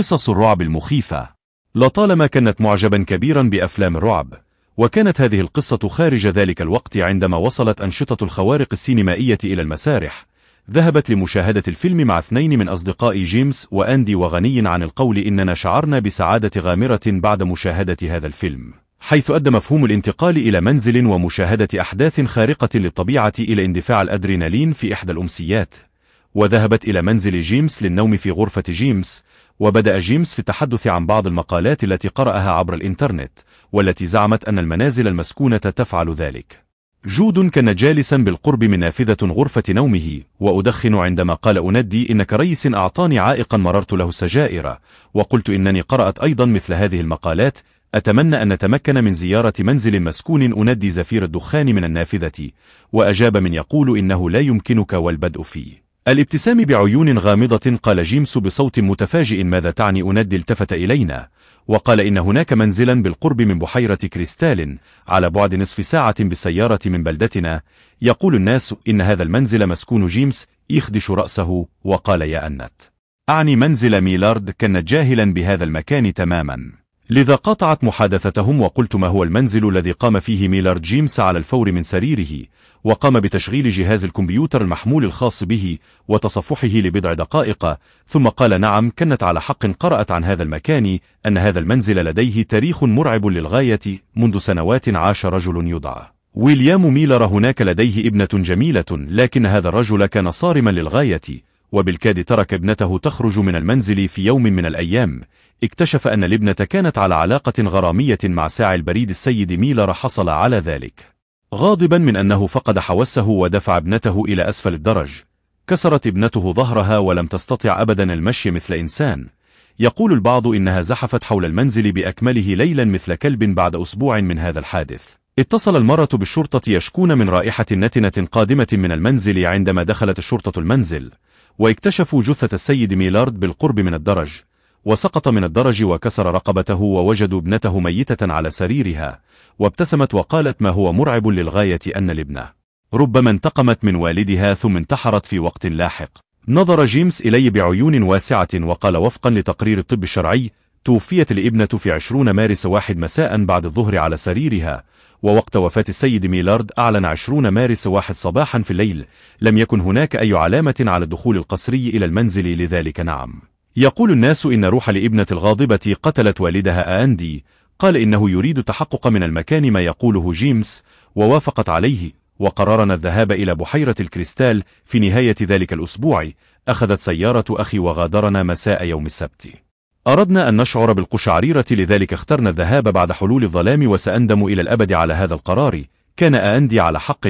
قصص الرعب المخيفة لطالما كانت معجبا كبيرا بأفلام الرعب وكانت هذه القصة خارج ذلك الوقت عندما وصلت أنشطة الخوارق السينمائية إلى المسارح ذهبت لمشاهدة الفيلم مع اثنين من أصدقاء جيمس وأندي وغني عن القول إننا شعرنا بسعادة غامرة بعد مشاهدة هذا الفيلم حيث أدى مفهوم الانتقال إلى منزل ومشاهدة أحداث خارقة للطبيعة إلى اندفاع الأدرينالين في إحدى الأمسيات وذهبت إلى منزل جيمس للنوم في غرفة جيمس وبدأ جيمس في التحدث عن بعض المقالات التي قرأها عبر الإنترنت والتي زعمت أن المنازل المسكونة تفعل ذلك جود كان جالسا بالقرب من نافذة غرفة نومه وأدخن عندما قال أندي إن كريس أعطاني عائقا مررت له السجائر وقلت إنني قرأت أيضا مثل هذه المقالات أتمنى أن نتمكن من زيارة منزل مسكون أندي زفير الدخان من النافذة وأجاب من يقول إنه لا يمكنك والبدء فيه الابتسام بعيون غامضة قال جيمس بصوت متفاجئ ماذا تعني أند التفت إلينا وقال إن هناك منزلا بالقرب من بحيرة كريستال على بعد نصف ساعة بالسيارة من بلدتنا يقول الناس إن هذا المنزل مسكون جيمس يخدش رأسه وقال يا أنت أعني منزل ميلارد كان جاهلا بهذا المكان تماما لذا قاطعت محادثتهم وقلت ما هو المنزل الذي قام فيه ميلر جيمس على الفور من سريره وقام بتشغيل جهاز الكمبيوتر المحمول الخاص به وتصفحه لبضع دقائق ثم قال نعم كانت على حق قرأت عن هذا المكان أن هذا المنزل لديه تاريخ مرعب للغاية منذ سنوات عاش رجل يدعى ويليام ميلر هناك لديه ابنة جميلة لكن هذا الرجل كان صارما للغاية وبالكاد ترك ابنته تخرج من المنزل في يوم من الأيام اكتشف أن الابنة كانت على علاقة غرامية مع ساعي البريد السيد ميلر حصل على ذلك غاضبا من أنه فقد حوسه ودفع ابنته إلى أسفل الدرج كسرت ابنته ظهرها ولم تستطع أبدا المشي مثل إنسان يقول البعض إنها زحفت حول المنزل بأكمله ليلا مثل كلب بعد أسبوع من هذا الحادث اتصل المرة بالشرطة يشكون من رائحة نتنة قادمة من المنزل عندما دخلت الشرطة المنزل واكتشفوا جثة السيد ميلارد بالقرب من الدرج وسقط من الدرج وكسر رقبته ووجدوا ابنته ميتة على سريرها وابتسمت وقالت ما هو مرعب للغاية أن الابنة ربما انتقمت من والدها ثم انتحرت في وقت لاحق نظر جيمس إلي بعيون واسعة وقال وفقا لتقرير الطب الشرعي توفيت الابنة في 20 مارس واحد مساء بعد الظهر على سريرها ووقت وفاة السيد ميلارد أعلن 20 مارس واحد صباحا في الليل لم يكن هناك أي علامة على الدخول القسري إلى المنزل لذلك نعم يقول الناس إن روح لابنة الغاضبة قتلت والدها آندي قال إنه يريد تحقق من المكان ما يقوله جيمس ووافقت عليه وقررنا الذهاب إلى بحيرة الكريستال في نهاية ذلك الأسبوع أخذت سيارة أخي وغادرنا مساء يوم السبت أردنا أن نشعر بالقشعريرة لذلك اخترنا الذهاب بعد حلول الظلام وسأندم إلى الأبد على هذا القرار كان أندي على حق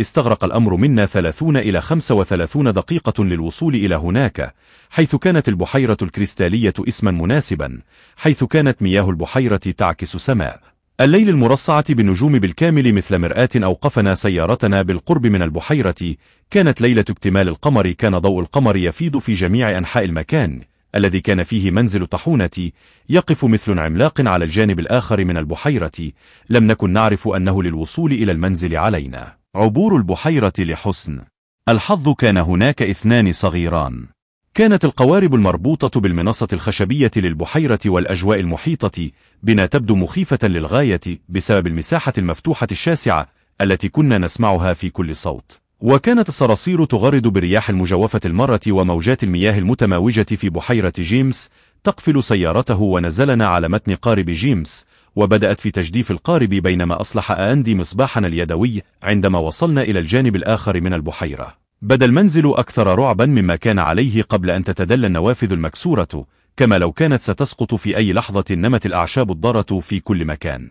استغرق الأمر منا ثلاثون إلى خمسة وثلاثون دقيقة للوصول إلى هناك حيث كانت البحيرة الكريستالية اسما مناسبا حيث كانت مياه البحيرة تعكس سماء الليل المرصعة بالنجوم بالكامل مثل مرآة أوقفنا سيارتنا بالقرب من البحيرة كانت ليلة اكتمال القمر كان ضوء القمر يفيض في جميع أنحاء المكان الذي كان فيه منزل طحونتي يقف مثل عملاق على الجانب الآخر من البحيرة لم نكن نعرف أنه للوصول إلى المنزل علينا عبور البحيرة لحسن الحظ كان هناك اثنان صغيران كانت القوارب المربوطة بالمنصة الخشبية للبحيرة والأجواء المحيطة بنا تبدو مخيفة للغاية بسبب المساحة المفتوحة الشاسعة التي كنا نسمعها في كل صوت وكانت الصراصير تغرد برياح المجوفة المرة وموجات المياه المتماوجة في بحيرة جيمس تقفل سيارته ونزلنا على متن قارب جيمس وبدأت في تجديف القارب بينما أصلح أندي مصباحنا اليدوي عندما وصلنا إلى الجانب الآخر من البحيرة بدا المنزل أكثر رعبا مما كان عليه قبل أن تتدلى النوافذ المكسورة كما لو كانت ستسقط في أي لحظة نمت الأعشاب الضارة في كل مكان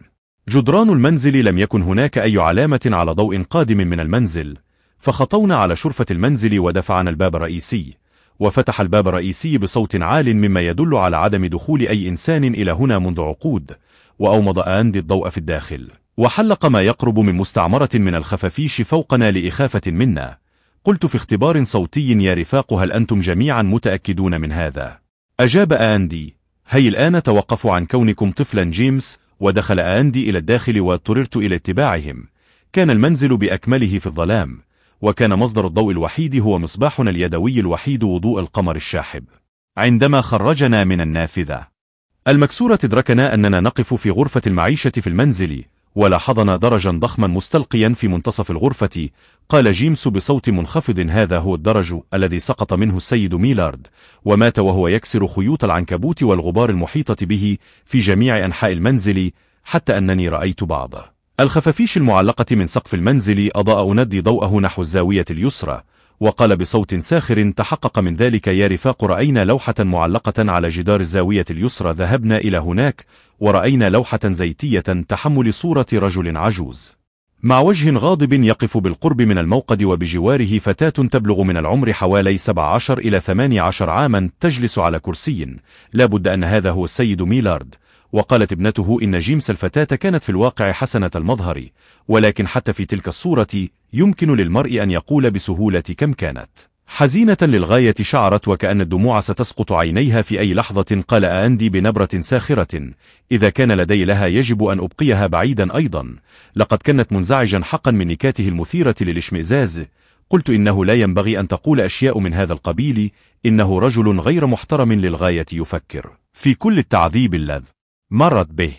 جدران المنزل لم يكن هناك أي علامة على ضوء قادم من المنزل فخطونا على شرفة المنزل ودفعنا الباب الرئيسي وفتح الباب الرئيسي بصوت عال مما يدل على عدم دخول أي إنسان إلى هنا منذ عقود وأومض أندي الضوء في الداخل وحلق ما يقرب من مستعمرة من الخفافيش فوقنا لإخافة منا قلت في اختبار صوتي يا رفاق هل أنتم جميعا متأكدون من هذا؟ أجاب أندي هي الآن توقفوا عن كونكم طفلا جيمس ودخل أندي إلى الداخل واضطررت إلى اتباعهم كان المنزل بأكمله في الظلام وكان مصدر الضوء الوحيد هو مصباحنا اليدوي الوحيد وضوء القمر الشاحب عندما خرجنا من النافذة المكسورة ادركنا أننا نقف في غرفة المعيشة في المنزل ولاحظنا درجا ضخما مستلقيا في منتصف الغرفة قال جيمس بصوت منخفض هذا هو الدرج الذي سقط منه السيد ميلارد ومات وهو يكسر خيوط العنكبوت والغبار المحيطة به في جميع أنحاء المنزل حتى أنني رأيت بعضه الخفافيش المعلقة من سقف المنزل أضاء ندي ضوءه نحو الزاوية اليسرى وقال بصوت ساخر تحقق من ذلك يا رفاق رأينا لوحة معلقة على جدار الزاوية اليسرى ذهبنا إلى هناك ورأينا لوحة زيتية تحمل صورة رجل عجوز مع وجه غاضب يقف بالقرب من الموقد وبجواره فتاة تبلغ من العمر حوالي 17 إلى 18 عاما تجلس على كرسي لا بد أن هذا هو السيد ميلارد وقالت ابنته إن جيمس الفتاة كانت في الواقع حسنة المظهر ولكن حتى في تلك الصورة يمكن للمرء أن يقول بسهولة كم كانت حزينة للغاية شعرت وكأن الدموع ستسقط عينيها في أي لحظة قال أندي بنبرة ساخرة إذا كان لدي لها يجب أن أبقيها بعيدا أيضا لقد كانت منزعجا حقا من نكاته المثيرة للاشمئزاز قلت إنه لا ينبغي أن تقول أشياء من هذا القبيل إنه رجل غير محترم للغاية يفكر في كل التعذيب اللذ مرت به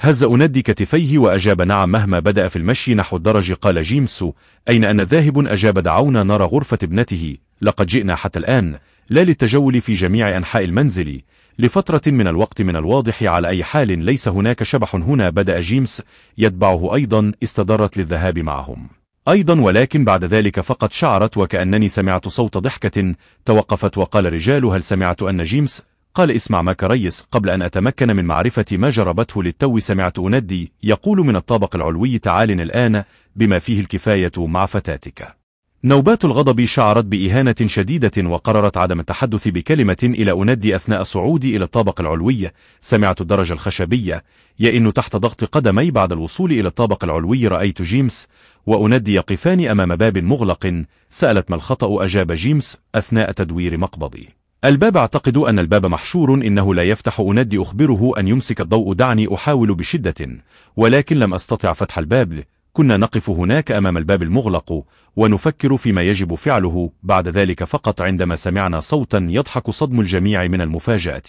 هز أندي كتفيه وأجاب نعم مهما بدأ في المشي نحو الدرج قال جيمس أين أنا ذاهب أجاب دعونا نرى غرفة ابنته لقد جئنا حتى الآن لا للتجول في جميع أنحاء المنزل لفترة من الوقت من الواضح على أي حال ليس هناك شبح هنا بدأ جيمس يتبعه أيضا استدرت للذهاب معهم أيضا ولكن بعد ذلك فقط شعرت وكأنني سمعت صوت ضحكة توقفت وقال رجال هل سمعت أن جيمس قال اسمع ما كريس قبل أن أتمكن من معرفة ما جربته للتو سمعت أندي يقول من الطابق العلوي تعال الآن بما فيه الكفاية مع فتاتك نوبات الغضب شعرت بإهانة شديدة وقررت عدم التحدث بكلمة إلى أندي أثناء صعودي إلى الطابق العلوي سمعت الدرجة الخشبية يئن تحت ضغط قدمي بعد الوصول إلى الطابق العلوي رأيت جيمس وأندي يقفان أمام باب مغلق سألت ما الخطأ أجاب جيمس أثناء تدوير مقبضي الباب أعتقد أن الباب محشور إنه لا يفتح أندي أخبره أن يمسك الضوء دعني أحاول بشدة ولكن لم أستطع فتح الباب كنا نقف هناك أمام الباب المغلق ونفكر فيما يجب فعله بعد ذلك فقط عندما سمعنا صوتا يضحك صدم الجميع من المفاجأة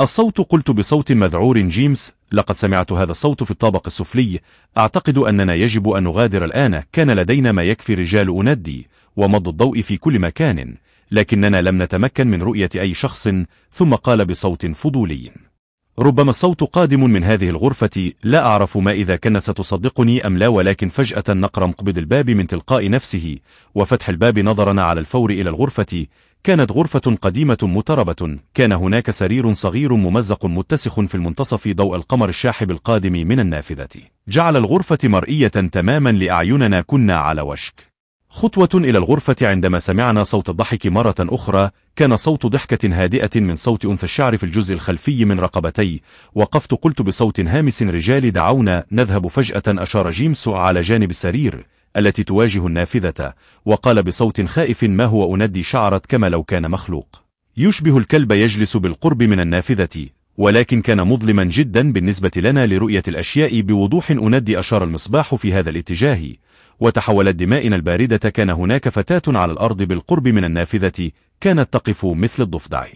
الصوت قلت بصوت مذعور جيمس لقد سمعت هذا الصوت في الطابق السفلي أعتقد أننا يجب أن نغادر الآن كان لدينا ما يكفي رجال أندي ومض الضوء في كل مكان لكننا لم نتمكن من رؤية أي شخص ثم قال بصوت فضولي ربما الصوت قادم من هذه الغرفة لا أعرف ما إذا كانت ستصدقني أم لا ولكن فجأة نقرم مقبض الباب من تلقاء نفسه وفتح الباب نظرنا على الفور إلى الغرفة كانت غرفة قديمة متربة كان هناك سرير صغير ممزق متسخ في المنتصف ضوء القمر الشاحب القادم من النافذة جعل الغرفة مرئية تماما لأعيننا كنا على وشك خطوة إلى الغرفة عندما سمعنا صوت الضحك مرة أخرى كان صوت ضحكة هادئة من صوت أنثى الشعر في الجزء الخلفي من رقبتي وقفت قلت بصوت هامس رجال دعونا نذهب فجأة أشار جيمس على جانب السرير التي تواجه النافذة وقال بصوت خائف ما هو أندي شعرت كما لو كان مخلوق يشبه الكلب يجلس بالقرب من النافذة ولكن كان مظلما جدا بالنسبة لنا لرؤية الأشياء بوضوح أندي أشار المصباح في هذا الاتجاه وتحولت دمائنا الباردة كان هناك فتاة على الأرض بالقرب من النافذة كانت تقف مثل الضفدع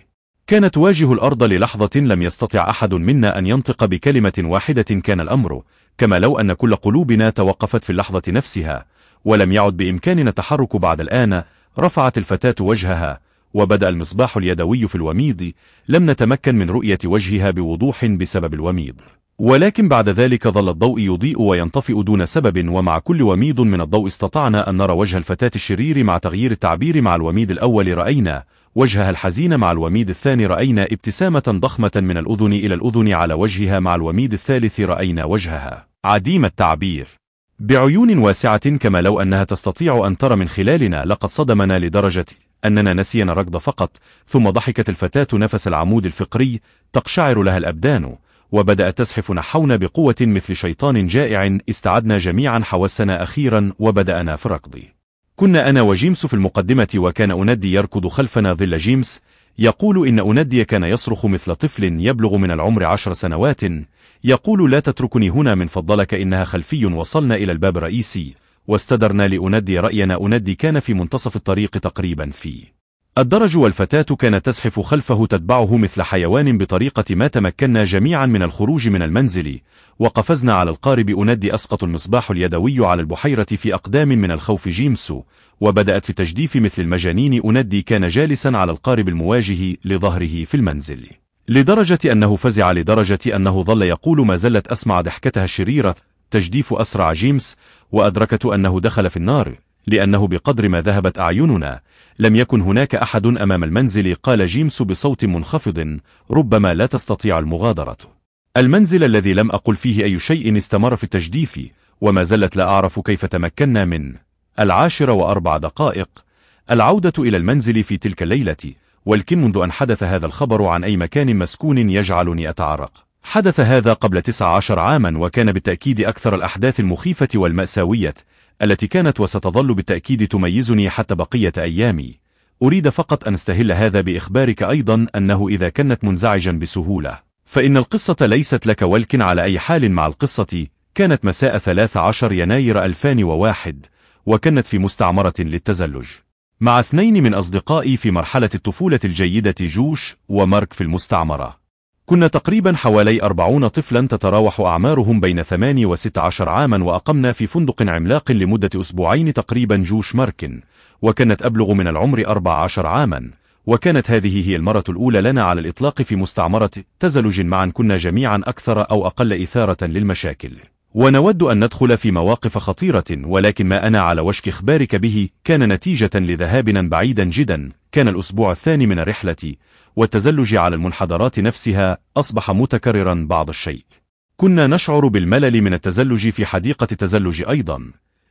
كانت تواجه الأرض للحظة لم يستطع أحد منا أن ينطق بكلمة واحدة كان الأمر كما لو أن كل قلوبنا توقفت في اللحظة نفسها ولم يعد بإمكاننا التحرك بعد الآن رفعت الفتاة وجهها وبدأ المصباح اليدوي في الوميض لم نتمكن من رؤية وجهها بوضوح بسبب الوميض ولكن بعد ذلك ظل الضوء يضيء وينطفئ دون سبب ومع كل وميض من الضوء استطعنا أن نرى وجه الفتاة الشرير مع تغيير التعبير مع الوميد الأول رأينا وجهها الحزين مع الوميد الثاني رأينا ابتسامة ضخمة من الأذن إلى الأذن على وجهها مع الوميد الثالث رأينا وجهها عديم التعبير بعيون واسعة كما لو أنها تستطيع أن ترى من خلالنا لقد صدمنا لدرجة أننا نسينا ركض فقط ثم ضحكت الفتاة نفس العمود الفقري تقشعر لها الأبدان وبدأت تزحف نحونا بقوة مثل شيطان جائع استعدنا جميعا حوسنا أخيرا وبدأنا في الركض. كنا أنا وجيمس في المقدمة وكان أندي يركض خلفنا ظل جيمس يقول إن أندي كان يصرخ مثل طفل يبلغ من العمر عشر سنوات يقول لا تتركني هنا من فضلك إنها خلفي وصلنا إلى الباب الرئيسي واستدرنا لأندي رأينا أندي كان في منتصف الطريق تقريبا فيه الدرج والفتاة كانت تزحف خلفه تتبعه مثل حيوان بطريقة ما تمكنا جميعا من الخروج من المنزل وقفزنا على القارب أندي أسقط المصباح اليدوي على البحيرة في أقدام من الخوف جيمسو وبدأت في تجديف مثل المجانين أندي كان جالسا على القارب المواجه لظهره في المنزل لدرجة أنه فزع لدرجة أنه ظل يقول ما زلت أسمع ضحكتها الشريرة تجديف أسرع جيمس وأدركت أنه دخل في النار لأنه بقدر ما ذهبت أعيننا لم يكن هناك أحد أمام المنزل قال جيمس بصوت منخفض ربما لا تستطيع المغادرة المنزل الذي لم أقل فيه أي شيء استمر في التجديف وما زلت لا أعرف كيف تمكنا من العاشرة وأربع دقائق العودة إلى المنزل في تلك الليلة ولكن منذ أن حدث هذا الخبر عن أي مكان مسكون يجعلني أتعرق حدث هذا قبل 19 عاما وكان بالتأكيد أكثر الأحداث المخيفة والمأساوية التي كانت وستظل بالتأكيد تميزني حتى بقية أيامي أريد فقط أن استهل هذا بإخبارك أيضا أنه إذا كنت منزعجا بسهولة فإن القصة ليست لك ولكن على أي حال مع القصة كانت مساء 13 يناير 2001 وكنت في مستعمرة للتزلج مع اثنين من أصدقائي في مرحلة الطفولة الجيدة جوش ومارك في المستعمرة كنا تقريبا حوالي أربعون طفلا تتراوح أعمارهم بين 8 و 16 عاما وأقمنا في فندق عملاق لمدة أسبوعين تقريبا جوش ماركن وكانت أبلغ من العمر 14 عاما وكانت هذه هي المرة الأولى لنا على الإطلاق في مستعمرة تزلج معا كنا جميعا أكثر أو أقل إثارة للمشاكل ونود أن ندخل في مواقف خطيرة ولكن ما أنا على وشك إخبارك به كان نتيجة لذهابنا بعيدا جدا كان الأسبوع الثاني من رحلتي والتزلج على المنحدرات نفسها أصبح متكررا بعض الشيء كنا نشعر بالملل من التزلج في حديقة التزلج أيضا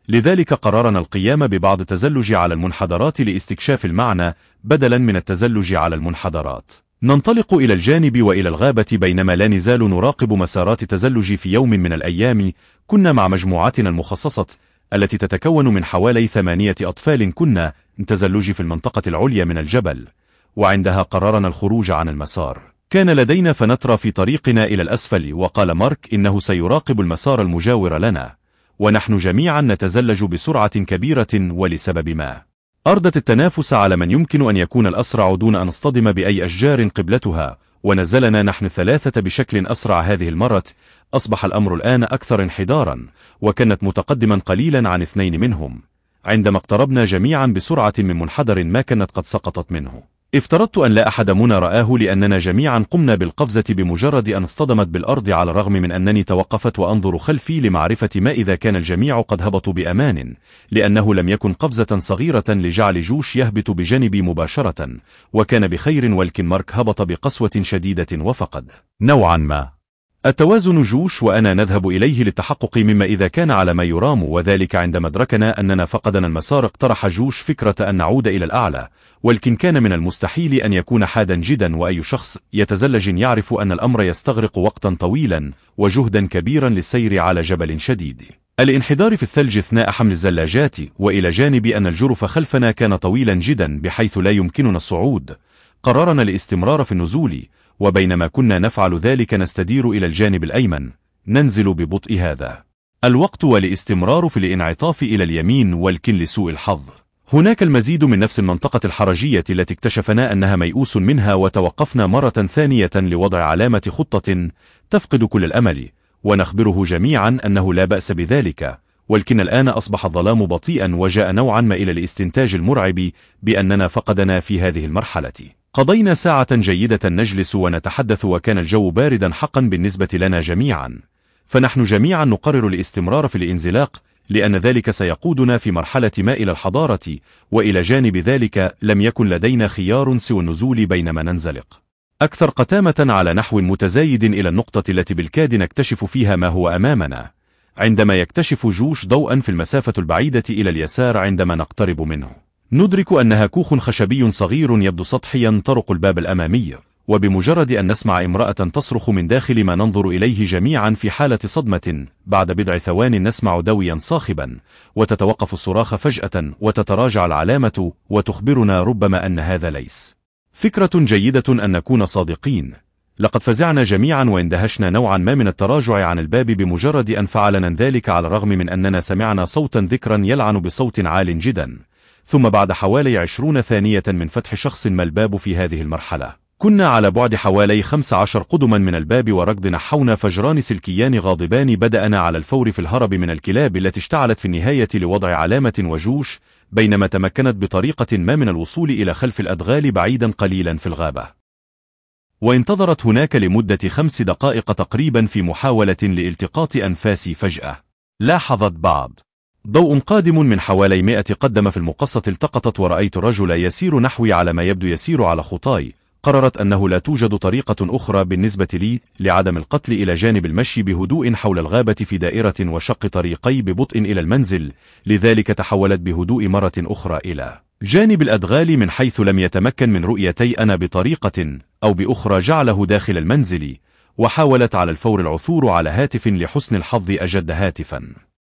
لذلك قررنا القيام ببعض التزلج على المنحدرات لاستكشاف المعنى بدلا من التزلج على المنحدرات ننطلق إلى الجانب وإلى الغابة بينما لا نزال نراقب مسارات التزلج في يوم من الأيام كنا مع مجموعتنا المخصصة التي تتكون من حوالي ثمانية أطفال كنا تزلج في المنطقة العليا من الجبل وعندها قررنا الخروج عن المسار كان لدينا فنترى في طريقنا إلى الأسفل وقال مارك إنه سيراقب المسار المجاور لنا ونحن جميعا نتزلج بسرعة كبيرة ولسبب ما أردت التنافس على من يمكن أن يكون الأسرع دون أن اصطدم بأي أشجار قبلتها ونزلنا نحن الثلاثة بشكل أسرع هذه المرة أصبح الأمر الآن أكثر انحدارا وكانت متقدما قليلا عن اثنين منهم عندما اقتربنا جميعا بسرعة من منحدر ما كانت قد سقطت منه افترضت أن لا أحد منا رآه لأننا جميعا قمنا بالقفزة بمجرد أن اصطدمت بالأرض على الرغم من أنني توقفت وأنظر خلفي لمعرفة ما إذا كان الجميع قد هبطوا بأمان لأنه لم يكن قفزة صغيرة لجعل جوش يهبط بجانبي مباشرة وكان بخير ولكن مارك هبط بقسوة شديدة وفقد نوعا ما التوازن جوش وأنا نذهب إليه للتحقق مما إذا كان على ما يرام وذلك عندما أدركنا أننا فقدنا المسار اقترح جوش فكرة أن نعود إلى الأعلى ولكن كان من المستحيل أن يكون حادا جدا وأي شخص يتزلج يعرف أن الأمر يستغرق وقتا طويلا وجهدا كبيرا للسير على جبل شديد الانحدار في الثلج اثناء حمل الزلاجات وإلى جانب أن الجرف خلفنا كان طويلا جدا بحيث لا يمكننا الصعود قررنا الاستمرار في النزول وبينما كنا نفعل ذلك نستدير إلى الجانب الأيمن ننزل ببطء هذا الوقت والاستمرار في الانعطاف إلى اليمين والكن لسوء الحظ هناك المزيد من نفس المنطقة الحرجية التي اكتشفنا أنها ميؤوس منها وتوقفنا مرة ثانية لوضع علامة خطة تفقد كل الأمل ونخبره جميعا أنه لا بأس بذلك ولكن الآن أصبح الظلام بطيئا وجاء نوعا ما إلى الاستنتاج المرعب بأننا فقدنا في هذه المرحلة قضينا ساعة جيدة نجلس ونتحدث وكان الجو باردا حقا بالنسبة لنا جميعا فنحن جميعا نقرر الاستمرار في الانزلاق لأن ذلك سيقودنا في مرحلة ما إلى الحضارة وإلى جانب ذلك لم يكن لدينا خيار سوى النزول بينما ننزلق أكثر قتامة على نحو متزايد إلى النقطة التي بالكاد نكتشف فيها ما هو أمامنا عندما يكتشف جوش ضوءا في المسافة البعيدة إلى اليسار عندما نقترب منه ندرك أنها كوخ خشبي صغير يبدو سطحيا طرق الباب الأمامي وبمجرد أن نسمع امرأة تصرخ من داخل ما ننظر إليه جميعا في حالة صدمة بعد بضع ثوان نسمع دويا صاخبا وتتوقف الصراخ فجأة وتتراجع العلامة وتخبرنا ربما أن هذا ليس فكرة جيدة أن نكون صادقين لقد فزعنا جميعا واندهشنا نوعا ما من التراجع عن الباب بمجرد أن فعلنا ذلك على الرغم من أننا سمعنا صوتا ذكرا يلعن بصوت عال جدا ثم بعد حوالي عشرون ثانية من فتح شخص ما الباب في هذه المرحلة كنا على بعد حوالي 15 قدما من الباب وركض نحونا فجران سلكيان غاضبان بدأنا على الفور في الهرب من الكلاب التي اشتعلت في النهاية لوضع علامة وجوش بينما تمكنت بطريقة ما من الوصول إلى خلف الأدغال بعيدا قليلا في الغابة وانتظرت هناك لمدة خمس دقائق تقريبا في محاولة لالتقاط أنفاسي فجأة لاحظت بعض ضوء قادم من حوالي مائة قدم في المقصة التقطت ورأيت الرجل يسير نحوي على ما يبدو يسير على خطاي قررت أنه لا توجد طريقة أخرى بالنسبة لي لعدم القتل إلى جانب المشي بهدوء حول الغابة في دائرة وشق طريقي ببطء إلى المنزل لذلك تحولت بهدوء مرة أخرى إلى جانب الأدغال من حيث لم يتمكن من رؤيتي أنا بطريقة أو بأخرى جعله داخل المنزل وحاولت على الفور العثور على هاتف لحسن الحظ أجد هاتفاً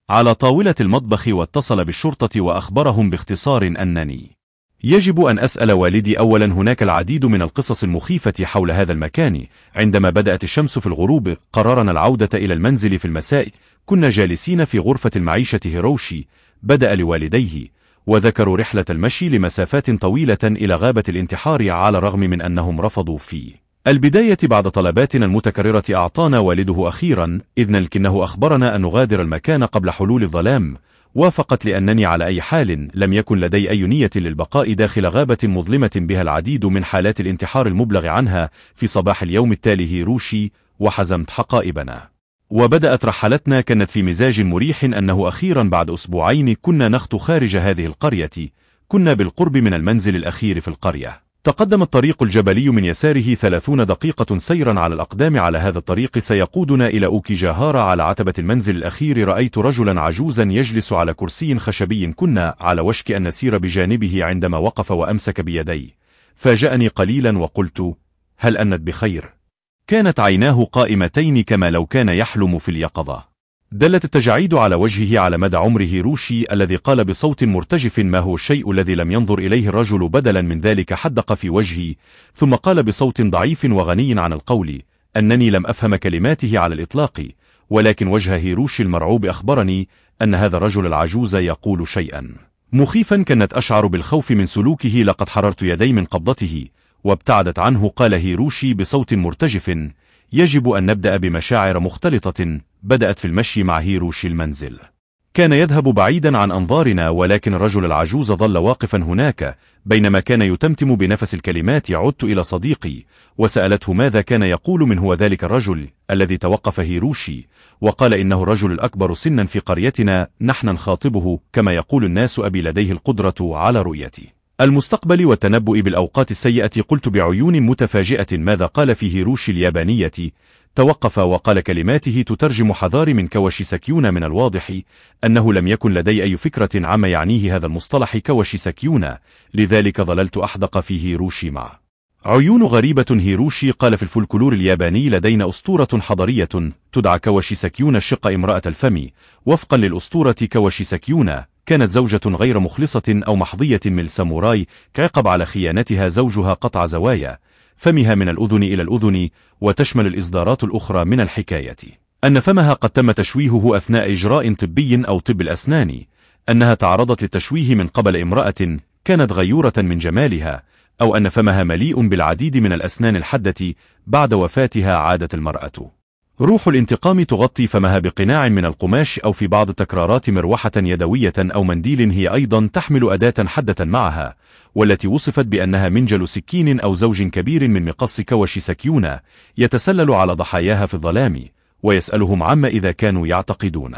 على طاولة المطبخ واتصل بالشرطة وأخبرهم باختصار أنني يجب أن أسأل والدي أولا هناك العديد من القصص المخيفة حول هذا المكان عندما بدأت الشمس في الغروب قررنا العودة إلى المنزل في المساء كنا جالسين في غرفة المعيشة هيروشي بدأ لوالديه وذكروا رحلة المشي لمسافات طويلة إلى غابة الانتحار على الرغم من أنهم رفضوا فيه البداية بعد طلباتنا المتكررة أعطانا والده أخيرا إذن لكنه أخبرنا أن نغادر المكان قبل حلول الظلام وافقت لأنني على أي حال لم يكن لدي أي نية للبقاء داخل غابة مظلمة بها العديد من حالات الانتحار المبلغ عنها في صباح اليوم التالي هيروشي وحزمت حقائبنا وبدأت رحلتنا كانت في مزاج مريح أنه أخيرا بعد أسبوعين كنا نخطو خارج هذه القرية كنا بالقرب من المنزل الأخير في القرية تقدم الطريق الجبلي من يساره ثلاثون دقيقة سيرا على الأقدام على هذا الطريق سيقودنا إلى أوكيجاهارا على عتبة المنزل الأخير رأيت رجلا عجوزا يجلس على كرسي خشبي كنا على وشك أن نسير بجانبه عندما وقف وأمسك بيدي فاجأني قليلا وقلت هل أنت بخير؟ كانت عيناه قائمتين كما لو كان يحلم في اليقظة دلت التجاعيد على وجهه على مدى عمره روشي الذي قال بصوت مرتجف ما هو الشيء الذي لم ينظر إليه الرجل بدلا من ذلك حدق في وجهي ثم قال بصوت ضعيف وغني عن القول أنني لم أفهم كلماته على الإطلاق ولكن وجه هيروشي المرعوب أخبرني أن هذا الرجل العجوز يقول شيئا مخيفا كانت أشعر بالخوف من سلوكه لقد حررت يدي من قبضته وابتعدت عنه قال هيروشي بصوت مرتجف يجب أن نبدأ بمشاعر مختلطة بدأت في المشي مع هيروشي المنزل كان يذهب بعيدا عن أنظارنا ولكن الرجل العجوز ظل واقفا هناك بينما كان يتمتم بنفس الكلمات عدت إلى صديقي وسألته ماذا كان يقول من هو ذلك الرجل الذي توقف هيروشي وقال إنه الرجل الأكبر سنا في قريتنا نحن نخاطبه كما يقول الناس أبي لديه القدرة على رؤيتي المستقبل والتنبؤ بالأوقات السيئة قلت بعيون متفاجئة ماذا قال في هيروشي اليابانية توقف وقال كلماته تترجم حذار من سكيونا من الواضح أنه لم يكن لدي أي فكرة عما يعنيه هذا المصطلح سكيونا لذلك ظللت أحدق في هيروشيما عيون غريبة هيروشي قال في الفولكلور الياباني لدينا أسطورة حضرية تدعى كواشي ساكيونا شق امرأة الفم وفقا للأسطورة كواشي ساكيونا كانت زوجة غير مخلصة أو محظية من الساموراي كعقب على خيانتها زوجها قطع زوايا فمها من الأذن إلى الأذن وتشمل الإصدارات الأخرى من الحكاية أن فمها قد تم تشويهه أثناء إجراء طبي أو طب الأسنان أنها تعرضت للتشويه من قبل امرأة كانت غيورة من جمالها أو أن فمها مليء بالعديد من الأسنان الحدة بعد وفاتها عادت المرأة روح الانتقام تغطي فمها بقناع من القماش أو في بعض تكرارات مروحة يدوية أو منديل هي أيضا تحمل أداة حدة معها والتي وصفت بأنها منجل سكين أو زوج كبير من مقص كوش سكيونة يتسلل على ضحاياها في الظلام ويسألهم عما إذا كانوا يعتقدون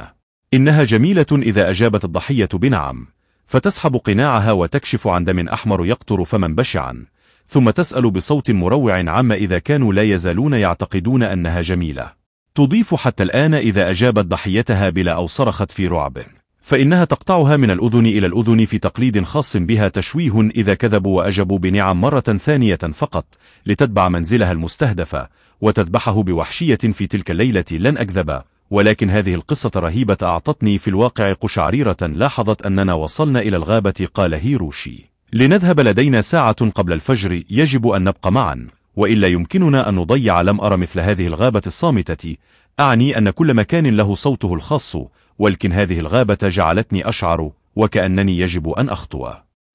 إنها جميلة إذا أجابت الضحية بنعم فتسحب قناعها وتكشف عن دم أحمر يقطر فما بشعا ثم تسأل بصوت مروع عما إذا كانوا لا يزالون يعتقدون أنها جميلة تضيف حتى الآن إذا أجابت ضحيتها بلا أو صرخت في رعب فإنها تقطعها من الأذن إلى الأذن في تقليد خاص بها تشويه إذا كذبوا وأجبوا بنعم مرة ثانية فقط لتتبع منزلها المستهدفة وتذبحه بوحشية في تلك الليلة لن أكذب ولكن هذه القصة رهيبة أعطتني في الواقع قشعريرة لاحظت أننا وصلنا إلى الغابة قال هيروشي لنذهب لدينا ساعة قبل الفجر يجب أن نبقى معا وإلا يمكننا أن نضيع لم أرى مثل هذه الغابة الصامتة أعني أن كل مكان له صوته الخاص ولكن هذه الغابة جعلتني أشعر وكأنني يجب أن أخطو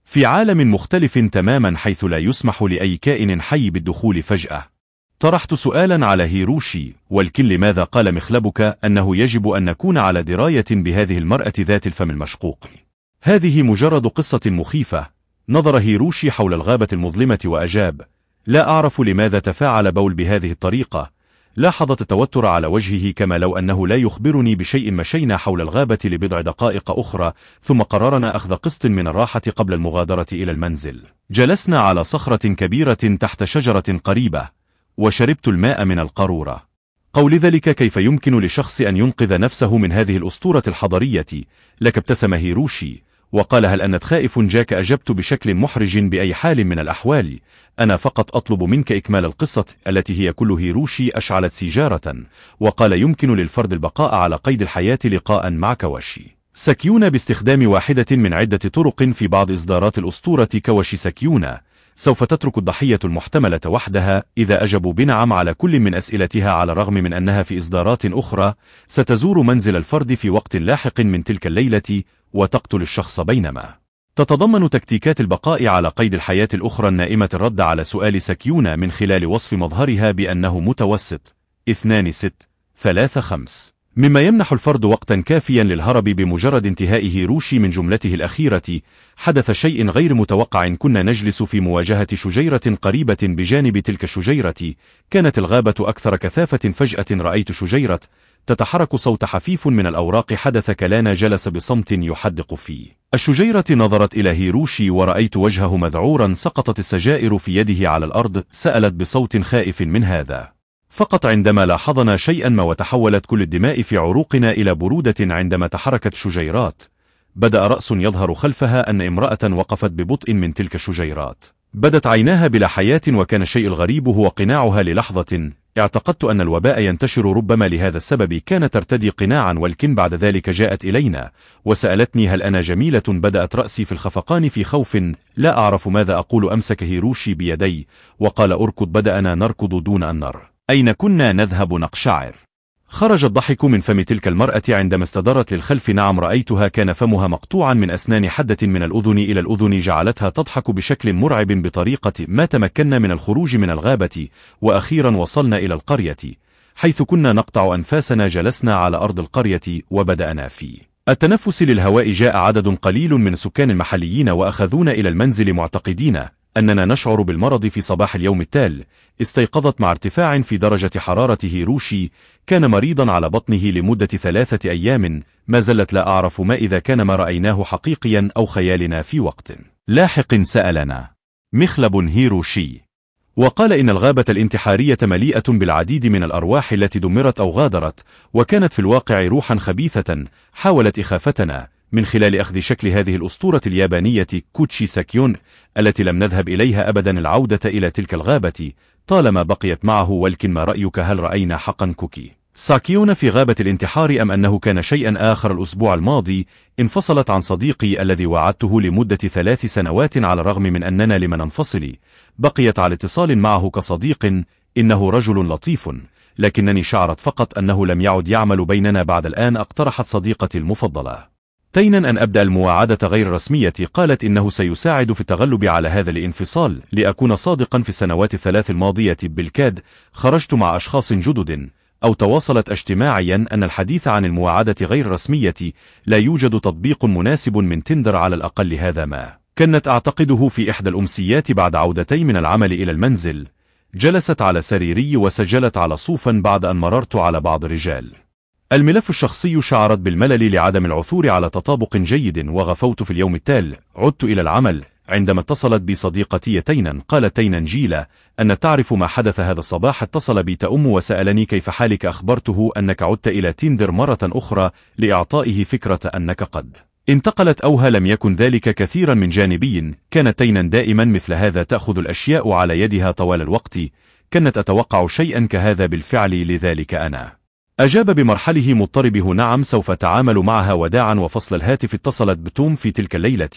في عالم مختلف تماما حيث لا يسمح لأي كائن حي بالدخول فجأة طرحت سؤالا على هيروشي والكل ماذا قال مخلبك أنه يجب أن نكون على دراية بهذه المرأة ذات الفم المشقوق هذه مجرد قصة مخيفة نظر هيروشي حول الغابة المظلمة وأجاب لا أعرف لماذا تفاعل بول بهذه الطريقة لاحظت التوتر على وجهه كما لو أنه لا يخبرني بشيء مشينا حول الغابة لبضع دقائق أخرى ثم قررنا أخذ قسط من الراحة قبل المغادرة إلى المنزل جلسنا على صخرة كبيرة تحت شجرة قريبة وشربت الماء من القارورة قول ذلك كيف يمكن لشخص أن ينقذ نفسه من هذه الأسطورة الحضرية لك ابتسم هيروشي وقال هل أنت خائف جاك أجبت بشكل محرج بأي حال من الأحوال أنا فقط أطلب منك إكمال القصة التي هي كل هيروشي أشعلت سيجارة وقال يمكن للفرد البقاء على قيد الحياة لقاء مع كواشي سكيونا باستخدام واحدة من عدة طرق في بعض إصدارات الأسطورة كواشي سكيونا سوف تترك الضحية المحتملة وحدها إذا أجبوا بنعم على كل من أسئلتها على الرغم من أنها في إصدارات أخرى ستزور منزل الفرد في وقت لاحق من تلك الليلة وتقتل الشخص بينما تتضمن تكتيكات البقاء على قيد الحياة الأخرى النائمة الرد على سؤال سكيونا من خلال وصف مظهرها بأنه متوسط 2 6 3 5 مما يمنح الفرد وقتا كافيا للهرب بمجرد انتهائه روشي من جملته الأخيرة حدث شيء غير متوقع كنا نجلس في مواجهة شجيرة قريبة بجانب تلك الشجيرة كانت الغابة أكثر كثافة فجأة رأيت شجيرة تتحرك صوت حفيف من الأوراق حدث كلانا جلس بصمت يحدق فيه الشجيرة نظرت إلى هيروشي ورأيت وجهه مذعورا سقطت السجائر في يده على الأرض سألت بصوت خائف من هذا فقط عندما لاحظنا شيئا ما وتحولت كل الدماء في عروقنا إلى برودة عندما تحركت شجيرات بدأ رأس يظهر خلفها أن امرأة وقفت ببطء من تلك الشجيرات بدت عيناها بلا حياة وكان الشيء الغريب هو قناعها للحظة اعتقدت أن الوباء ينتشر ربما لهذا السبب كانت ترتدي قناعا ولكن بعد ذلك جاءت إلينا وسألتني هل أنا جميلة بدأت رأسي في الخفقان في خوف لا أعرف ماذا أقول أمسك هيروشي بيدي وقال أركض بدأنا نركض دون أن نر أين كنا نذهب نقشعر خرج الضحك من فم تلك المرأة عندما استدرت للخلف نعم رأيتها كان فمها مقطوعا من أسنان حدة من الأذن إلى الأذن جعلتها تضحك بشكل مرعب بطريقة ما تمكنا من الخروج من الغابة وأخيرا وصلنا إلى القرية حيث كنا نقطع أنفاسنا جلسنا على أرض القرية وبدأنا في التنفس للهواء جاء عدد قليل من سكان المحليين وأخذونا إلى المنزل معتقدين أننا نشعر بالمرض في صباح اليوم التال استيقظت مع ارتفاع في درجة حرارة هيروشي كان مريضا على بطنه لمدة ثلاثة أيام ما زلت لا أعرف ما إذا كان ما رأيناه حقيقيا أو خيالنا في وقت لاحق سألنا مخلب هيروشي وقال إن الغابة الانتحارية مليئة بالعديد من الأرواح التي دمرت أو غادرت وكانت في الواقع روحا خبيثة حاولت إخافتنا من خلال أخذ شكل هذه الأسطورة اليابانية كوتشي ساكيون التي لم نذهب إليها أبدا العودة إلى تلك الغابة طالما بقيت معه ولكن ما رأيك هل رأينا حقا كوكي؟ ساكيون في غابة الانتحار أم أنه كان شيئا آخر الأسبوع الماضي انفصلت عن صديقي الذي وعدته لمدة ثلاث سنوات على الرغم من أننا لم ننفصل بقيت على اتصال معه كصديق إنه رجل لطيف لكنني شعرت فقط أنه لم يعد يعمل بيننا بعد الآن اقترحت صديقتي المفضلة تينا أن أبدأ المواعدة غير رسمية قالت إنه سيساعد في التغلب على هذا الانفصال لأكون صادقا في السنوات الثلاث الماضية بالكاد خرجت مع أشخاص جدد أو تواصلت اجتماعيا أن الحديث عن المواعدة غير رسمية لا يوجد تطبيق مناسب من تندر على الأقل هذا ما كانت أعتقده في إحدى الأمسيات بعد عودتي من العمل إلى المنزل جلست على سريري وسجلت على صوفا بعد أن مررت على بعض الرجال الملف الشخصي شعرت بالملل لعدم العثور على تطابق جيد وغفوت في اليوم التال عدت إلى العمل عندما اتصلت بي صديقتي تينا قالت تينا جيلا أن تعرف ما حدث هذا الصباح اتصل بي تأم وسألني كيف حالك أخبرته أنك عدت إلى تيندر مرة أخرى لإعطائه فكرة أنك قد انتقلت أوها لم يكن ذلك كثيرا من جانبي كانت تينا دائما مثل هذا تأخذ الأشياء على يدها طوال الوقت كانت أتوقع شيئا كهذا بالفعل لذلك أنا أجاب بمرحله مضطربه نعم سوف تعامل معها وداعا وفصل الهاتف اتصلت بتوم في تلك الليلة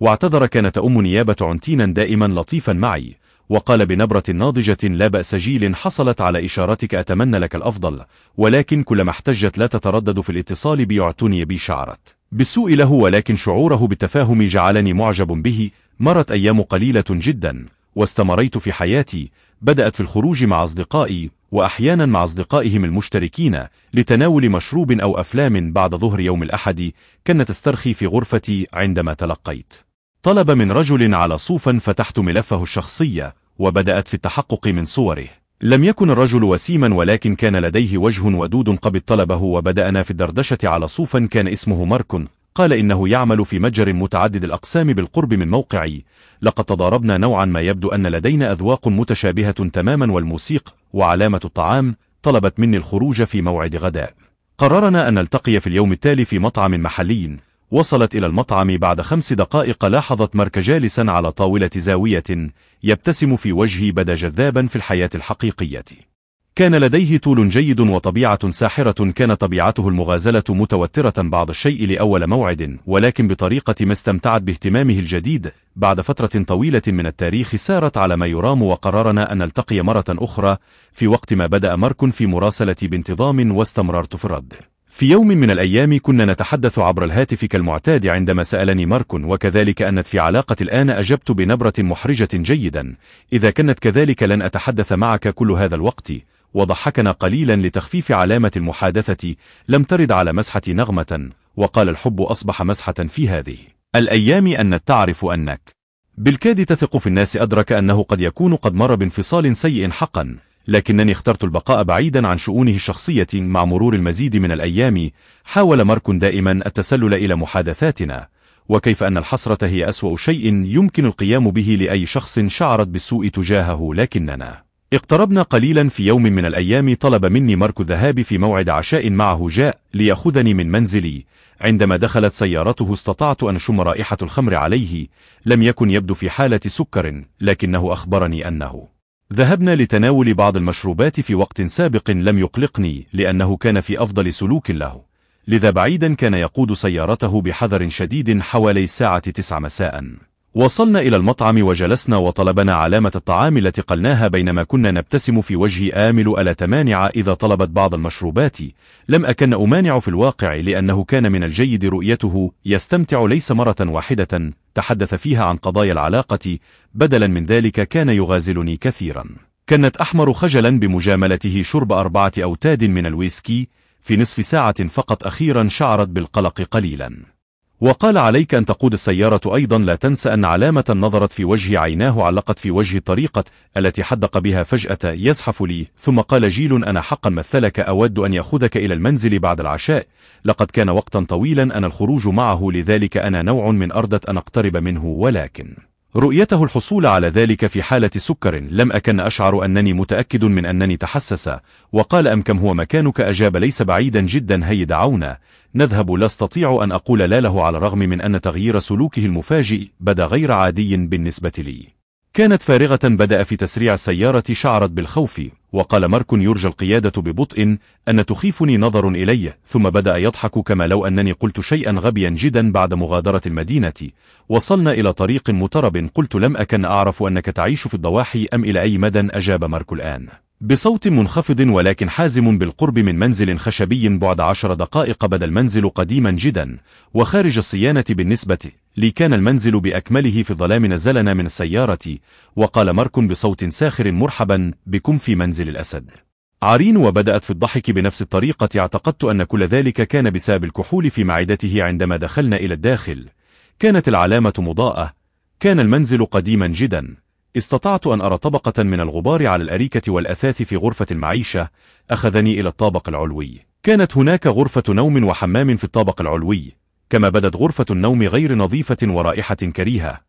واعتذر كان تأم نيابة عنتينا دائما لطيفا معي وقال بنبرة ناضجة لا بأس جيل حصلت على إشارتك أتمنى لك الأفضل ولكن كلما احتجت لا تتردد في الاتصال بيعتني بي شعرت بالسوء له ولكن شعوره بالتفاهم جعلني معجب به مرت أيام قليلة جدا واستمريت في حياتي بدأت في الخروج مع أصدقائي وأحيانا مع أصدقائهم المشتركين لتناول مشروب أو أفلام بعد ظهر يوم الأحد كانت استرخي في غرفتي عندما تلقيت طلب من رجل على صوفا فتحت ملفه الشخصية وبدأت في التحقق من صوره لم يكن الرجل وسيما ولكن كان لديه وجه ودود قبل طلبه وبدأنا في الدردشة على صوفا كان اسمه ماركون قال إنه يعمل في متجر متعدد الأقسام بالقرب من موقعي لقد تضاربنا نوعا ما يبدو أن لدينا أذواق متشابهة تماما والموسيقى وعلامة الطعام طلبت مني الخروج في موعد غداء قررنا أن نلتقي في اليوم التالي في مطعم محلي وصلت إلى المطعم بعد خمس دقائق لاحظت مارك جالسا على طاولة زاوية يبتسم في وجهي بدا جذابا في الحياة الحقيقية كان لديه طول جيد وطبيعة ساحرة كان طبيعته المغازلة متوترة بعض الشيء لأول موعد ولكن بطريقة ما استمتعت باهتمامه الجديد بعد فترة طويلة من التاريخ سارت على ما يرام وقررنا أن نلتقي مرة أخرى في وقت ما بدأ مارك في مراسلتي بانتظام واستمررت في الرد في يوم من الأيام كنا نتحدث عبر الهاتف كالمعتاد عندما سألني مارك وكذلك أنت في علاقة الآن أجبت بنبرة محرجة جيدا إذا كانت كذلك لن أتحدث معك كل هذا الوقت وضحكنا قليلا لتخفيف علامة المحادثة لم ترد على مسحة نغمة وقال الحب أصبح مسحة في هذه الأيام أن تعرف أنك بالكاد تثق في الناس أدرك أنه قد يكون قد مر بانفصال سيء حقا لكنني اخترت البقاء بعيدا عن شؤونه الشخصية مع مرور المزيد من الأيام حاول مارك دائما التسلل إلى محادثاتنا وكيف أن الحسرة هي أسوأ شيء يمكن القيام به لأي شخص شعرت بالسوء تجاهه لكننا اقتربنا قليلا في يوم من الأيام طلب مني مارك الذهاب في موعد عشاء معه جاء ليأخذني من منزلي عندما دخلت سيارته استطعت أن شم رائحة الخمر عليه لم يكن يبدو في حالة سكر لكنه أخبرني أنه ذهبنا لتناول بعض المشروبات في وقت سابق لم يقلقني لأنه كان في أفضل سلوك له لذا بعيدا كان يقود سيارته بحذر شديد حوالي الساعة تسع مساءً وصلنا إلى المطعم وجلسنا وطلبنا علامة الطعام التي قلناها بينما كنا نبتسم في وجه آمل ألا تمانع إذا طلبت بعض المشروبات لم أكن أمانع في الواقع لأنه كان من الجيد رؤيته يستمتع ليس مرة واحدة تحدث فيها عن قضايا العلاقة بدلا من ذلك كان يغازلني كثيرا كانت أحمر خجلا بمجاملته شرب أربعة أوتاد من الويسكي في نصف ساعة فقط أخيرا شعرت بالقلق قليلا وقال عليك أن تقود السيارة أيضا لا تنسى أن علامة نظرت في وجه عيناه علقت في وجه الطريقة التي حدق بها فجأة يزحف لي ثم قال جيل أنا حقا مثلك أود أن يأخذك إلى المنزل بعد العشاء لقد كان وقتا طويلا أنا الخروج معه لذلك أنا نوع من أردت أن أقترب منه ولكن رؤيته الحصول على ذلك في حالة سكر لم أكن أشعر أنني متأكد من أنني تحسس وقال أم كم هو مكانك أجاب ليس بعيدا جدا هي دعونا نذهب لا استطيع أن أقول لا له على الرغم من أن تغيير سلوكه المفاجئ بدا غير عادي بالنسبة لي كانت فارغة بدأ في تسريع السيارة شعرت بالخوف وقال مارك يرجى القيادة ببطء أن تخيفني نظر إلي ثم بدأ يضحك كما لو أنني قلت شيئا غبيا جدا بعد مغادرة المدينة وصلنا إلى طريق مترب قلت لم أكن أعرف أنك تعيش في الضواحي أم إلى أي مدى أجاب مارك الآن بصوت منخفض ولكن حازم بالقرب من منزل خشبي بعد عشر دقائق بدا المنزل قديما جدا وخارج الصيانة بالنسبة لي كان المنزل بأكمله في ظلام نزلنا من السيارة وقال مارك بصوت ساخر مرحبا بكم في منزل الأسد عرين وبدأت في الضحك بنفس الطريقة اعتقدت أن كل ذلك كان بسبب الكحول في معدته عندما دخلنا إلى الداخل كانت العلامة مضاءة كان المنزل قديما جداً استطعت أن أرى طبقة من الغبار على الأريكة والأثاث في غرفة المعيشة أخذني إلى الطابق العلوي كانت هناك غرفة نوم وحمام في الطابق العلوي كما بدت غرفة النوم غير نظيفة ورائحة كريهة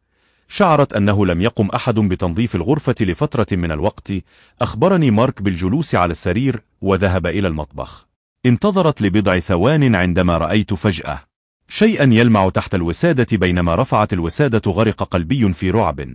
شعرت أنه لم يقم أحد بتنظيف الغرفة لفترة من الوقت أخبرني مارك بالجلوس على السرير وذهب إلى المطبخ انتظرت لبضع ثوان عندما رأيت فجأة شيئا يلمع تحت الوسادة بينما رفعت الوسادة غرق قلبي في رعب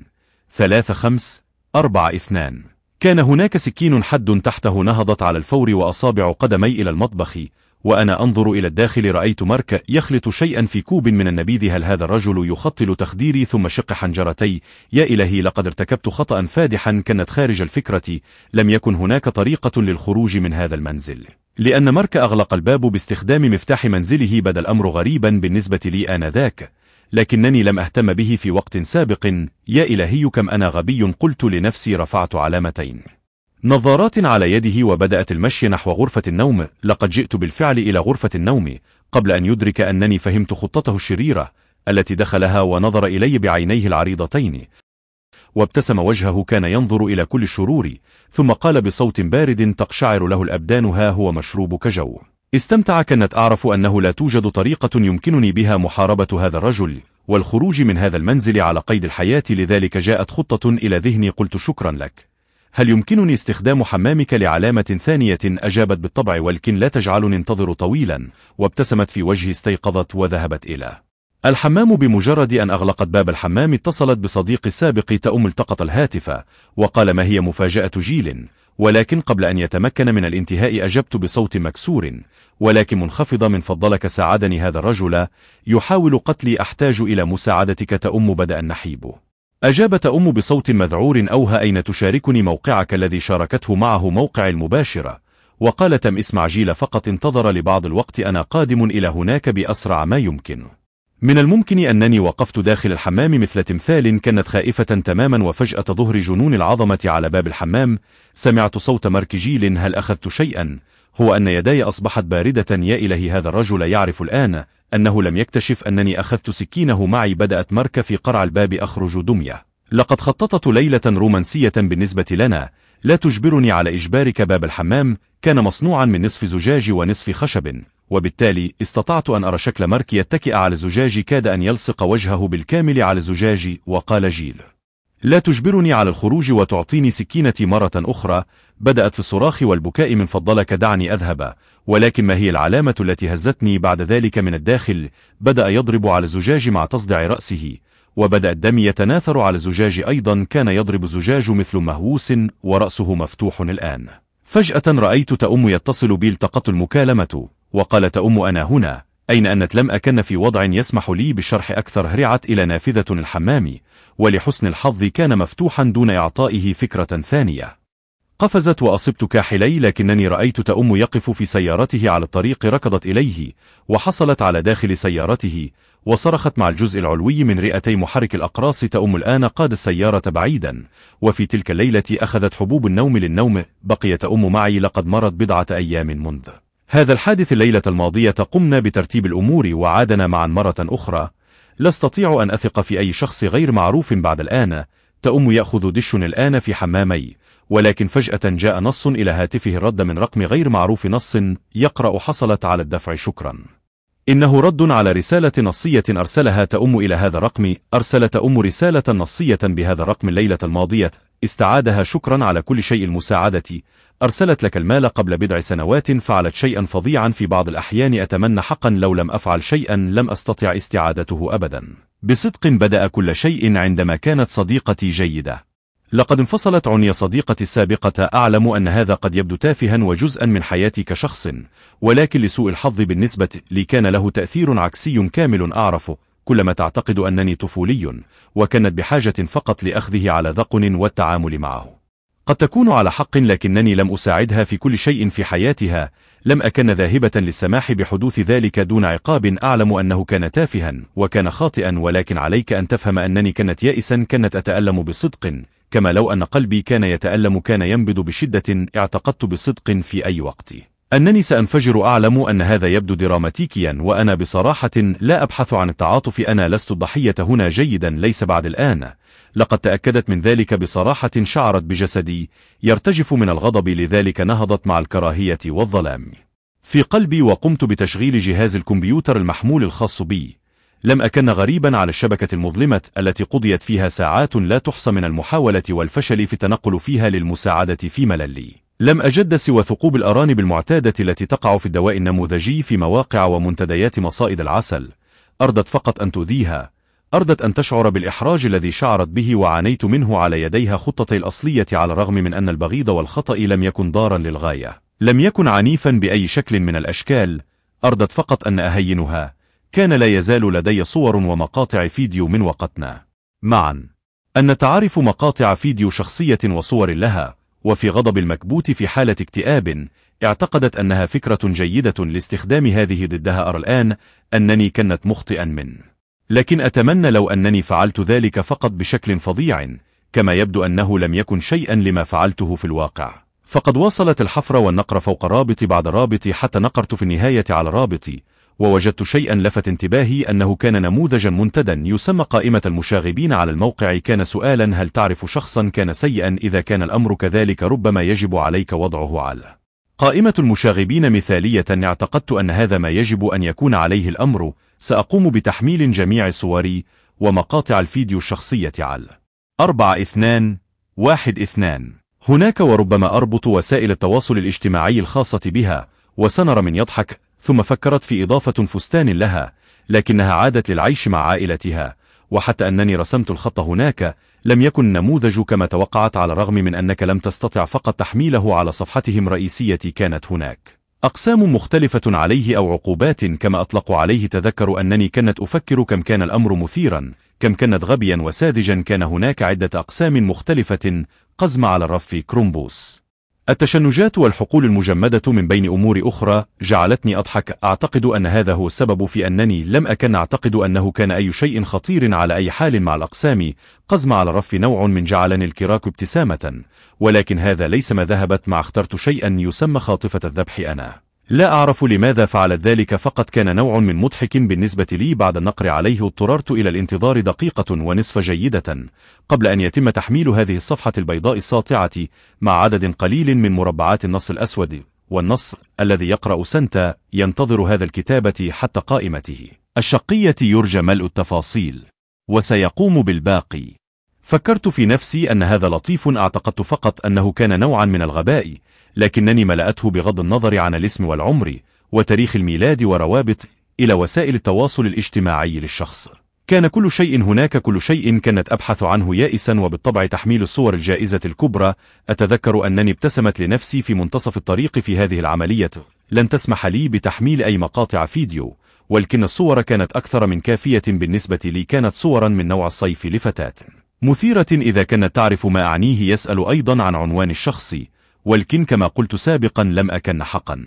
ثلاثة خمس أربعة اثنان كان هناك سكين حد تحته نهضت على الفور وأصابع قدمي إلى المطبخ وأنا أنظر إلى الداخل رأيت مارك يخلط شيئا في كوب من النبيذ هل هذا الرجل يخطل تخديري ثم شق حنجرتي يا إلهي لقد ارتكبت خطأ فادحا كانت خارج الفكرة لم يكن هناك طريقة للخروج من هذا المنزل لأن مارك أغلق الباب باستخدام مفتاح منزله بدا الأمر غريبا بالنسبة لي آنذاك لكنني لم أهتم به في وقت سابق يا إلهي كم أنا غبي قلت لنفسي رفعت علامتين نظارات على يده وبدأت المشي نحو غرفة النوم لقد جئت بالفعل إلى غرفة النوم قبل أن يدرك أنني فهمت خطته الشريرة التي دخلها ونظر إلي بعينيه العريضتين وابتسم وجهه كان ينظر إلى كل الشرور ثم قال بصوت بارد تقشعر له الأبدان ها هو مشروبك جو استمتع كانت أعرف أنه لا توجد طريقة يمكنني بها محاربة هذا الرجل والخروج من هذا المنزل على قيد الحياة لذلك جاءت خطة إلى ذهني قلت شكرا لك هل يمكنني استخدام حمامك لعلامة ثانية أجابت بالطبع ولكن لا تجعلني انتظر طويلا وابتسمت في وجهي استيقظت وذهبت إلى الحمام بمجرد أن أغلقت باب الحمام اتصلت بصديق السابق تأم التقط الهاتف وقال ما هي مفاجأة جيل ولكن قبل أن يتمكن من الانتهاء أجبت بصوت مكسور ولكن منخفض من فضلك ساعدني هذا الرجل يحاول قتلي أحتاج إلى مساعدتك تأم بدأ النحيب أجاب أم بصوت مذعور أوها أين تشاركني موقعك الذي شاركته معه موقع المباشرة وقال تم اسمع جيل فقط انتظر لبعض الوقت أنا قادم إلى هناك بأسرع ما يمكن من الممكن أنني وقفت داخل الحمام مثل تمثال كانت خائفة تماما وفجأة ظهر جنون العظمة على باب الحمام سمعت صوت مركجيل هل أخذت شيئا هو أن يداي أصبحت باردة يا إلهي هذا الرجل يعرف الآن أنه لم يكتشف أنني أخذت سكينه معي بدأت مرك في قرع الباب أخرج دمية لقد خططت ليلة رومانسية بالنسبة لنا لا تجبرني على إجبارك باب الحمام كان مصنوعا من نصف زجاج ونصف خشب وبالتالي استطعت أن أرى شكل مارك يتكئ على الزجاج كاد أن يلصق وجهه بالكامل على الزجاج وقال جيل لا تجبرني على الخروج وتعطيني سكينتي مرة أخرى بدأت في الصراخ والبكاء من فضلك دعني أذهب ولكن ما هي العلامة التي هزتني بعد ذلك من الداخل بدأ يضرب على الزجاج مع تصدع رأسه وبدأ الدم يتناثر على الزجاج أيضا كان يضرب الزجاج مثل مهووس ورأسه مفتوح الآن فجأة رأيت تأم يتصل بي التقط المكالمة وقالت أم أنا هنا أين أنت لم أكن في وضع يسمح لي بالشرح أكثر هرعت إلى نافذة الحمام ولحسن الحظ كان مفتوحا دون إعطائه فكرة ثانية قفزت وأصبت كاحلي لكنني رأيت تأم يقف في سيارته على الطريق ركضت إليه وحصلت على داخل سيارته وصرخت مع الجزء العلوي من رئتي محرك الأقراص تأم الآن قاد السيارة بعيدا وفي تلك الليلة أخذت حبوب النوم للنوم بقيت أم معي لقد مرت بضعة أيام منذ هذا الحادث الليلة الماضية قمنا بترتيب الأمور وعادنا معا مرة أخرى لا استطيع أن أثق في أي شخص غير معروف بعد الآن تأم يأخذ دش الآن في حمامي ولكن فجأة جاء نص إلى هاتفه الرد من رقم غير معروف نص يقرأ حصلت على الدفع شكرا إنه رد على رسالة نصية أرسلها تأم إلى هذا الرقم أرسل تأم رسالة نصية بهذا الرقم الليلة الماضية استعادها شكرا على كل شيء المساعدة أرسلت لك المال قبل بضع سنوات فعلت شيئا فظيعا في بعض الأحيان أتمنى حقا لو لم أفعل شيئا لم أستطع استعادته أبدا بصدق بدأ كل شيء عندما كانت صديقتي جيدة لقد انفصلت عنيا صديقتي السابقة أعلم أن هذا قد يبدو تافها وجزءا من حياتي كشخص ولكن لسوء الحظ بالنسبة لي كان له تأثير عكسي كامل أعرفه كلما تعتقد أنني طفولي وكانت بحاجة فقط لأخذه على ذقن والتعامل معه قد تكون على حق لكنني لم أساعدها في كل شيء في حياتها لم أكن ذاهبة للسماح بحدوث ذلك دون عقاب أعلم أنه كان تافها وكان خاطئا ولكن عليك أن تفهم أنني كانت يائسا كانت أتألم بصدق كما لو أن قلبي كان يتألم كان ينبض بشدة اعتقدت بصدق في أي وقت أنني سأنفجر أعلم أن هذا يبدو دراماتيكيا وأنا بصراحة لا أبحث عن التعاطف أنا لست الضحية هنا جيدا ليس بعد الآن لقد تأكدت من ذلك بصراحة شعرت بجسدي يرتجف من الغضب لذلك نهضت مع الكراهية والظلام في قلبي وقمت بتشغيل جهاز الكمبيوتر المحمول الخاص بي لم أكن غريبا على الشبكة المظلمة التي قضيت فيها ساعات لا تحصى من المحاولة والفشل في التنقل فيها للمساعدة في مللي لم أجد سوى ثقوب الأرانب المعتادة التي تقع في الدواء النموذجي في مواقع ومنتديات مصائد العسل أردت فقط أن تؤذيها أردت أن تشعر بالإحراج الذي شعرت به وعانيت منه على يديها خطتي الأصلية على الرغم من أن البغيض والخطأ لم يكن ضارا للغاية لم يكن عنيفا بأي شكل من الأشكال أردت فقط أن أهينها كان لا يزال لدي صور ومقاطع فيديو من وقتنا معا أن نتعارف مقاطع فيديو شخصية وصور لها وفي غضب المكبوت في حالة اكتئاب اعتقدت أنها فكرة جيدة لاستخدام هذه ضدها أرى الآن أنني كنت مخطئا من لكن أتمنى لو أنني فعلت ذلك فقط بشكل فظيع كما يبدو أنه لم يكن شيئا لما فعلته في الواقع فقد واصلت الحفرة والنقر فوق رابطي بعد رابطي حتى نقرت في النهاية على رابطي ووجدت شيئا لفت انتباهي أنه كان نموذجا منتدا يسمى قائمة المشاغبين على الموقع كان سؤالا هل تعرف شخصا كان سيئا إذا كان الأمر كذلك ربما يجب عليك وضعه على قائمة المشاغبين مثالية اعتقدت أن هذا ما يجب أن يكون عليه الأمر سأقوم بتحميل جميع صوري ومقاطع الفيديو الشخصية على 4 2 1 2 هناك وربما أربط وسائل التواصل الاجتماعي الخاصة بها وسنرى من يضحك ثم فكرت في إضافة فستان لها لكنها عادت للعيش مع عائلتها وحتى أنني رسمت الخط هناك لم يكن نموذج كما توقعت على الرغم من أنك لم تستطع فقط تحميله على صفحتهم رئيسية كانت هناك أقسام مختلفة عليه أو عقوبات كما أطلق عليه تذكر أنني كنت أفكر كم كان الأمر مثيرا كم كانت غبيا وساذجا كان هناك عدة أقسام مختلفة قزم على الرف كرومبوس التشنجات والحقول المجمدة من بين أمور أخرى جعلتني أضحك أعتقد أن هذا هو السبب في أنني لم أكن أعتقد أنه كان أي شيء خطير على أي حال مع الأقسام قزم على الرف نوع من جعلني الكراك ابتسامة ولكن هذا ليس ما ذهبت مع اخترت شيئا يسمى خاطفة الذبح أنا لا أعرف لماذا فعلت ذلك فقط كان نوع من مضحك بالنسبة لي بعد النقر عليه اضطررت إلى الانتظار دقيقة ونصف جيدة قبل أن يتم تحميل هذه الصفحة البيضاء الساطعة مع عدد قليل من مربعات النص الأسود والنص الذي يقرأ سنتا ينتظر هذا الكتابة حتى قائمته الشقية يرجى ملء التفاصيل وسيقوم بالباقي فكرت في نفسي أن هذا لطيف أعتقدت فقط أنه كان نوعا من الغباء لكنني ملأته بغض النظر عن الاسم والعمر وتاريخ الميلاد وروابط إلى وسائل التواصل الاجتماعي للشخص كان كل شيء هناك كل شيء كانت أبحث عنه يائسا وبالطبع تحميل الصور الجائزة الكبرى أتذكر أنني ابتسمت لنفسي في منتصف الطريق في هذه العملية لن تسمح لي بتحميل أي مقاطع فيديو ولكن الصور كانت أكثر من كافية بالنسبة لي كانت صورا من نوع الصيف لفتاة مثيرة إذا كانت تعرف ما أعنيه يسأل أيضا عن عنوان الشخصي والكن كما قلت سابقا لم أكن حقا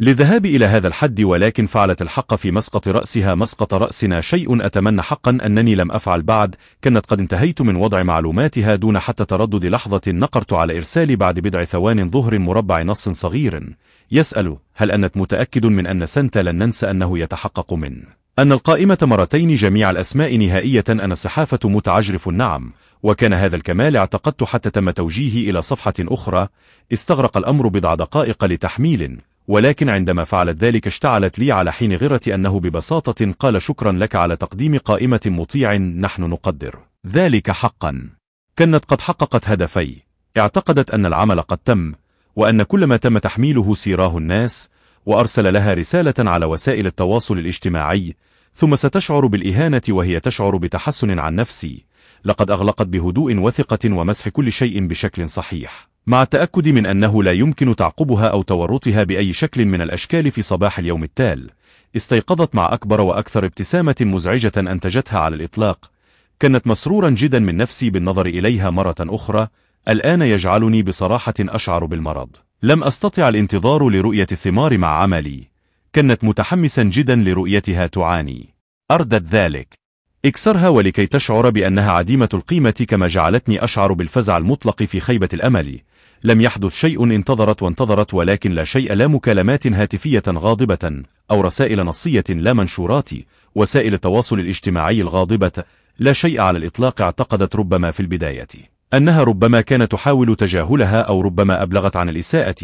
للذهاب إلى هذا الحد ولكن فعلت الحق في مسقط رأسها مسقط رأسنا شيء أتمنى حقا أنني لم أفعل بعد كانت قد انتهيت من وضع معلوماتها دون حتى تردد لحظة نقرت على إرسال بعد بضع ثوان ظهر مربع نص صغير يسأل هل أنت متأكد من أن سنتا لن ننسى أنه يتحقق منه أن القائمة مرتين جميع الأسماء نهائية أن الصحافة متعجرف النعم وكان هذا الكمال اعتقدت حتى تم توجيهي إلى صفحة أخرى استغرق الأمر بضع دقائق لتحميل ولكن عندما فعلت ذلك اشتعلت لي على حين غرة أنه ببساطة قال شكرا لك على تقديم قائمة مطيع نحن نقدر ذلك حقا كانت قد حققت هدفي اعتقدت أن العمل قد تم وأن كل ما تم تحميله سيراه الناس وأرسل لها رسالة على وسائل التواصل الاجتماعي ثم ستشعر بالإهانة وهي تشعر بتحسن عن نفسي لقد أغلقت بهدوء وثقة ومسح كل شيء بشكل صحيح مع التأكد من أنه لا يمكن تعقبها أو تورطها بأي شكل من الأشكال في صباح اليوم التال استيقظت مع أكبر وأكثر ابتسامة مزعجة أنتجتها على الإطلاق كانت مسرورا جدا من نفسي بالنظر إليها مرة أخرى الآن يجعلني بصراحة أشعر بالمرض لم أستطع الانتظار لرؤية الثمار مع عملي كانت متحمسا جدا لرؤيتها تعاني أردت ذلك اكسرها ولكي تشعر بأنها عديمة القيمة كما جعلتني أشعر بالفزع المطلق في خيبة الأمل لم يحدث شيء انتظرت وانتظرت ولكن لا شيء لا مكالمات هاتفية غاضبة أو رسائل نصية لا منشورات وسائل التواصل الاجتماعي الغاضبة لا شيء على الإطلاق اعتقدت ربما في البداية أنها ربما كانت تحاول تجاهلها أو ربما أبلغت عن الإساءة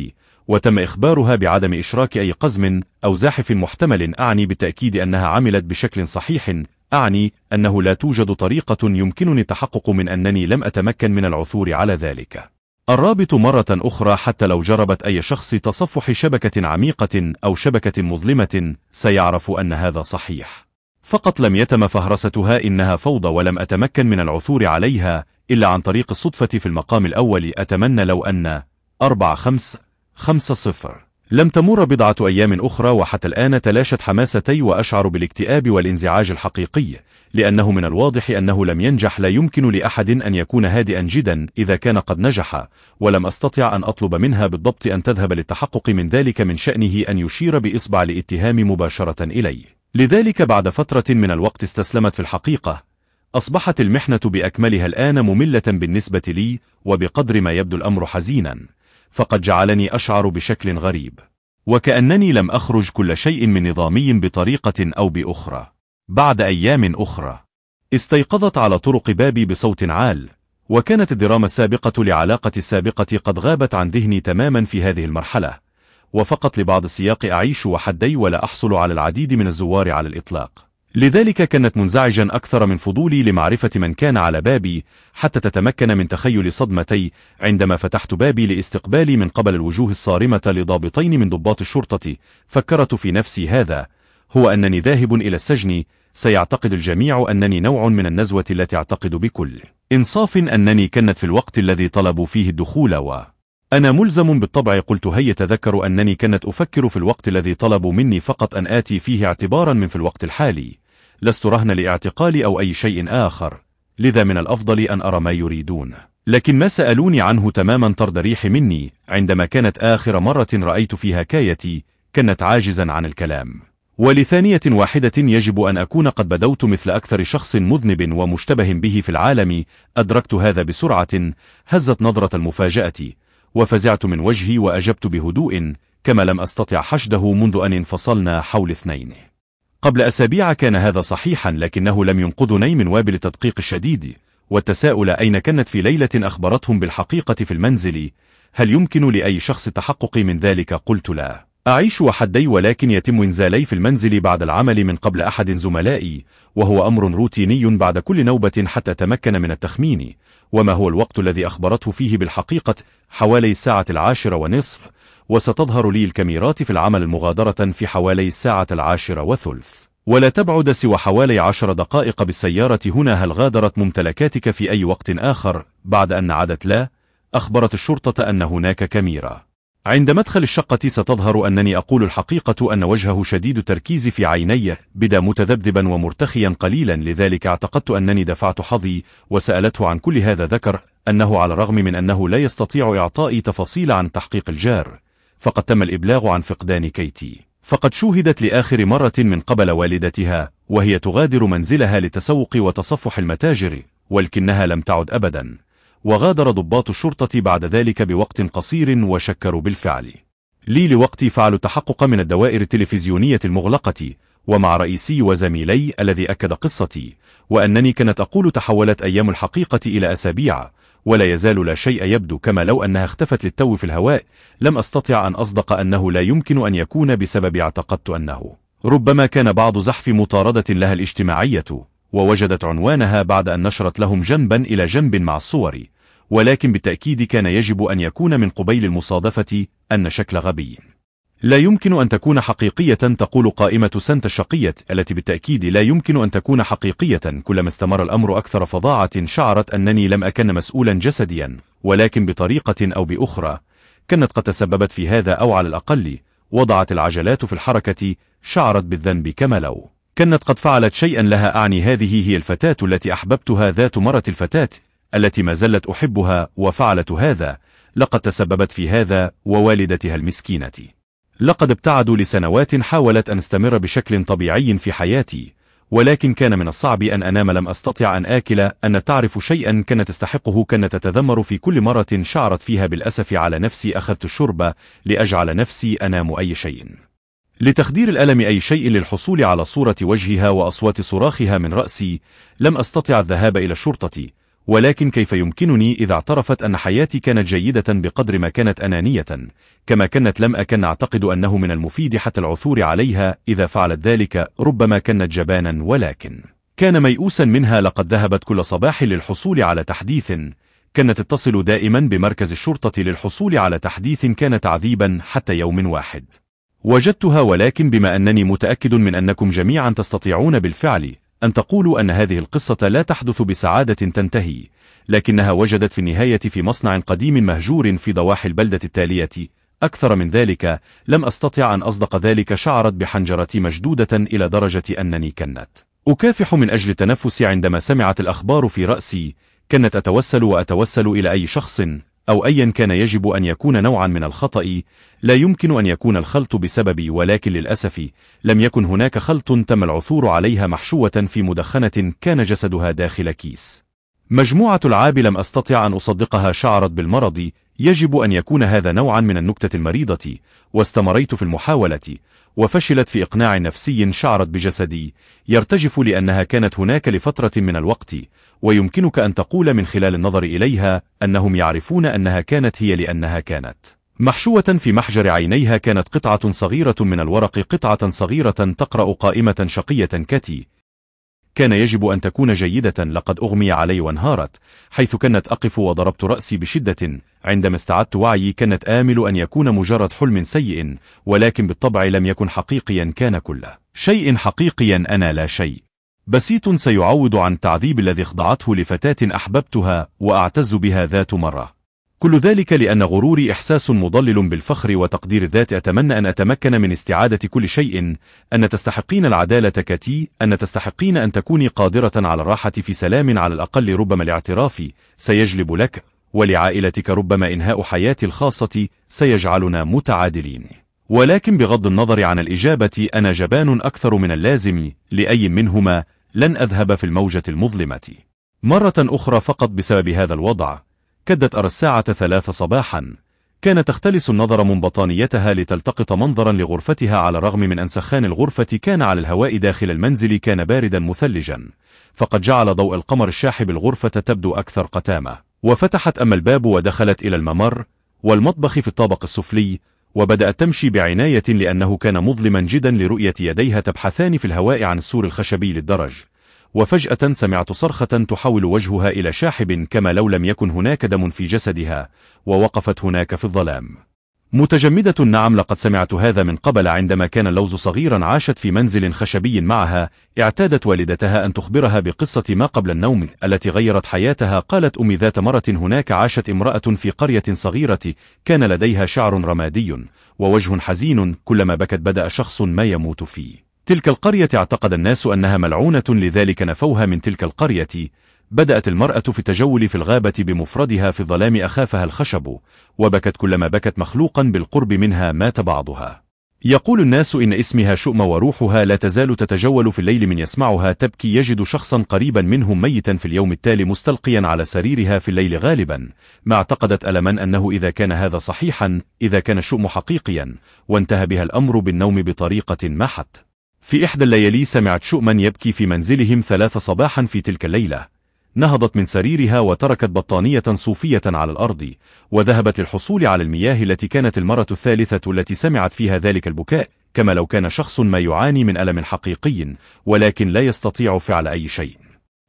وتم إخبارها بعدم إشراك أي قزم أو زاحف محتمل أعني بالتأكيد أنها عملت بشكل صحيح أعني أنه لا توجد طريقة يمكنني التحقق من أنني لم أتمكن من العثور على ذلك الرابط مرة أخرى حتى لو جربت أي شخص تصفح شبكة عميقة أو شبكة مظلمة سيعرف أن هذا صحيح فقط لم يتم فهرستها إنها فوضى ولم أتمكن من العثور عليها إلا عن طريق الصدفة في المقام الأول أتمنى لو أن أربع خمس خمسة صفر لم تمر بضعة أيام أخرى وحتى الآن تلاشت حماستي وأشعر بالاكتئاب والانزعاج الحقيقي لأنه من الواضح أنه لم ينجح لا يمكن لأحد أن يكون هادئا جدا إذا كان قد نجح ولم أستطع أن أطلب منها بالضبط أن تذهب للتحقق من ذلك من شأنه أن يشير بإصبع الاتهام مباشرة إلي لذلك بعد فترة من الوقت استسلمت في الحقيقة أصبحت المحنة بأكملها الآن مملة بالنسبة لي وبقدر ما يبدو الأمر حزينا فقد جعلني أشعر بشكل غريب وكأنني لم أخرج كل شيء من نظامي بطريقة أو بأخرى بعد أيام أخرى استيقظت على طرق بابي بصوت عال وكانت الدراما السابقة لعلاقة السابقة قد غابت عن ذهني تماما في هذه المرحلة وفقط لبعض السياق أعيش وحدي ولا أحصل على العديد من الزوار على الإطلاق لذلك كانت منزعجا أكثر من فضولي لمعرفة من كان على بابي حتى تتمكن من تخيل صدمتي عندما فتحت بابي لاستقبالي من قبل الوجوه الصارمة لضابطين من ضباط الشرطة فكرت في نفسي هذا هو أنني ذاهب إلى السجن سيعتقد الجميع أنني نوع من النزوة التي اعتقد بكل إنصاف أنني كنت في الوقت الذي طلبوا فيه الدخول و أنا ملزم بالطبع قلت هيا تذكر أنني كنت أفكر في الوقت الذي طلبوا مني فقط أن آتي فيه اعتبارا من في الوقت الحالي لست رهن لاعتقال أو أي شيء آخر لذا من الأفضل أن أرى ما يريدون لكن ما سألوني عنه تماما طرد ريح مني عندما كانت آخر مرة رأيت فيها كايتي كانت عاجزا عن الكلام ولثانية واحدة يجب أن أكون قد بدوت مثل أكثر شخص مذنب ومشتبه به في العالم أدركت هذا بسرعة هزت نظرة المفاجأة وفزعت من وجهي وأجبت بهدوء كما لم أستطع حشده منذ أن انفصلنا حول اثنين قبل أسابيع كان هذا صحيحا لكنه لم ينقذني من وابل التدقيق الشديد والتساؤل أين كانت في ليلة أخبرتهم بالحقيقة في المنزل هل يمكن لأي شخص التحقق من ذلك قلت لا أعيش وحدي ولكن يتم إنزالي في المنزل بعد العمل من قبل أحد زملائي وهو أمر روتيني بعد كل نوبة حتى تمكن من التخمين وما هو الوقت الذي أخبرته فيه بالحقيقة حوالي الساعة العاشرة ونصف وستظهر لي الكاميرات في العمل مغادرة في حوالي الساعة العاشرة وثلث ولا تبعد سوى حوالي عشر دقائق بالسيارة هنا هل غادرت ممتلكاتك في أي وقت آخر بعد أن عادت لا أخبرت الشرطة أن هناك كاميرا عند مدخل الشقة ستظهر أنني أقول الحقيقة أن وجهه شديد التركيز في عيني بدا متذبذبا ومرتخيا قليلا لذلك اعتقدت أنني دفعت حظي وسألته عن كل هذا ذكر أنه على الرغم من أنه لا يستطيع إعطائي تفاصيل عن تحقيق الجار فقد تم الإبلاغ عن فقدان كيتي فقد شوهدت لآخر مرة من قبل والدتها وهي تغادر منزلها لتسوق وتصفح المتاجر ولكنها لم تعد أبدا وغادر ضباط الشرطة بعد ذلك بوقت قصير وشكروا بالفعل لي لوقتي فعل تحقق من الدوائر التلفزيونية المغلقة ومع رئيسي وزميلي الذي أكد قصتي وأنني كانت أقول تحولت أيام الحقيقة إلى أسابيع ولا يزال لا شيء يبدو كما لو أنها اختفت للتو في الهواء لم أستطع أن أصدق أنه لا يمكن أن يكون بسبب اعتقدت أنه ربما كان بعض زحف مطاردة لها الاجتماعية ووجدت عنوانها بعد أن نشرت لهم جنبا إلى جنب مع الصور ولكن بالتأكيد كان يجب أن يكون من قبيل المصادفة أن شكل غبي لا يمكن أن تكون حقيقية تقول قائمة سنت الشقية التي بالتأكيد لا يمكن أن تكون حقيقية كلما استمر الأمر أكثر فظاعة شعرت أنني لم أكن مسؤولا جسديا ولكن بطريقة أو بأخرى كانت قد تسببت في هذا أو على الأقل وضعت العجلات في الحركة شعرت بالذنب كما لو كانت قد فعلت شيئا لها أعني هذه هي الفتاة التي أحببتها ذات مرة الفتاة التي ما زلت أحبها وفعلت هذا لقد تسببت في هذا ووالدتها المسكينة لقد ابتعدوا لسنوات حاولت أن استمر بشكل طبيعي في حياتي ولكن كان من الصعب أن أنام لم أستطع أن آكل أن تعرف شيئا كانت تستحقه كانت تتذمر في كل مرة شعرت فيها بالأسف على نفسي أخذت الشرب لأجعل نفسي أنام أي شيء لتخدير الألم أي شيء للحصول على صورة وجهها وأصوات صراخها من رأسي لم أستطع الذهاب إلى الشرطة ولكن كيف يمكنني إذا اعترفت أن حياتي كانت جيدة بقدر ما كانت أنانية كما كانت لم أكن أعتقد أنه من المفيد حتى العثور عليها إذا فعلت ذلك ربما كانت جبانا ولكن كان ميؤوسا منها لقد ذهبت كل صباح للحصول على تحديث كانت تتصل دائما بمركز الشرطة للحصول على تحديث كان تعذيبا حتى يوم واحد وجدتها ولكن بما أنني متأكد من أنكم جميعا تستطيعون بالفعل أن تقول أن هذه القصة لا تحدث بسعادة تنتهي لكنها وجدت في النهاية في مصنع قديم مهجور في ضواحي البلدة التالية أكثر من ذلك لم أستطع أن أصدق ذلك شعرت بحنجرتي مشدودة إلى درجة أنني كنت أكافح من أجل التنفس عندما سمعت الأخبار في رأسي كنت أتوسل وأتوسل إلى أي شخص أو أيا كان يجب أن يكون نوعا من الخطأ لا يمكن أن يكون الخلط بسبب ولكن للأسف لم يكن هناك خلط تم العثور عليها محشوة في مدخنة كان جسدها داخل كيس مجموعة العاب لم أستطع أن أصدقها شعرت بالمرض يجب أن يكون هذا نوعا من النكتة المريضة واستمريت في المحاولة وفشلت في إقناع نفسي شعرت بجسدي يرتجف لأنها كانت هناك لفترة من الوقت ويمكنك أن تقول من خلال النظر إليها أنهم يعرفون أنها كانت هي لأنها كانت محشوة في محجر عينيها كانت قطعة صغيرة من الورق قطعة صغيرة تقرأ قائمة شقية كتي كان يجب أن تكون جيدة لقد أغمي علي وانهارت حيث كانت أقف وضربت رأسي بشدة عندما استعدت وعيي كانت آمل أن يكون مجرد حلم سيء ولكن بالطبع لم يكن حقيقيا كان كله شيء حقيقيا أنا لا شيء بسيط سيعوض عن التعذيب الذي خضعته لفتاة أحببتها وأعتز بها ذات مرة كل ذلك لأن غروري إحساس مضلل بالفخر وتقدير الذات أتمنى أن أتمكن من استعادة كل شيء أن تستحقين العدالة كتي أن تستحقين أن تكوني قادرة على الراحة في سلام على الأقل ربما الاعتراف سيجلب لك ولعائلتك ربما إنهاء حياتي الخاصة سيجعلنا متعادلين ولكن بغض النظر عن الإجابة أنا جبان أكثر من اللازم لأي منهما لن أذهب في الموجة المظلمة مرة أخرى فقط بسبب هذا الوضع كدت أرى الساعة ثلاث صباحا كانت تختلس النظر من بطانيتها لتلتقط منظرا لغرفتها على الرغم من أن سخان الغرفة كان على الهواء داخل المنزل كان باردا مثلجا فقد جعل ضوء القمر الشاحب الغرفة تبدو أكثر قتامة وفتحت أما الباب ودخلت إلى الممر والمطبخ في الطابق السفلي وبدأت تمشي بعناية لأنه كان مظلما جدا لرؤية يديها تبحثان في الهواء عن السور الخشبي للدرج وفجأة سمعت صرخة تحول وجهها إلى شاحب كما لو لم يكن هناك دم في جسدها ووقفت هناك في الظلام متجمدة نعم لقد سمعت هذا من قبل عندما كان اللوز صغيرا عاشت في منزل خشبي معها اعتادت والدتها أن تخبرها بقصة ما قبل النوم التي غيرت حياتها قالت أمي ذات مرة هناك عاشت امرأة في قرية صغيرة كان لديها شعر رمادي ووجه حزين كلما بكت بدأ شخص ما يموت فيه تلك القرية اعتقد الناس أنها ملعونة لذلك نفوها من تلك القرية بدأت المرأة في التجول في الغابة بمفردها في الظلام أخافها الخشب وبكت كلما بكت مخلوقا بالقرب منها مات بعضها يقول الناس إن اسمها شؤم وروحها لا تزال تتجول في الليل من يسمعها تبكي يجد شخصا قريبا منهم ميتا في اليوم التالي مستلقيا على سريرها في الليل غالبا ما اعتقدت ألما أنه إذا كان هذا صحيحا إذا كان الشؤم حقيقيا وانتهى بها الأمر بالنوم بطريقة ما حت في إحدى الليالي سمعت شؤما يبكي في منزلهم ثلاث صباحا في تلك الليلة نهضت من سريرها وتركت بطانية صوفية على الأرض وذهبت للحصول على المياه التي كانت المرة الثالثة التي سمعت فيها ذلك البكاء كما لو كان شخص ما يعاني من ألم حقيقي ولكن لا يستطيع فعل أي شيء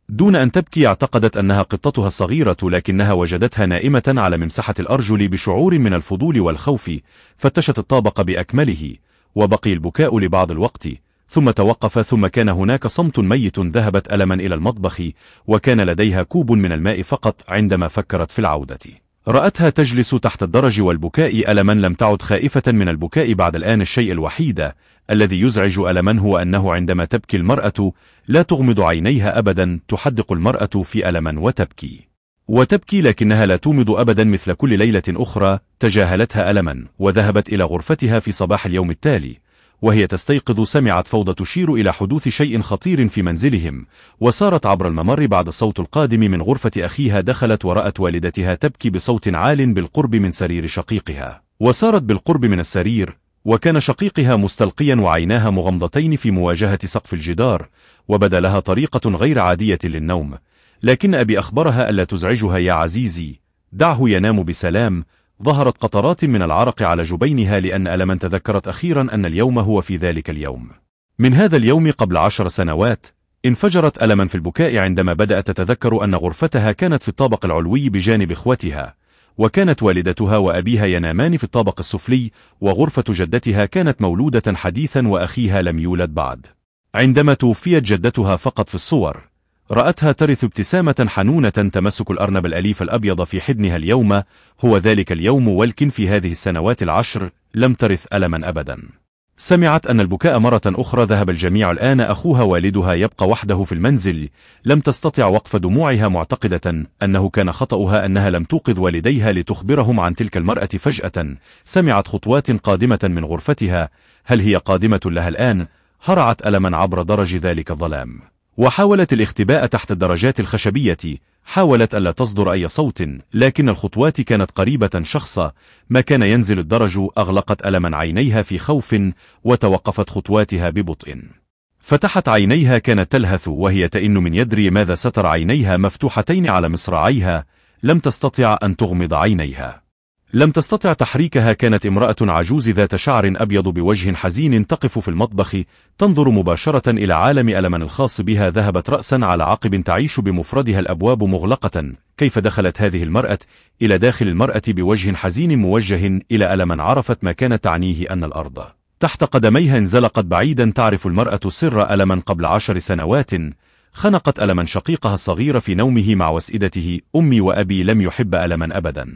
دون أن تبكي اعتقدت أنها قطتها الصغيرة لكنها وجدتها نائمة على ممسحة الأرجل بشعور من الفضول والخوف فتشت الطابق بأكمله وبقي البكاء لبعض الوقت ثم توقف ثم كان هناك صمت ميت ذهبت ألما إلى المطبخ وكان لديها كوب من الماء فقط عندما فكرت في العودة رأتها تجلس تحت الدرج والبكاء ألما لم تعد خائفة من البكاء بعد الآن الشيء الوحيد الذي يزعج ألما هو أنه عندما تبكي المرأة لا تغمض عينيها أبدا تحدق المرأة في ألما وتبكي وتبكي لكنها لا تومض أبدا مثل كل ليلة أخرى تجاهلتها ألما وذهبت إلى غرفتها في صباح اليوم التالي وهي تستيقظ سمعت فوضى تشير إلى حدوث شيء خطير في منزلهم وسارت عبر الممر بعد الصوت القادم من غرفة أخيها دخلت ورأت والدتها تبكي بصوت عال بالقرب من سرير شقيقها وسارت بالقرب من السرير وكان شقيقها مستلقيا وعيناها مغمضتين في مواجهة سقف الجدار وبدا لها طريقة غير عادية للنوم لكن أبي أخبرها ألا تزعجها يا عزيزي دعه ينام بسلام ظهرت قطرات من العرق على جبينها لأن ألما تذكرت أخيرا أن اليوم هو في ذلك اليوم من هذا اليوم قبل عشر سنوات انفجرت ألما في البكاء عندما بدأت تتذكر أن غرفتها كانت في الطابق العلوي بجانب إخوتها وكانت والدتها وأبيها ينامان في الطابق السفلي وغرفة جدتها كانت مولودة حديثا وأخيها لم يولد بعد عندما توفيت جدتها فقط في الصور رأتها ترث ابتسامة حنونة تمسك الأرنب الأليف الأبيض في حضنها اليوم هو ذلك اليوم ولكن في هذه السنوات العشر لم ترث ألما أبدا سمعت أن البكاء مرة أخرى ذهب الجميع الآن أخوها والدها يبقى وحده في المنزل لم تستطع وقف دموعها معتقدة أنه كان خطأها أنها لم توقظ والديها لتخبرهم عن تلك المرأة فجأة سمعت خطوات قادمة من غرفتها هل هي قادمة لها الآن؟ هرعت ألما عبر درج ذلك الظلام وحاولت الاختباء تحت الدرجات الخشبية حاولت ألا تصدر أي صوت لكن الخطوات كانت قريبة شخصة ما كان ينزل الدرج أغلقت ألما عينيها في خوف وتوقفت خطواتها ببطء فتحت عينيها كانت تلهث وهي تئن من يدري ماذا ستر عينيها مفتوحتين على مصراعيها لم تستطع أن تغمض عينيها لم تستطع تحريكها كانت امرأة عجوز ذات شعر أبيض بوجه حزين تقف في المطبخ تنظر مباشرة إلى عالم ألمن الخاص بها ذهبت رأسا على عقب تعيش بمفردها الأبواب مغلقة كيف دخلت هذه المرأة إلى داخل المرأة بوجه حزين موجه إلى ألمن عرفت ما كانت تعنيه أن الأرض تحت قدميها انزلقت بعيدا تعرف المرأة سر ألما قبل عشر سنوات خنقت ألما شقيقها الصغير في نومه مع وسئدته أمي وأبي لم يحب ألما أبدا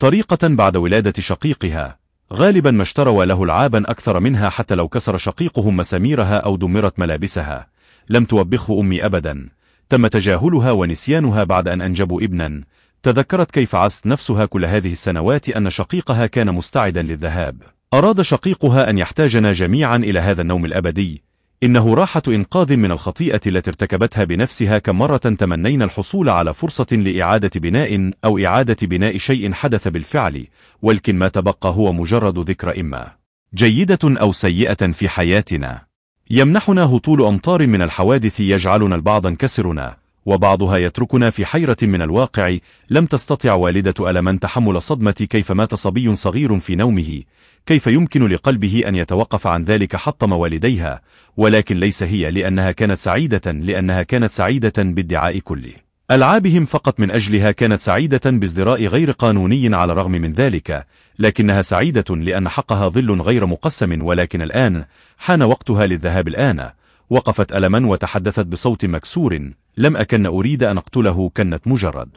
طريقة بعد ولادة شقيقها غالبا ما اشتروا له العابا أكثر منها حتى لو كسر شقيقهم مساميرها أو دمرت ملابسها لم توبخه أمي أبدا تم تجاهلها ونسيانها بعد أن أنجبوا ابنا تذكرت كيف عست نفسها كل هذه السنوات أن شقيقها كان مستعدا للذهاب أراد شقيقها أن يحتاجنا جميعا إلى هذا النوم الأبدي إنه راحة إنقاذ من الخطيئة التي ارتكبتها بنفسها كم مرة تمنينا الحصول على فرصة لإعادة بناء أو إعادة بناء شيء حدث بالفعل ولكن ما تبقى هو مجرد ذكرى إما جيدة أو سيئة في حياتنا يمنحنا هطول أمطار من الحوادث يجعلنا البعض انكسرنا وبعضها يتركنا في حيرة من الواقع لم تستطع والدة ألمان تحمل صدمة كيف مات صبي صغير في نومه كيف يمكن لقلبه أن يتوقف عن ذلك حطم والديها ولكن ليس هي لأنها كانت سعيدة لأنها كانت سعيدة بادعاء كله ألعابهم فقط من أجلها كانت سعيدة بازدراء غير قانوني على الرغم من ذلك لكنها سعيدة لأن حقها ظل غير مقسم ولكن الآن حان وقتها للذهاب الآن وقفت ألما وتحدثت بصوت مكسور لم أكن أريد أن أقتله كانت مجرد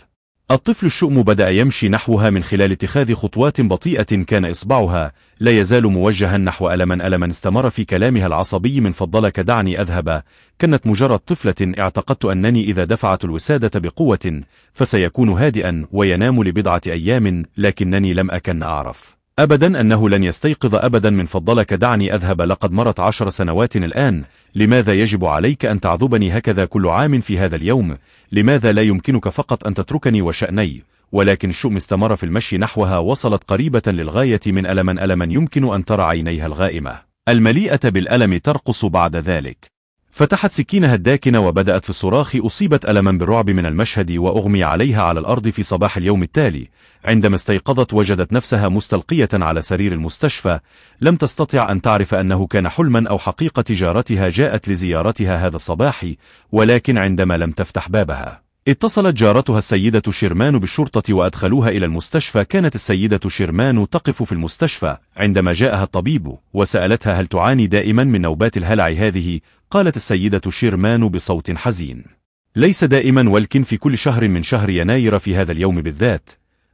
الطفل الشؤم بدأ يمشي نحوها من خلال اتخاذ خطوات بطيئة كان إصبعها لا يزال موجها نحو ألما ألما استمر في كلامها العصبي من فضلك دعني أذهب كانت مجرد طفلة اعتقدت أنني إذا دفعت الوسادة بقوة فسيكون هادئا وينام لبضعة أيام لكنني لم أكن أعرف أبدا أنه لن يستيقظ أبدا من فضلك دعني أذهب لقد مرت عشر سنوات الآن لماذا يجب عليك أن تعذبني هكذا كل عام في هذا اليوم لماذا لا يمكنك فقط أن تتركني وشأني ولكن الشؤم استمر في المشي نحوها وصلت قريبة للغاية من ألما ألما يمكن أن ترى عينيها الغائمة المليئة بالألم ترقص بعد ذلك فتحت سكينها الداكنة وبدأت في الصراخ أصيبت ألما بالرعب من المشهد وأغمي عليها على الأرض في صباح اليوم التالي عندما استيقظت وجدت نفسها مستلقية على سرير المستشفى لم تستطع أن تعرف أنه كان حلما أو حقيقة جارتها جاءت لزيارتها هذا الصباح ولكن عندما لم تفتح بابها اتصلت جارتها السيدة شيرمان بالشرطة وأدخلوها إلى المستشفى كانت السيدة شيرمان تقف في المستشفى عندما جاءها الطبيب وسألتها هل تعاني دائما من نوبات الهلع هذه قالت السيدة شيرمان بصوت حزين ليس دائما ولكن في كل شهر من شهر يناير في هذا اليوم بالذات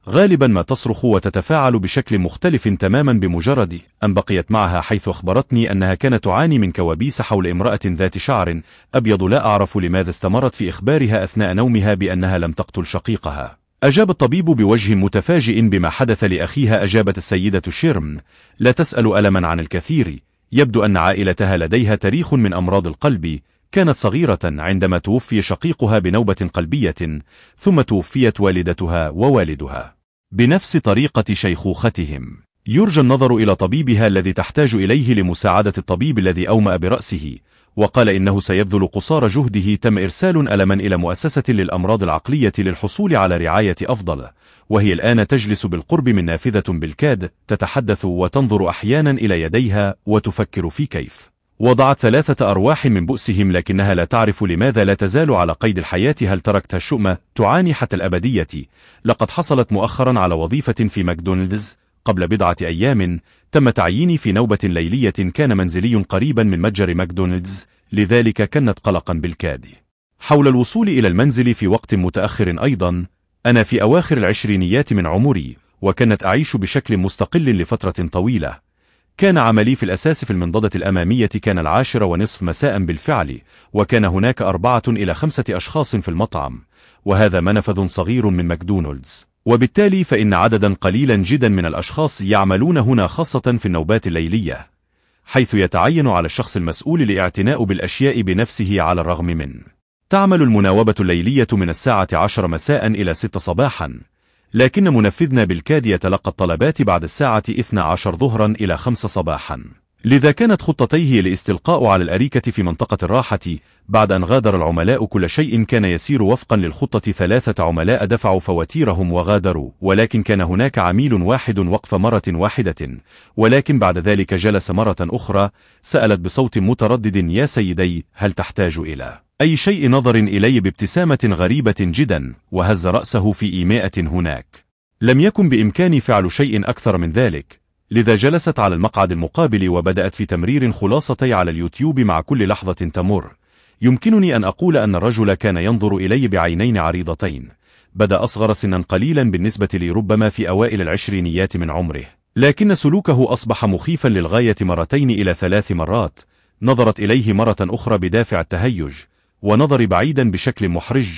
غالبا ما تصرخ وتتفاعل بشكل مختلف تماما بمجرد أن بقيت معها حيث أخبرتني أنها كانت تعاني من كوابيس حول امرأة ذات شعر أبيض لا أعرف لماذا استمرت في إخبارها أثناء نومها بأنها لم تقتل شقيقها أجاب الطبيب بوجه متفاجئ بما حدث لأخيها أجابت السيدة شيرم لا تسأل ألما عن الكثير يبدو أن عائلتها لديها تاريخ من أمراض القلب كانت صغيرة عندما توفي شقيقها بنوبة قلبية ثم توفيت والدتها ووالدها بنفس طريقة شيخوختهم يرجى النظر إلى طبيبها الذي تحتاج إليه لمساعدة الطبيب الذي أومأ برأسه وقال إنه سيبذل قصار جهده تم إرسال ألما إلى مؤسسة للأمراض العقلية للحصول على رعاية أفضل وهي الآن تجلس بالقرب من نافذة بالكاد تتحدث وتنظر أحيانا إلى يديها وتفكر في كيف وضعت ثلاثة أرواح من بؤسهم لكنها لا تعرف لماذا لا تزال على قيد الحياة هل تركت الشؤمة تعاني حتى الأبدية لقد حصلت مؤخرا على وظيفة في ماكدونالدز قبل بضعة أيام تم تعييني في نوبة ليلية كان منزلي قريبا من متجر ماكدونالدز لذلك كنت قلقا بالكاد حول الوصول إلى المنزل في وقت متأخر أيضا أنا في أواخر العشرينيات من عمري وكانت أعيش بشكل مستقل لفترة طويلة كان عملي في الأساس في المنضدة الأمامية كان العاشرة ونصف مساء بالفعل وكان هناك أربعة إلى خمسة أشخاص في المطعم وهذا منفذ صغير من ماكدونالدز وبالتالي فإن عددا قليلا جدا من الأشخاص يعملون هنا خاصة في النوبات الليلية حيث يتعين على الشخص المسؤول الاعتناء بالأشياء بنفسه على الرغم من تعمل المناوبة الليلية من الساعة عشر مساء إلى ست صباحاً لكن منفذنا بالكاد يتلقى الطلبات بعد الساعة 12 ظهرا إلى 5 صباحا لذا كانت خطتيه الاستلقاء على الأريكة في منطقة الراحة بعد أن غادر العملاء كل شيء كان يسير وفقا للخطة ثلاثة عملاء دفعوا فواتيرهم وغادروا ولكن كان هناك عميل واحد وقف مرة واحدة ولكن بعد ذلك جلس مرة أخرى سألت بصوت متردد يا سيدي هل تحتاج إلى أي شيء نظر إلي بابتسامة غريبة جدا وهز رأسه في إيماءة هناك لم يكن بإمكاني فعل شيء أكثر من ذلك لذا جلست على المقعد المقابل وبدأت في تمرير خلاصتي على اليوتيوب مع كل لحظة تمر يمكنني أن أقول أن الرجل كان ينظر إلي بعينين عريضتين بدأ أصغر سنا قليلا بالنسبة لي ربما في أوائل العشرينيات من عمره لكن سلوكه أصبح مخيفا للغاية مرتين إلى ثلاث مرات نظرت إليه مرة أخرى بدافع التهيج ونظر بعيدا بشكل محرج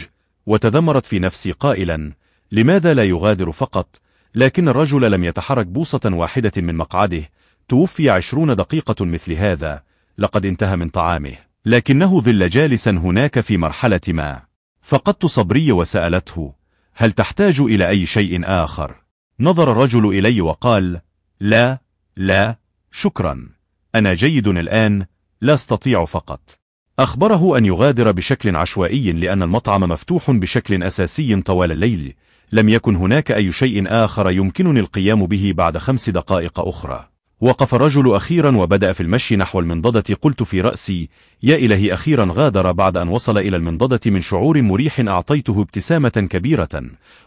وتذمرت في نفسي قائلا لماذا لا يغادر فقط؟ لكن الرجل لم يتحرك بوصة واحدة من مقعده توفي عشرون دقيقة مثل هذا لقد انتهى من طعامه لكنه ظل جالسا هناك في مرحلة ما فقدت صبري وسألته هل تحتاج إلى أي شيء آخر؟ نظر الرجل إلي وقال لا لا شكرا أنا جيد الآن لا استطيع فقط أخبره أن يغادر بشكل عشوائي لأن المطعم مفتوح بشكل أساسي طوال الليل لم يكن هناك أي شيء آخر يمكنني القيام به بعد خمس دقائق أخرى وقف الرجل أخيرا وبدأ في المشي نحو المنضدة قلت في رأسي يا إلهي أخيرا غادر بعد أن وصل إلى المنضدة من شعور مريح أعطيته ابتسامة كبيرة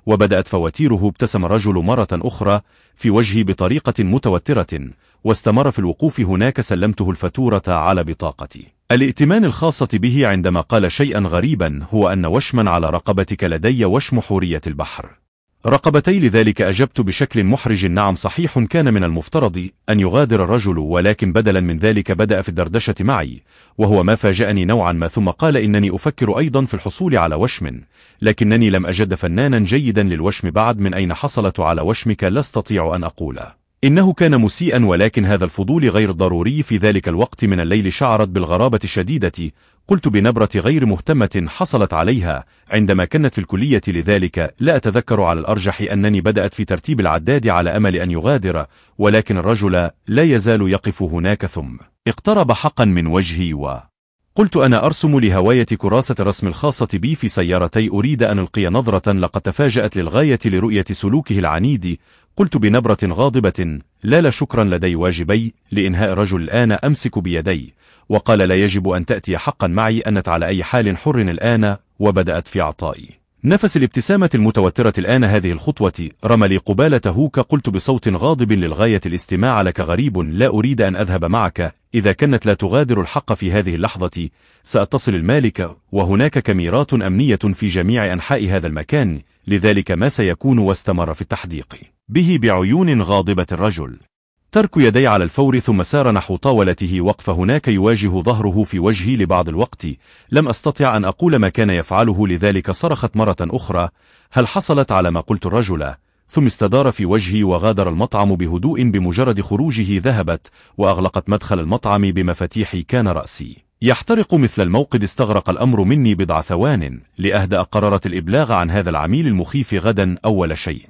وبدأت فواتيره ابتسم الرجل مرة أخرى في وجهي بطريقة متوترة واستمر في الوقوف هناك سلمته الفاتورة على بطاقتي الائتمان الخاصة به عندما قال شيئا غريبا هو أن وشما على رقبتك لدي وشم حورية البحر رقبتي لذلك أجبت بشكل محرج نعم صحيح كان من المفترض أن يغادر الرجل ولكن بدلا من ذلك بدأ في الدردشة معي وهو ما فاجأني نوعا ما ثم قال إنني أفكر أيضا في الحصول على وشم لكنني لم أجد فنانا جيدا للوشم بعد من أين حصلت على وشمك لا استطيع أن أقوله إنه كان مسيئا ولكن هذا الفضول غير ضروري في ذلك الوقت من الليل شعرت بالغرابة الشديدة قلت بنبرة غير مهتمة حصلت عليها عندما كانت في الكلية لذلك لا أتذكر على الأرجح أنني بدأت في ترتيب العداد على أمل أن يغادر ولكن الرجل لا يزال يقف هناك ثم اقترب حقا من وجهي و قلت أنا أرسم لهواية كراسة رسم الخاصة بي في سيارتي أريد أن ألقي نظرة لقد تفاجأت للغاية لرؤية سلوكه العنيد قلت بنبرة غاضبة لا لا شكرا لدي واجبي لإنهاء رجل الآن أمسك بيدي وقال لا يجب أن تأتي حقا معي أنت على أي حال حر الآن وبدأت في عطائي نفس الابتسامة المتوترة الآن هذه الخطوة رمى لي قبالته كقلت بصوت غاضب للغاية الاستماع لك غريب لا أريد أن أذهب معك إذا كانت لا تغادر الحق في هذه اللحظة سأتصل المالك وهناك كاميرات أمنية في جميع أنحاء هذا المكان لذلك ما سيكون واستمر في التحديق به بعيون غاضبة الرجل ترك يدي على الفور ثم سار نحو طاولته وقف هناك يواجه ظهره في وجهي لبعض الوقت لم أستطع أن أقول ما كان يفعله لذلك صرخت مرة أخرى هل حصلت على ما قلت الرجل؟ ثم استدار في وجهي وغادر المطعم بهدوء بمجرد خروجه ذهبت وأغلقت مدخل المطعم بمفاتيحي كان رأسي يحترق مثل الموقد استغرق الأمر مني بضع ثوان لأهدأ قررت الإبلاغ عن هذا العميل المخيف غدا أول شيء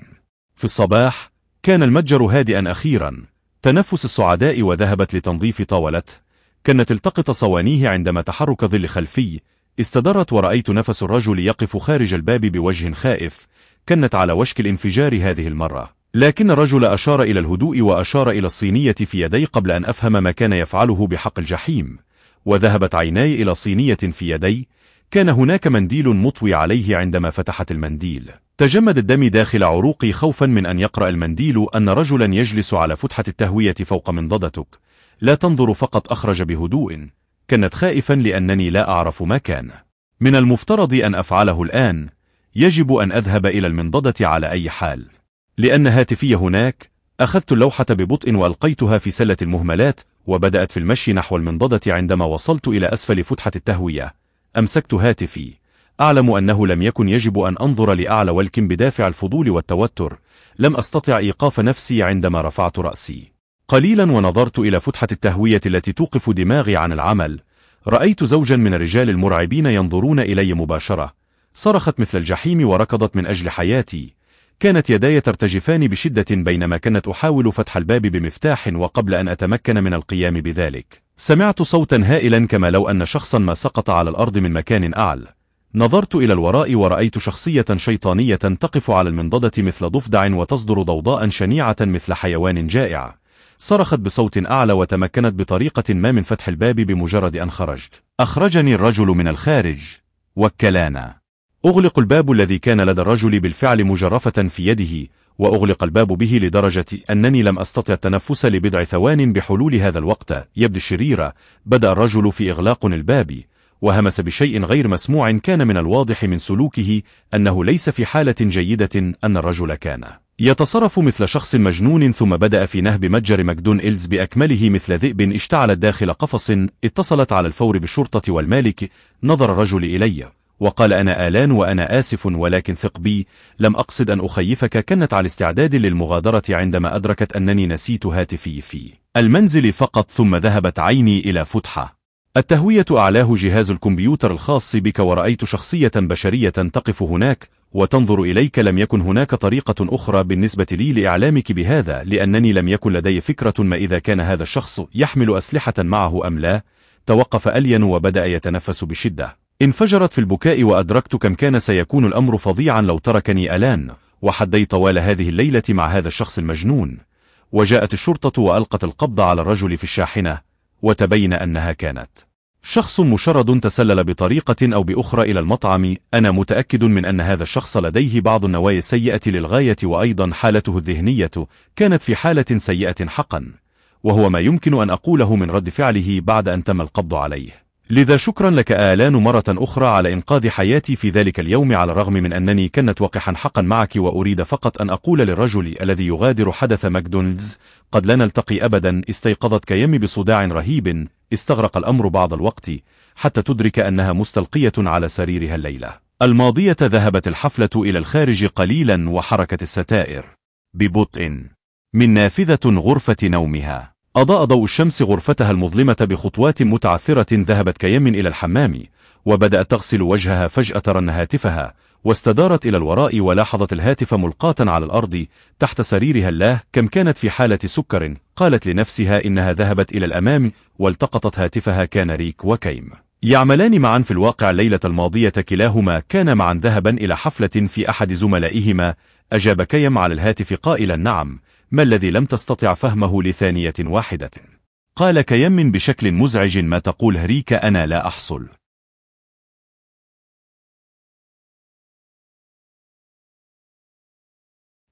في الصباح كان المتجر هادئا أخيرا تنفس السعداء وذهبت لتنظيف طاولته كانت التقط صوانيه عندما تحرك ظل خلفي استدرت ورأيت نفس الرجل يقف خارج الباب بوجه خائف كانت على وشك الانفجار هذه المرة لكن الرجل أشار إلى الهدوء وأشار إلى الصينية في يدي قبل أن أفهم ما كان يفعله بحق الجحيم وذهبت عيناي إلى صينية في يدي كان هناك منديل مطوي عليه عندما فتحت المنديل تجمد الدم داخل عروقي خوفا من أن يقرأ المنديل أن رجلا يجلس على فتحة التهوية فوق منضدتك لا تنظر فقط أخرج بهدوء كنت خائفا لأنني لا أعرف ما كان من المفترض أن أفعله الآن يجب أن أذهب إلى المنضدة على أي حال لأن هاتفي هناك أخذت اللوحة ببطء وألقيتها في سلة المهملات وبدأت في المشي نحو المنضدة عندما وصلت إلى أسفل فتحة التهوية أمسكت هاتفي أعلم أنه لم يكن يجب أن أنظر لأعلى ولكن بدافع الفضول والتوتر لم أستطع إيقاف نفسي عندما رفعت رأسي قليلا ونظرت إلى فتحة التهوية التي توقف دماغي عن العمل رأيت زوجا من الرجال المرعبين ينظرون إلي مباشرة صرخت مثل الجحيم وركضت من أجل حياتي كانت يداي ترتجفان بشدة بينما كانت أحاول فتح الباب بمفتاح وقبل أن أتمكن من القيام بذلك سمعت صوتا هائلا كما لو أن شخصا ما سقط على الأرض من مكان أعلى نظرت إلى الوراء ورأيت شخصية شيطانية تقف على المنضدة مثل ضفدع وتصدر ضوضاء شنيعة مثل حيوان جائع صرخت بصوت أعلى وتمكنت بطريقة ما من فتح الباب بمجرد أن خرجت أخرجني الرجل من الخارج وكلانا أغلق الباب الذي كان لدى الرجل بالفعل مجرفة في يده وأغلق الباب به لدرجة أنني لم أستطع التنفس لبضع ثوان بحلول هذا الوقت يبدو الشريرة بدأ الرجل في إغلاق الباب وهمس بشيء غير مسموع كان من الواضح من سلوكه أنه ليس في حالة جيدة أن الرجل كان يتصرف مثل شخص مجنون ثم بدأ في نهب متجر مكدون إلز بأكمله مثل ذئب اشتعلت داخل قفص اتصلت على الفور بالشرطة والمالك نظر الرجل إلي وقال أنا آلان وأنا آسف ولكن ثق بي لم أقصد أن أخيفك كانت على استعداد للمغادرة عندما أدركت أنني نسيت هاتفي في المنزل فقط ثم ذهبت عيني إلى فتحة التهوية أعلاه جهاز الكمبيوتر الخاص بك ورأيت شخصية بشرية تقف هناك وتنظر إليك لم يكن هناك طريقة أخرى بالنسبة لي لإعلامك بهذا لأنني لم يكن لدي فكرة ما إذا كان هذا الشخص يحمل أسلحة معه أم لا توقف ألين وبدأ يتنفس بشدة انفجرت في البكاء وأدركت كم كان سيكون الأمر فظيعا لو تركني ألان وحدي طوال هذه الليلة مع هذا الشخص المجنون وجاءت الشرطة وألقت القبض على الرجل في الشاحنة وتبين أنها كانت شخص مشرد تسلل بطريقة أو بأخرى إلى المطعم أنا متأكد من أن هذا الشخص لديه بعض النوايا السيئة للغاية وأيضا حالته الذهنية كانت في حالة سيئة حقا وهو ما يمكن أن أقوله من رد فعله بعد أن تم القبض عليه لذا شكرا لك آلان مرة أخرى على إنقاذ حياتي في ذلك اليوم على الرغم من أنني كنت وقحا حقا معك وأريد فقط أن أقول للرجل الذي يغادر حدث ماكدونالدز قد لا نلتقي أبدا استيقظت كيمي بصداع رهيب استغرق الأمر بعض الوقت حتى تدرك أنها مستلقية على سريرها الليلة الماضية ذهبت الحفلة إلى الخارج قليلا وحركت الستائر ببطء من نافذة غرفة نومها أضاء ضوء الشمس غرفتها المظلمة بخطوات متعثرة ذهبت كيم إلى الحمام وبدأت تغسل وجهها فجأة رن هاتفها واستدارت إلى الوراء ولاحظت الهاتف ملقاة على الأرض تحت سريرها الله كم كانت في حالة سكر قالت لنفسها إنها ذهبت إلى الأمام والتقطت هاتفها كان ريك وكيم يعملان معا في الواقع الليلة الماضية كلاهما كان معا ذهبا إلى حفلة في أحد زملائهما أجاب كيم على الهاتف قائلا نعم ما الذي لم تستطع فهمه لثانية واحدة قال كيم بشكل مزعج ما تقول هريك أنا لا أحصل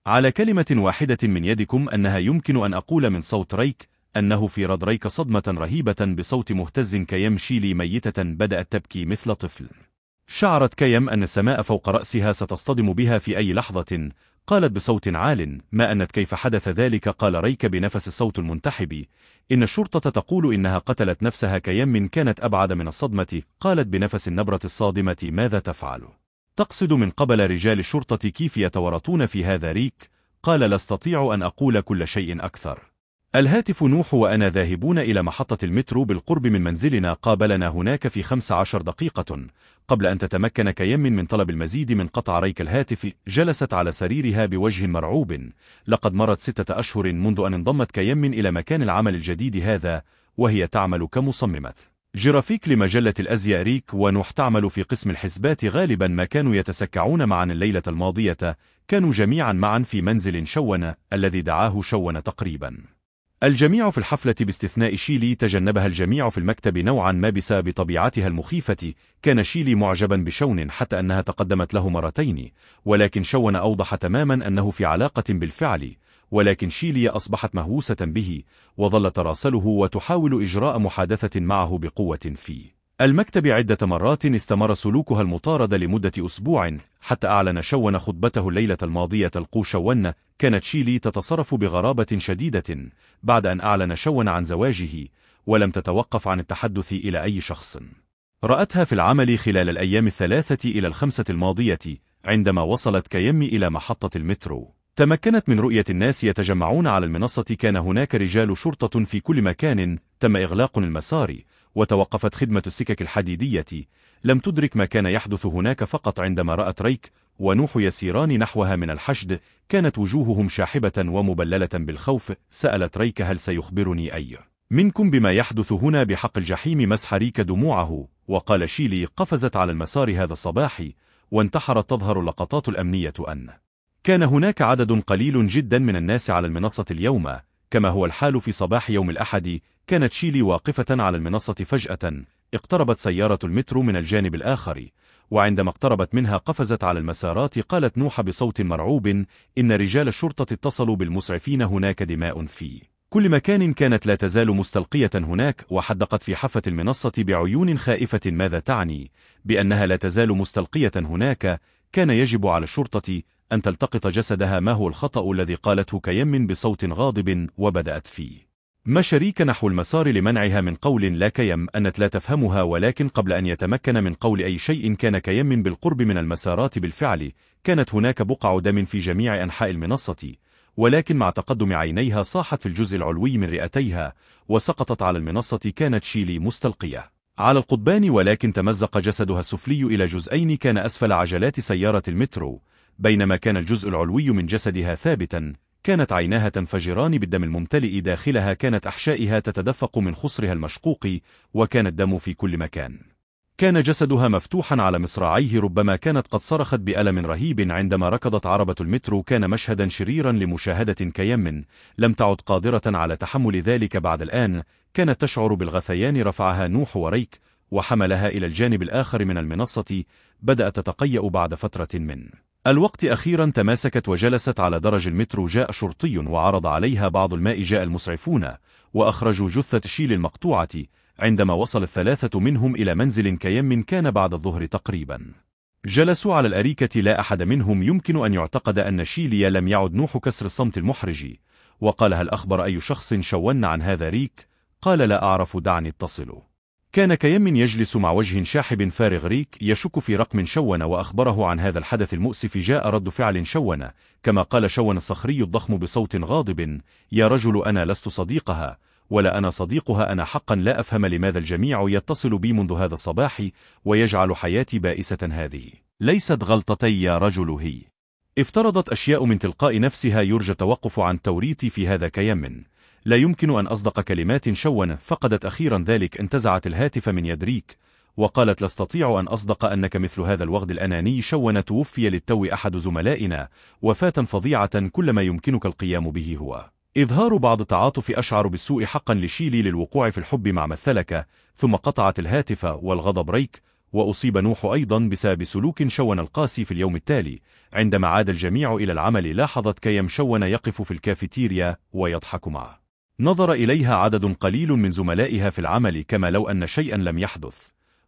على كلمة واحدة من يدكم أنها يمكن أن أقول من صوت ريك أنه في ردريك صدمة رهيبة بصوت مهتز كيم شيلي ميتة بدأت تبكي مثل طفل شعرت كيم أن السماء فوق رأسها ستصطدم بها في أي لحظة قالت بصوت عال ما أنت كيف حدث ذلك قال ريك بنفس الصوت المنتحب إن الشرطة تقول إنها قتلت نفسها كيم كانت أبعد من الصدمة قالت بنفس النبرة الصادمة ماذا تفعل؟ تقصد من قبل رجال الشرطة كيف يتورطون في هذا ريك؟ قال لا استطيع أن أقول كل شيء أكثر الهاتف نوح وأنا ذاهبون إلى محطة المترو بالقرب من منزلنا قابلنا هناك في 15 دقيقة قبل أن تتمكن كيم من طلب المزيد من قطع ريك الهاتف جلست على سريرها بوجه مرعوب لقد مرت ستة أشهر منذ أن انضمت كيم إلى مكان العمل الجديد هذا وهي تعمل كمصممة جرافيك لمجلة الأزياء ريك ونوح تعمل في قسم الحسبات غالبا ما كانوا يتسكعون معا الليلة الماضية كانوا جميعا معا في منزل شونة الذي دعاه شونة تقريبا الجميع في الحفلة باستثناء شيلي تجنبها الجميع في المكتب نوعا ما بسبب طبيعتها المخيفة كان شيلي معجبا بشون حتى أنها تقدمت له مرتين ولكن شون أوضح تماما أنه في علاقة بالفعل ولكن شيلي أصبحت مهووسة به وظل تراسله وتحاول إجراء محادثة معه بقوة فيه المكتب عدة مرات استمر سلوكها المطارد لمدة أسبوع حتى أعلن شون خطبته الليلة الماضية القو شون كانت شيلي تتصرف بغرابة شديدة بعد أن أعلن شون عن زواجه ولم تتوقف عن التحدث إلى أي شخص رأتها في العمل خلال الأيام الثلاثة إلى الخمسة الماضية عندما وصلت كيمي إلى محطة المترو تمكنت من رؤية الناس يتجمعون على المنصة كان هناك رجال شرطة في كل مكان تم إغلاق المسار وتوقفت خدمة السكك الحديدية لم تدرك ما كان يحدث هناك فقط عندما رأت ريك ونوح يسيران نحوها من الحشد كانت وجوههم شاحبة ومبللة بالخوف سألت ريك هل سيخبرني أي منكم بما يحدث هنا بحق الجحيم مسح ريك دموعه وقال شيلي قفزت على المسار هذا الصباح وانتحرت تظهر اللقطات الأمنية أن كان هناك عدد قليل جدا من الناس على المنصة اليوم كما هو الحال في صباح يوم الأحد كانت شيلي واقفة على المنصة فجأة اقتربت سيارة المترو من الجانب الآخر وعندما اقتربت منها قفزت على المسارات قالت نوح بصوت مرعوب إن رجال الشرطة اتصلوا بالمسعفين هناك دماء في كل مكان كانت لا تزال مستلقية هناك وحدقت في حافة المنصة بعيون خائفة ماذا تعني بأنها لا تزال مستلقية هناك كان يجب على الشرطة أن تلتقط جسدها ما هو الخطأ الذي قالته كيم بصوت غاضب وبدأت فيه ما شريك نحو المسار لمنعها من قول لا كيم أنت لا تفهمها ولكن قبل أن يتمكن من قول أي شيء كان كيم بالقرب من المسارات بالفعل كانت هناك بقع دم في جميع أنحاء المنصة ولكن مع تقدم عينيها صاحت في الجزء العلوي من رئتيها وسقطت على المنصة كانت شيلي مستلقية على القضبان ولكن تمزق جسدها السفلي إلى جزئين كان أسفل عجلات سيارة المترو بينما كان الجزء العلوي من جسدها ثابتا كانت عيناها تنفجران بالدم الممتلئ داخلها كانت أحشائها تتدفق من خصرها المشقوق وكان الدم في كل مكان كان جسدها مفتوحا على مصراعيه ربما كانت قد صرخت بألم رهيب عندما ركضت عربة المترو كان مشهدا شريرا لمشاهدة كيم لم تعد قادرة على تحمل ذلك بعد الآن كانت تشعر بالغثيان رفعها نوح وريك وحملها إلى الجانب الآخر من المنصة بدأت تتقيأ بعد فترة من الوقت أخيرا تماسكت وجلست على درج المترو جاء شرطي وعرض عليها بعض الماء جاء المسعفون وأخرجوا جثة شيل المقطوعة عندما وصل الثلاثة منهم إلى منزل كيم كان بعد الظهر تقريبا جلسوا على الأريكة لا أحد منهم يمكن أن يعتقد أن شيليا لم يعد نوح كسر الصمت المحرج وقال هل أخبر أي شخص شون عن هذا ريك؟ قال لا أعرف دعني اتصله كان كيم يجلس مع وجه شاحب فارغ ريك يشك في رقم شون وأخبره عن هذا الحدث المؤسف جاء رد فعل شون كما قال شون الصخري الضخم بصوت غاضب يا رجل أنا لست صديقها ولا أنا صديقها أنا حقا لا أفهم لماذا الجميع يتصل بي منذ هذا الصباح ويجعل حياتي بائسة هذه ليست غلطتي يا رجل هي افترضت أشياء من تلقاء نفسها يرجى توقف عن توريتي في هذا كيم لا يمكن أن أصدق كلمات شونة فقدت أخيرا ذلك انتزعت الهاتف من يدريك وقالت لا استطيع أن أصدق أنك مثل هذا الوغد الأناني شون توفي للتو أحد زملائنا وفاة فظيعة كل ما يمكنك القيام به هو إظهار بعض تعاطف أشعر بالسوء حقا لشيلي للوقوع في الحب مع مثلك ثم قطعت الهاتف والغضب ريك وأصيب نوح أيضا بسبب سلوك شون القاسي في اليوم التالي عندما عاد الجميع إلى العمل لاحظت كيم شون يقف في الكافيتيريا ويضحك معه نظر إليها عدد قليل من زملائها في العمل كما لو أن شيئا لم يحدث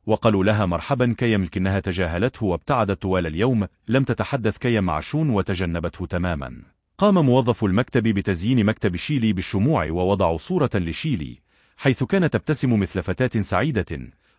وقالوا لها مرحبا كيم لكنها تجاهلته وابتعدت طوال اليوم لم تتحدث كيم مع شون وتجنبته تماما قام موظف المكتب بتزيين مكتب شيلي بالشموع ووضعوا صورة لشيلي حيث كانت تبتسم مثل فتاة سعيدة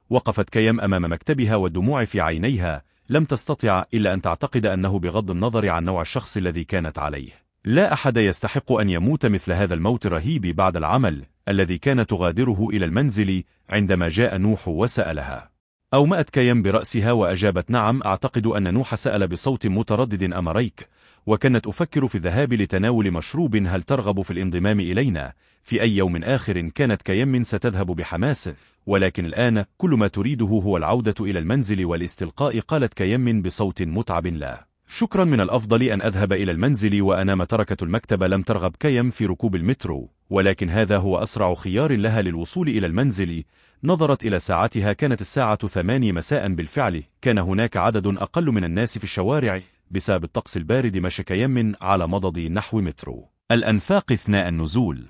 وقفت كيم أمام مكتبها والدموع في عينيها لم تستطع إلا أن تعتقد أنه بغض النظر عن نوع الشخص الذي كانت عليه لا أحد يستحق أن يموت مثل هذا الموت الرهيب بعد العمل الذي كان تغادره إلى المنزل عندما جاء نوح وسألها أو مأت كيم برأسها وأجابت نعم أعتقد أن نوح سأل بصوت متردد أمريك وكانت أفكر في الذهاب لتناول مشروب هل ترغب في الانضمام إلينا في أي يوم آخر كانت كيم ستذهب بحماس ولكن الآن كل ما تريده هو العودة إلى المنزل والاستلقاء قالت كيم بصوت متعب لا شكرا من الأفضل أن أذهب إلى المنزل وأنا تركة المكتب لم ترغب كيم في ركوب المترو ولكن هذا هو أسرع خيار لها للوصول إلى المنزل نظرت إلى ساعتها كانت الساعة ثمانية مساء بالفعل كان هناك عدد أقل من الناس في الشوارع بسبب الطقس البارد مشى كيم على مضض نحو مترو الأنفاق اثناء النزول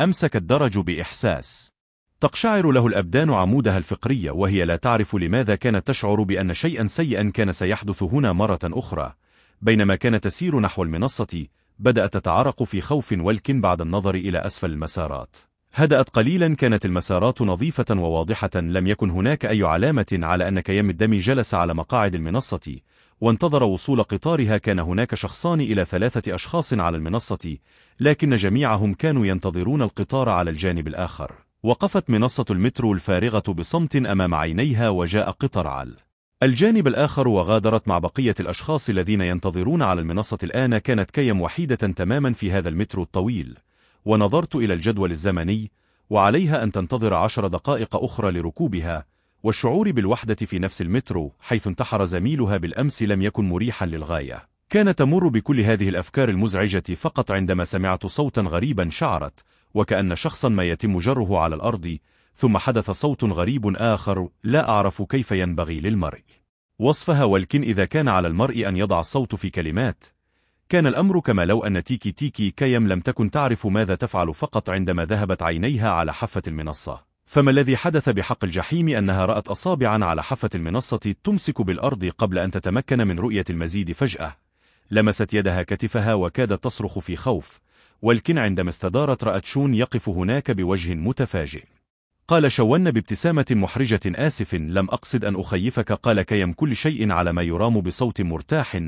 أمسك الدرج بإحساس تقشعر له الأبدان عمودها الفقرية وهي لا تعرف لماذا كانت تشعر بأن شيئا سيئا كان سيحدث هنا مرة أخرى بينما كان تسير نحو المنصة بدأت تتعرق في خوف والك بعد النظر إلى أسفل المسارات هدأت قليلا كانت المسارات نظيفة وواضحة لم يكن هناك أي علامة على أن كيام الدم جلس على مقاعد المنصة وانتظر وصول قطارها كان هناك شخصان إلى ثلاثة أشخاص على المنصة لكن جميعهم كانوا ينتظرون القطار على الجانب الآخر وقفت منصة المترو الفارغة بصمت أمام عينيها وجاء قطر عال الجانب الآخر وغادرت مع بقية الأشخاص الذين ينتظرون على المنصة الآن كانت كيم وحيدة تماما في هذا المترو الطويل ونظرت إلى الجدول الزمني وعليها أن تنتظر عشر دقائق أخرى لركوبها والشعور بالوحدة في نفس المترو حيث انتحر زميلها بالأمس لم يكن مريحا للغاية كانت تمر بكل هذه الأفكار المزعجة فقط عندما سمعت صوتا غريبا شعرت وكأن شخصا ما يتم جره على الأرض ثم حدث صوت غريب آخر لا أعرف كيف ينبغي للمرء وصفها ولكن إذا كان على المرء أن يضع الصوت في كلمات كان الأمر كما لو أن تيكي تيكي كيم لم تكن تعرف ماذا تفعل فقط عندما ذهبت عينيها على حفة المنصة فما الذي حدث بحق الجحيم أنها رأت أصابعا على حفة المنصة تمسك بالأرض قبل أن تتمكن من رؤية المزيد فجأة لمست يدها كتفها وكادت تصرخ في خوف ولكن عندما استدارت رأت شون يقف هناك بوجه متفاجئ قال شون بابتسامة محرجة آسف لم أقصد أن أخيفك قال كيم كل شيء على ما يرام بصوت مرتاح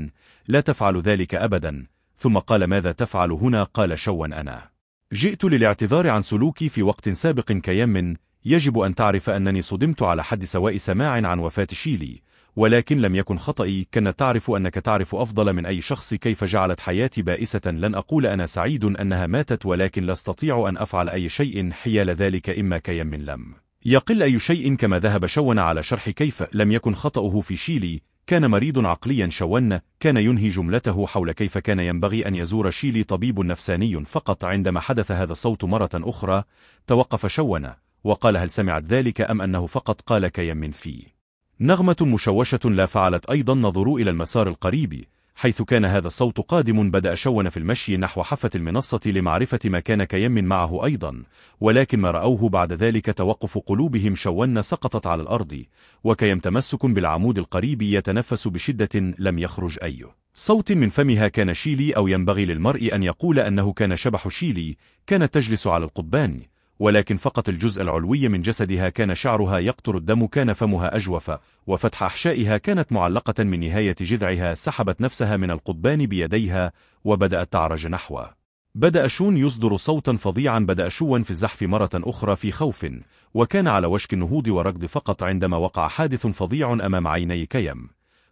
لا تفعل ذلك أبدا ثم قال ماذا تفعل هنا قال شون أنا جئت للاعتذار عن سلوكي في وقت سابق كيم يجب أن تعرف أنني صدمت على حد سواء سماع عن وفاة شيلي ولكن لم يكن خطئي كانت تعرف أنك تعرف أفضل من أي شخص كيف جعلت حياتي بائسة لن أقول أنا سعيد أنها ماتت ولكن لا استطيع أن أفعل أي شيء حيال ذلك إما كيم من لم يقل أي شيء كما ذهب شون على شرح كيف لم يكن خطأه في شيلي كان مريض عقليا شون كان ينهي جملته حول كيف كان ينبغي أن يزور شيلي طبيب نفساني فقط عندما حدث هذا الصوت مرة أخرى توقف شون وقال هل سمعت ذلك أم أنه فقط قال كيم من فيه نغمة مشوشة لا فعلت أيضا نظروا إلى المسار القريب حيث كان هذا الصوت قادم بدأ شون في المشي نحو حفة المنصة لمعرفة ما كان كيم معه أيضا ولكن ما رأوه بعد ذلك توقف قلوبهم شون سقطت على الأرض وكيم تمسك بالعمود القريب يتنفس بشدة لم يخرج أيه صوت من فمها كان شيلي أو ينبغي للمرء أن يقول أنه كان شبح شيلي كانت تجلس على القضبان ولكن فقط الجزء العلوي من جسدها كان شعرها يقطر الدم كان فمها أجوف وفتح أحشائها كانت معلقة من نهاية جذعها سحبت نفسها من القضبان بيديها وبدأت تعرج نحوه بدأ شون يصدر صوتا فظيعا بدأ شوا في الزحف مرة أخرى في خوف وكان على وشك النهوض وركض فقط عندما وقع حادث فظيع أمام عيني كيم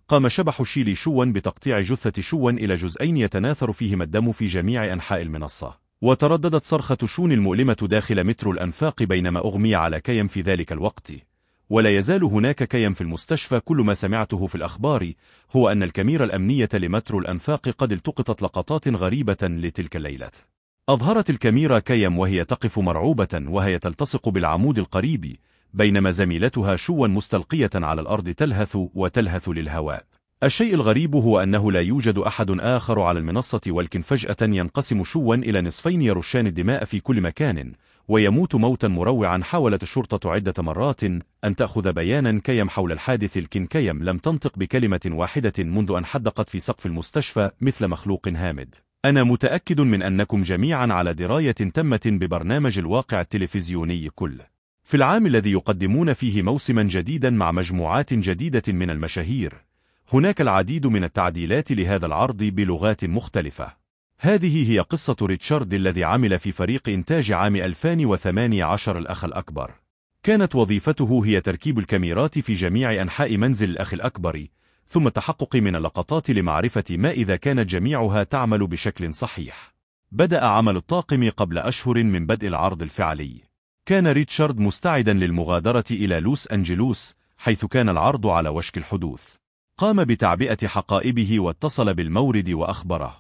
قام شبح شيلي شوا بتقطيع جثة شوا إلى جزئين يتناثر فيهما الدم في جميع أنحاء المنصة وترددت صرخة شون المؤلمة داخل مترو الأنفاق بينما أغمي على كيم في ذلك الوقت ولا يزال هناك كيم في المستشفى كل ما سمعته في الأخبار هو أن الكاميرا الأمنية لمترو الأنفاق قد التقطت لقطات غريبة لتلك الليلة أظهرت الكاميرا كيم وهي تقف مرعوبة وهي تلتصق بالعمود القريب بينما زميلتها شوا مستلقية على الأرض تلهث وتلهث للهواء الشيء الغريب هو أنه لا يوجد أحد آخر على المنصة ولكن فجأة ينقسم شوا إلى نصفين يرشان الدماء في كل مكان ويموت موتا مروعا حاولت الشرطة عدة مرات أن تأخذ بيانا كيم حول الحادث الكن كيم لم تنطق بكلمة واحدة منذ أن حدقت في سقف المستشفى مثل مخلوق هامد أنا متأكد من أنكم جميعا على دراية تامة ببرنامج الواقع التلفزيوني كل في العام الذي يقدمون فيه موسما جديدا مع مجموعات جديدة من المشاهير هناك العديد من التعديلات لهذا العرض بلغات مختلفة هذه هي قصة ريتشارد الذي عمل في فريق إنتاج عام 2018 الأخ الأكبر كانت وظيفته هي تركيب الكاميرات في جميع أنحاء منزل الأخ الأكبر ثم التحقق من اللقطات لمعرفة ما إذا كانت جميعها تعمل بشكل صحيح بدأ عمل الطاقم قبل أشهر من بدء العرض الفعلي كان ريتشارد مستعدا للمغادرة إلى لوس أنجلوس حيث كان العرض على وشك الحدوث قام بتعبئة حقائبه واتصل بالمورد وأخبره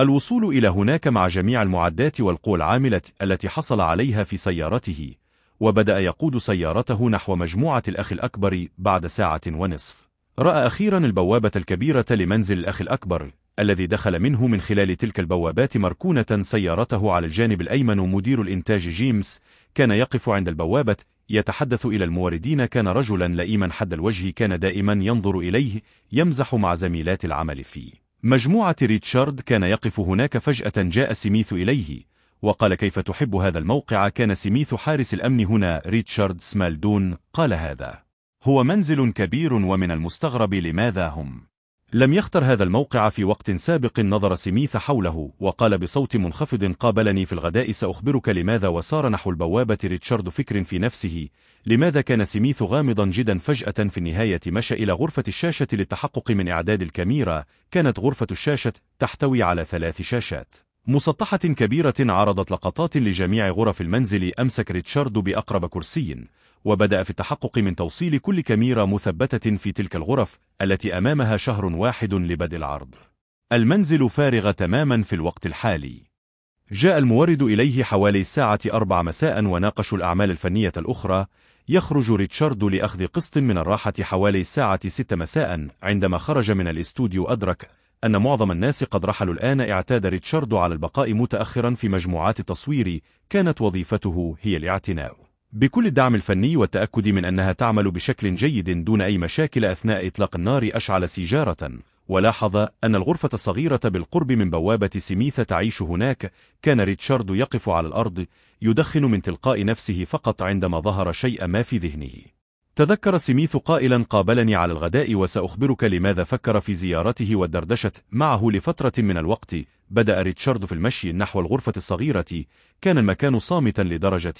الوصول إلى هناك مع جميع المعدات والقوى العاملة التي حصل عليها في سيارته وبدأ يقود سيارته نحو مجموعة الأخ الأكبر بعد ساعة ونصف رأى أخيرا البوابة الكبيرة لمنزل الأخ الأكبر الذي دخل منه من خلال تلك البوابات مركونة سيارته على الجانب الأيمن مدير الإنتاج جيمس كان يقف عند البوابة يتحدث إلى الموردين كان رجلا لئيما حد الوجه كان دائما ينظر إليه يمزح مع زميلات العمل فيه مجموعة ريتشارد كان يقف هناك فجأة جاء سميث إليه وقال كيف تحب هذا الموقع كان سميث حارس الأمن هنا ريتشارد سمالدون قال هذا هو منزل كبير ومن المستغرب لماذا هم لم يختر هذا الموقع في وقت سابق نظر سميث حوله وقال بصوت منخفض قابلني في الغداء سأخبرك لماذا وسار نحو البوابة ريتشارد فكر في نفسه لماذا كان سميث غامضا جدا فجأة في النهاية مشى إلى غرفة الشاشة للتحقق من إعداد الكاميرا كانت غرفة الشاشة تحتوي على ثلاث شاشات مسطحة كبيرة عرضت لقطات لجميع غرف المنزل أمسك ريتشارد بأقرب كرسي وبدأ في التحقق من توصيل كل كاميرا مثبتة في تلك الغرف التي أمامها شهر واحد لبدء العرض المنزل فارغ تماما في الوقت الحالي جاء المورد إليه حوالي الساعة أربع مساء وناقشوا الأعمال الفنية الأخرى يخرج ريتشارد لأخذ قسط من الراحة حوالي الساعة ست مساء عندما خرج من الاستوديو أدرك أن معظم الناس قد رحلوا الآن اعتاد ريتشارد على البقاء متأخرا في مجموعات التصوير كانت وظيفته هي الاعتناء بكل الدعم الفني والتأكد من أنها تعمل بشكل جيد دون أي مشاكل أثناء إطلاق النار أشعل سيجارة ولاحظ أن الغرفة الصغيرة بالقرب من بوابة سميثة تعيش هناك كان ريتشارد يقف على الأرض يدخن من تلقاء نفسه فقط عندما ظهر شيء ما في ذهنه تذكر سميث قائلا قابلني على الغداء وسأخبرك لماذا فكر في زيارته والدردشة معه لفترة من الوقت بدأ ريتشارد في المشي نحو الغرفة الصغيرة كان المكان صامتا لدرجة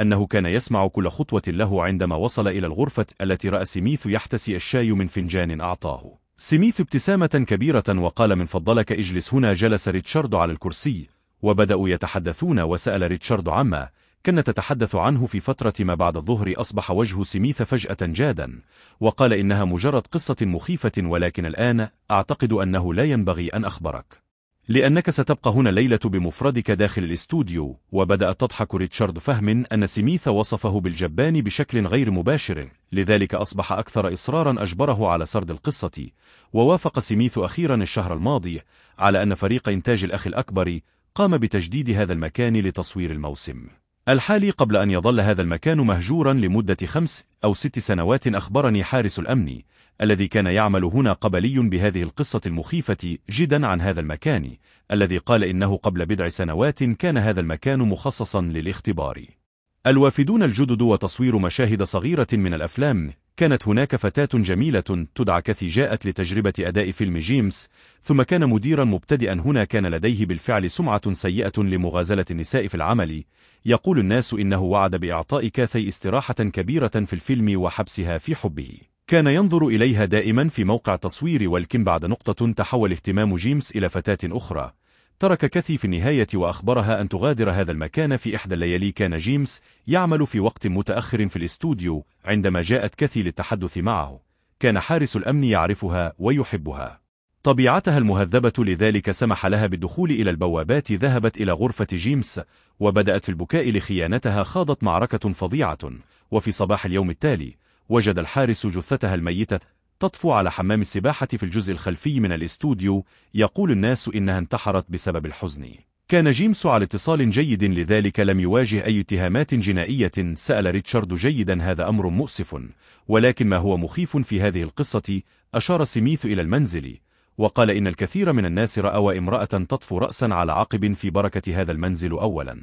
أنه كان يسمع كل خطوة له عندما وصل إلى الغرفة التي رأى سميث يحتسي الشاي من فنجان أعطاه سميث ابتسامة كبيرة وقال من فضلك اجلس هنا جلس ريتشارد على الكرسي وبدأوا يتحدثون وسأل ريتشارد عما كان تتحدث عنه في فترة ما بعد الظهر أصبح وجه سميث فجأة جادا وقال إنها مجرد قصة مخيفة ولكن الآن أعتقد أنه لا ينبغي أن أخبرك لأنك ستبقى هنا ليلة بمفردك داخل الاستوديو وبدأت تضحك ريتشارد فهم أن سميث وصفه بالجبان بشكل غير مباشر لذلك أصبح أكثر إصرارا أجبره على سرد القصة ووافق سميث أخيرا الشهر الماضي على أن فريق إنتاج الأخ الأكبر قام بتجديد هذا المكان لتصوير الموسم الحالي قبل أن يظل هذا المكان مهجورا لمدة خمس أو ست سنوات أخبرني حارس الأمن الذي كان يعمل هنا قبلي بهذه القصة المخيفة جدا عن هذا المكان الذي قال إنه قبل بضع سنوات كان هذا المكان مخصصا للاختبار الوافدون الجدد وتصوير مشاهد صغيرة من الأفلام كانت هناك فتاة جميلة تدعى كثي جاءت لتجربة أداء فيلم جيمس ثم كان مديرا مبتدئا هنا كان لديه بالفعل سمعة سيئة لمغازلة النساء في العمل يقول الناس إنه وعد بإعطاء كاثي استراحة كبيرة في الفيلم وحبسها في حبه كان ينظر إليها دائما في موقع تصوير ولكن بعد نقطة تحول اهتمام جيمس إلى فتاة أخرى ترك كاثي في النهاية وأخبرها أن تغادر هذا المكان في إحدى الليالي كان جيمس يعمل في وقت متأخر في الاستوديو عندما جاءت كاثي للتحدث معه كان حارس الأمن يعرفها ويحبها طبيعتها المهذبة لذلك سمح لها بالدخول إلى البوابات ذهبت إلى غرفة جيمس وبدأت في البكاء لخيانتها خاضت معركة فظيعة وفي صباح اليوم التالي وجد الحارس جثتها الميتة تطفو على حمام السباحة في الجزء الخلفي من الاستوديو يقول الناس إنها انتحرت بسبب الحزن كان جيمس على اتصال جيد لذلك لم يواجه أي اتهامات جنائية سأل ريتشارد جيدا هذا أمر مؤسف ولكن ما هو مخيف في هذه القصة أشار سميث إلى المنزل وقال إن الكثير من الناس رأوا امرأة تطفو رأسا على عقب في بركة هذا المنزل أولا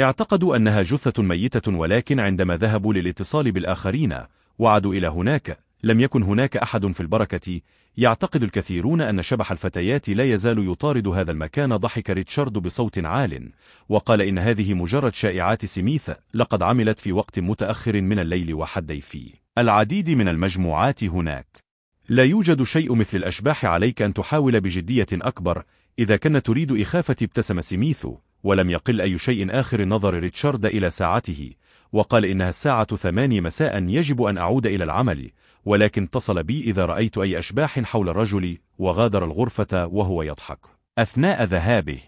اعتقدوا أنها جثة ميتة ولكن عندما ذهبوا للاتصال بالآخرين وعدوا إلى هناك لم يكن هناك أحد في البركة يعتقد الكثيرون أن شبح الفتيات لا يزال يطارد هذا المكان ضحك ريتشارد بصوت عال وقال إن هذه مجرد شائعات سميثة لقد عملت في وقت متأخر من الليل وحدي فيه العديد من المجموعات هناك لا يوجد شيء مثل الأشباح عليك أن تحاول بجدية أكبر إذا كان تريد إخافة ابتسم سميثو ولم يقل أي شيء آخر نظر ريتشارد إلى ساعته وقال إنها الساعة ثماني مساء يجب أن أعود إلى العمل ولكن اتصل بي إذا رأيت أي أشباح حول الرجل وغادر الغرفة وهو يضحك أثناء ذهابه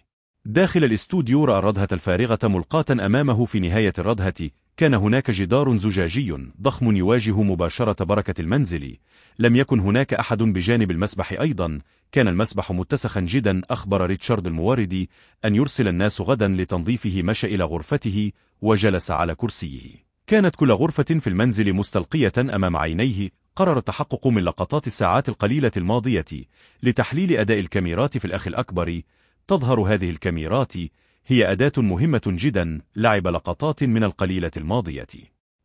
داخل الاستوديو رأى الردهة الفارغة ملقاة أمامه في نهاية الردهة كان هناك جدار زجاجي ضخم يواجه مباشرة بركة المنزل لم يكن هناك أحد بجانب المسبح أيضا كان المسبح متسخا جدا أخبر ريتشارد الموارد أن يرسل الناس غدا لتنظيفه مشى إلى غرفته وجلس على كرسيه كانت كل غرفة في المنزل مستلقية أمام عينيه قرر التحقق من لقطات الساعات القليلة الماضية لتحليل أداء الكاميرات في الأخ الأكبر تظهر هذه الكاميرات هي أداة مهمة جدا لعب لقطات من القليلة الماضية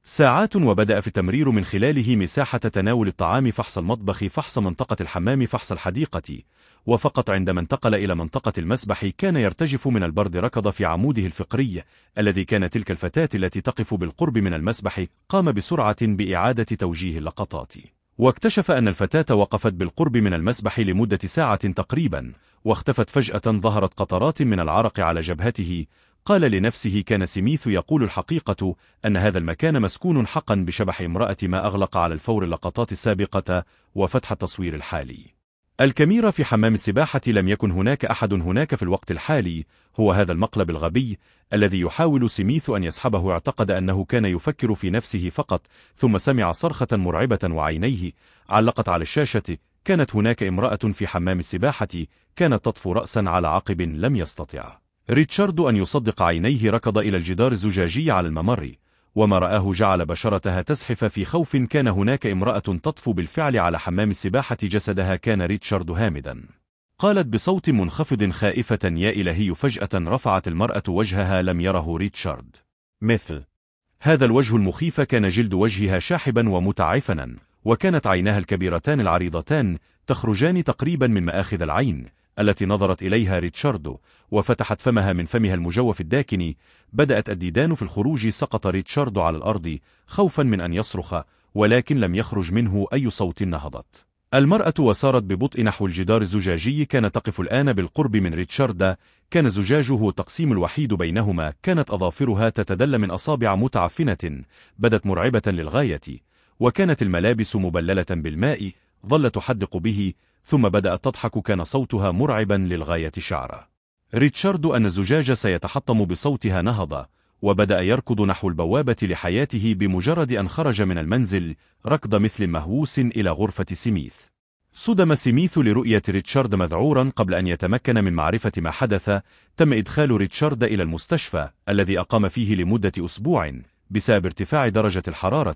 ساعات وبدأ في التمرير من خلاله مساحة تناول الطعام فحص المطبخ فحص منطقة الحمام فحص الحديقة وفقط عندما انتقل إلى منطقة المسبح كان يرتجف من البرد ركض في عموده الفقري الذي كان تلك الفتاة التي تقف بالقرب من المسبح قام بسرعة بإعادة توجيه اللقطات واكتشف أن الفتاة وقفت بالقرب من المسبح لمدة ساعة تقريبا واختفت فجأة ظهرت قطرات من العرق على جبهته قال لنفسه كان سميث يقول الحقيقة أن هذا المكان مسكون حقا بشبح امرأة ما أغلق على الفور اللقطات السابقة وفتح التصوير الحالي الكاميرا في حمام السباحة لم يكن هناك أحد هناك في الوقت الحالي هو هذا المقلب الغبي الذي يحاول سميث أن يسحبه اعتقد أنه كان يفكر في نفسه فقط ثم سمع صرخة مرعبة وعينيه علقت على الشاشة كانت هناك امرأة في حمام السباحة كانت تطفو رأسا على عقب لم يستطع ريتشارد أن يصدق عينيه ركض إلى الجدار الزجاجي على الممر وما رآه جعل بشرتها تزحف في خوف كان هناك امرأة تطفو بالفعل على حمام السباحة جسدها كان ريتشارد هامدا قالت بصوت منخفض خائفة يا إلهي فجأة رفعت المرأة وجهها لم يره ريتشارد مثل هذا الوجه المخيف كان جلد وجهها شاحبا ومتعفنا وكانت عيناها الكبيرتان العريضتان تخرجان تقريبا من مآخذ العين التي نظرت إليها ريتشاردو وفتحت فمها من فمها المجوف الداكن بدأت الديدان في الخروج سقط ريتشاردو على الأرض خوفا من أن يصرخ ولكن لم يخرج منه أي صوت نهضت المرأة وسارت ببطء نحو الجدار الزجاجي كان تقف الآن بالقرب من ريتشاردا كان زجاجه تقسيم الوحيد بينهما كانت أظافرها تتدلى من أصابع متعفنة بدت مرعبة للغاية وكانت الملابس مبللة بالماء ظل تحدق به ثم بدأت تضحك كان صوتها مرعبا للغاية شعرة ريتشارد أن الزجاج سيتحطم بصوتها نهض وبدأ يركض نحو البوابة لحياته بمجرد أن خرج من المنزل ركض مثل مهووس إلى غرفة سميث صدم سميث لرؤية ريتشارد مذعورا قبل أن يتمكن من معرفة ما حدث تم إدخال ريتشارد إلى المستشفى الذي أقام فيه لمدة أسبوع بسبب ارتفاع درجة الحرارة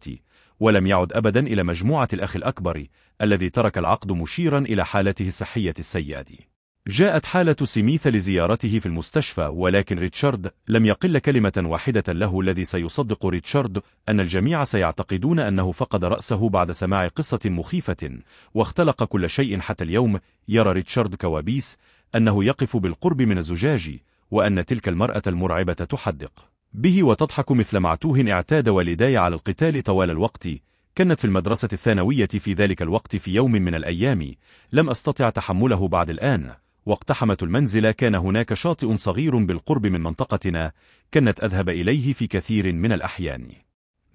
ولم يعد أبدا إلى مجموعة الأخ الأكبر الذي ترك العقد مشيرا إلى حالته الصحية السيئة جاءت حالة سميث لزيارته في المستشفى ولكن ريتشارد لم يقل كلمة واحدة له الذي سيصدق ريتشارد أن الجميع سيعتقدون أنه فقد رأسه بعد سماع قصة مخيفة واختلق كل شيء حتى اليوم يرى ريتشارد كوابيس أنه يقف بالقرب من الزجاج وأن تلك المرأة المرعبة تحدق به وتضحك مثل معتوه اعتاد والداي على القتال طوال الوقت كانت في المدرسة الثانوية في ذلك الوقت في يوم من الأيام لم أستطع تحمله بعد الآن واقتحمت المنزل كان هناك شاطئ صغير بالقرب من منطقتنا كانت أذهب إليه في كثير من الأحيان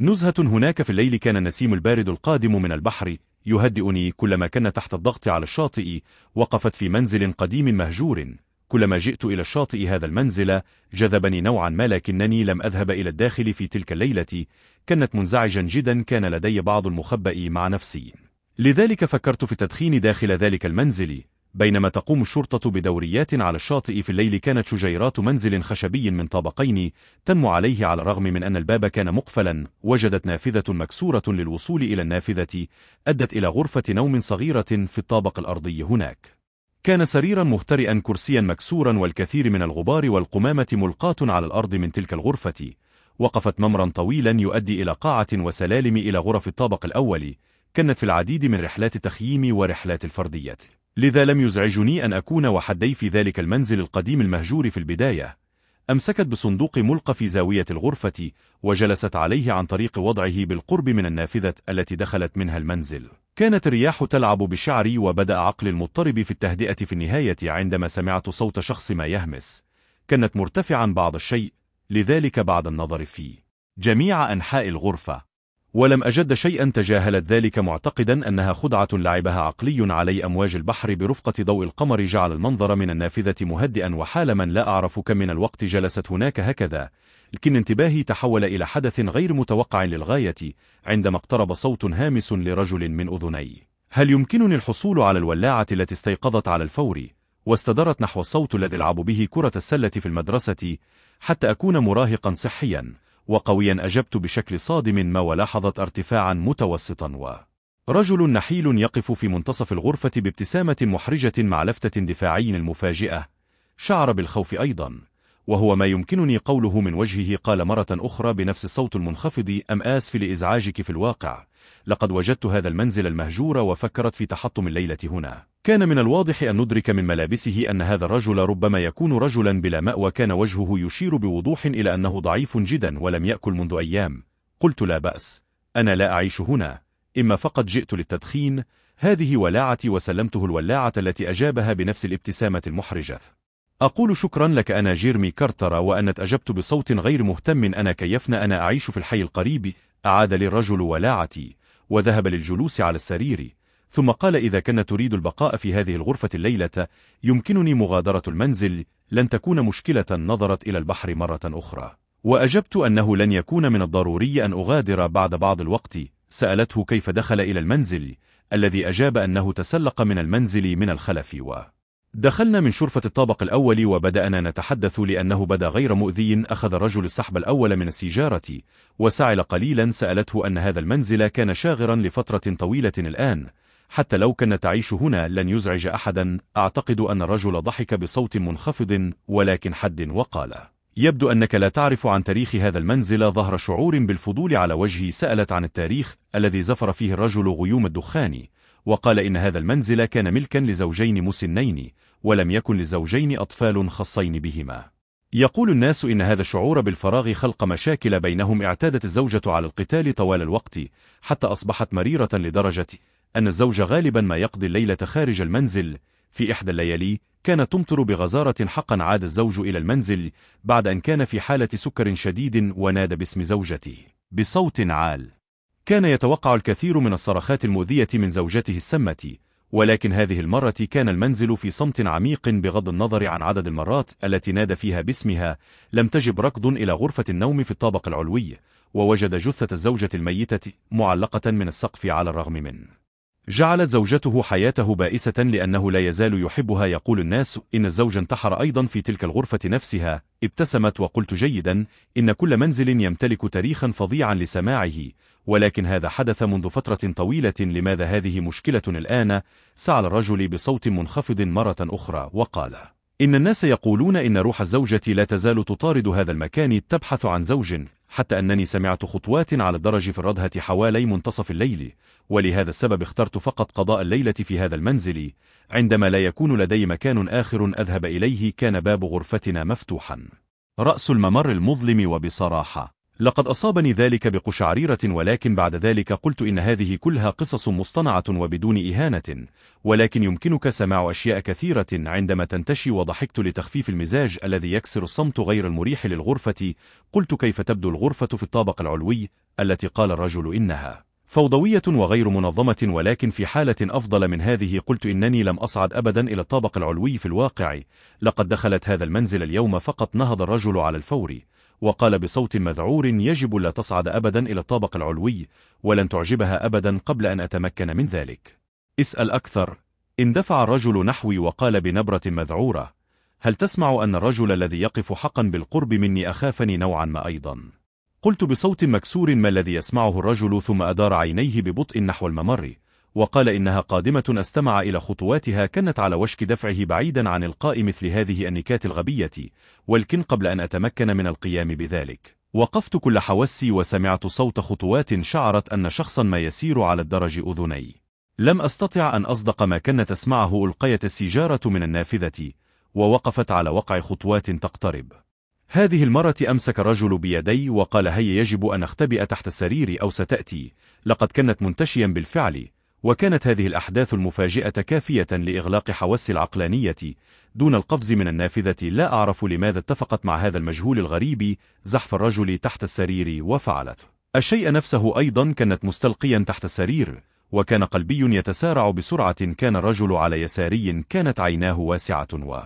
نزهة هناك في الليل كان النسيم البارد القادم من البحر يهدئني كلما كان تحت الضغط على الشاطئ وقفت في منزل قديم مهجور كلما جئت إلى الشاطئ هذا المنزل جذبني نوعا ما لكنني لم أذهب إلى الداخل في تلك الليلة كانت منزعجا جدا كان لدي بعض المخبأ مع نفسي لذلك فكرت في التدخين داخل ذلك المنزل بينما تقوم الشرطة بدوريات على الشاطئ في الليل كانت شجيرات منزل خشبي من طابقين تنمو عليه على الرغم من أن الباب كان مقفلا وجدت نافذة مكسورة للوصول إلى النافذة أدت إلى غرفة نوم صغيرة في الطابق الأرضي هناك كان سريرا مهترئا كرسيا مكسورا والكثير من الغبار والقمامة ملقاة على الأرض من تلك الغرفة وقفت ممرا طويلا يؤدي إلى قاعة وسلالم إلى غرف الطابق الأول كانت في العديد من رحلات التخييم ورحلات الفردية لذا لم يزعجني أن أكون وحدي في ذلك المنزل القديم المهجور في البداية أمسكت بصندوق ملقى في زاوية الغرفة وجلست عليه عن طريق وضعه بالقرب من النافذة التي دخلت منها المنزل كانت الرياح تلعب بشعري وبدأ عقل المضطرب في التهدئة في النهاية عندما سمعت صوت شخص ما يهمس كانت مرتفعا بعض الشيء لذلك بعد النظر في جميع أنحاء الغرفة ولم أجد شيئا تجاهلت ذلك معتقدا أنها خدعة لعبها عقلي علي أمواج البحر برفقة ضوء القمر جعل المنظر من النافذة مهدئا وحال من لا أعرف كم من الوقت جلست هناك هكذا لكن انتباهي تحول إلى حدث غير متوقع للغاية عندما اقترب صوت هامس لرجل من أذني هل يمكنني الحصول على الولاعة التي استيقظت على الفور واستدرت نحو الصوت الذي ألعب به كرة السلة في المدرسة حتى أكون مراهقا صحيا وقويا أجبت بشكل صادم ما ولاحظت ارتفاعا متوسطا و رجل نحيل يقف في منتصف الغرفة بابتسامة محرجة مع لفتة دفاعي المفاجئة شعر بالخوف أيضا وهو ما يمكنني قوله من وجهه قال مرة أخرى بنفس الصوت المنخفض أم آسف لإزعاجك في الواقع لقد وجدت هذا المنزل المهجور وفكرت في تحطم الليلة هنا كان من الواضح أن ندرك من ملابسه أن هذا الرجل ربما يكون رجلا بلا مأوى كان وجهه يشير بوضوح إلى أنه ضعيف جدا ولم يأكل منذ أيام قلت لا بأس أنا لا أعيش هنا إما فقط جئت للتدخين هذه ولاعتي وسلمته الولاعة التي أجابها بنفس الابتسامة المحرجة أقول شكرا لك أنا جيرمي كارتر وأنت أجبت بصوت غير مهتم أنا كيفنا أنا أعيش في الحي القريب أعاد للرجل ولاعتي وذهب للجلوس على السرير ثم قال إذا كان تريد البقاء في هذه الغرفة الليلة يمكنني مغادرة المنزل لن تكون مشكلة نظرت إلى البحر مرة أخرى وأجبت أنه لن يكون من الضروري أن أغادر بعد بعض الوقت سألته كيف دخل إلى المنزل الذي أجاب أنه تسلق من المنزل من الخلف و... دخلنا من شرفة الطابق الأول وبدأنا نتحدث لأنه بدا غير مؤذي أخذ الرجل السحب الأول من السيجارة وسعل قليلا سألته أن هذا المنزل كان شاغرا لفترة طويلة الآن حتى لو كان تعيش هنا لن يزعج أحدا أعتقد أن الرجل ضحك بصوت منخفض ولكن حد وقال يبدو أنك لا تعرف عن تاريخ هذا المنزل ظهر شعور بالفضول على وجهي سألت عن التاريخ الذي زفر فيه الرجل غيوم الدخان وقال إن هذا المنزل كان ملكا لزوجين مسنين ولم يكن للزوجين أطفال خصين بهما يقول الناس إن هذا الشعور بالفراغ خلق مشاكل بينهم اعتادت الزوجة على القتال طوال الوقت حتى أصبحت مريرة لدرجة أن الزوج غالبا ما يقضي الليلة خارج المنزل في إحدى الليالي كان تمطر بغزارة حقا عاد الزوج إلى المنزل بعد أن كان في حالة سكر شديد ونادى باسم زوجته بصوت عال كان يتوقع الكثير من الصرخات المؤذية من زوجته السمة، ولكن هذه المرة كان المنزل في صمت عميق بغض النظر عن عدد المرات التي نادى فيها باسمها لم تجب ركض إلى غرفة النوم في الطابق العلوي ووجد جثة الزوجة الميتة معلقة من السقف على الرغم من جعلت زوجته حياته بائسة لأنه لا يزال يحبها يقول الناس إن الزوج انتحر أيضا في تلك الغرفة نفسها ابتسمت وقلت جيدا إن كل منزل يمتلك تاريخا فظيعا لسماعه ولكن هذا حدث منذ فترة طويلة لماذا هذه مشكلة الآن سعل الرجل بصوت منخفض مرة أخرى وقال إن الناس يقولون إن روح الزوجة لا تزال تطارد هذا المكان تبحث عن زوج حتى أنني سمعت خطوات على الدرج في الردهة حوالي منتصف الليل ولهذا السبب اخترت فقط قضاء الليلة في هذا المنزل عندما لا يكون لدي مكان آخر أذهب إليه كان باب غرفتنا مفتوحا رأس الممر المظلم وبصراحة لقد أصابني ذلك بقشعريرة ولكن بعد ذلك قلت إن هذه كلها قصص مصطنعة وبدون إهانة ولكن يمكنك سماع أشياء كثيرة عندما تنتشي وضحكت لتخفيف المزاج الذي يكسر الصمت غير المريح للغرفة قلت كيف تبدو الغرفة في الطابق العلوي التي قال الرجل إنها فوضوية وغير منظمة ولكن في حالة أفضل من هذه قلت إنني لم أصعد أبدا إلى الطابق العلوي في الواقع لقد دخلت هذا المنزل اليوم فقط نهض الرجل على الفور وقال بصوت مذعور يجب لا تصعد أبدا إلى الطابق العلوي ولن تعجبها أبدا قبل أن أتمكن من ذلك اسأل أكثر اندفع الرجل نحوي وقال بنبرة مذعورة هل تسمع أن الرجل الذي يقف حقا بالقرب مني أخافني نوعا ما أيضا قلت بصوت مكسور ما الذي يسمعه الرجل ثم أدار عينيه ببطء نحو الممر وقال إنها قادمة استمع إلى خطواتها كانت على وشك دفعه بعيدا عن إلقاء مثل هذه النكات الغبية والكن قبل أن أتمكن من القيام بذلك وقفت كل حواسي وسمعت صوت خطوات شعرت أن شخصا ما يسير على الدرج أذني لم أستطع أن أصدق ما كان تسمعه ألقيت السيجارة من النافذة ووقفت على وقع خطوات تقترب هذه المرة أمسك الرجل بيدي وقال هيا يجب أن أختبئ تحت السرير أو ستأتي لقد كانت منتشيا بالفعل وكانت هذه الأحداث المفاجئة كافية لإغلاق حواس العقلانية دون القفز من النافذة لا أعرف لماذا اتفقت مع هذا المجهول الغريب زحف الرجل تحت السرير وفعلته الشيء نفسه أيضا كانت مستلقيا تحت السرير وكان قلبي يتسارع بسرعة كان الرجل على يساري كانت عيناه واسعة و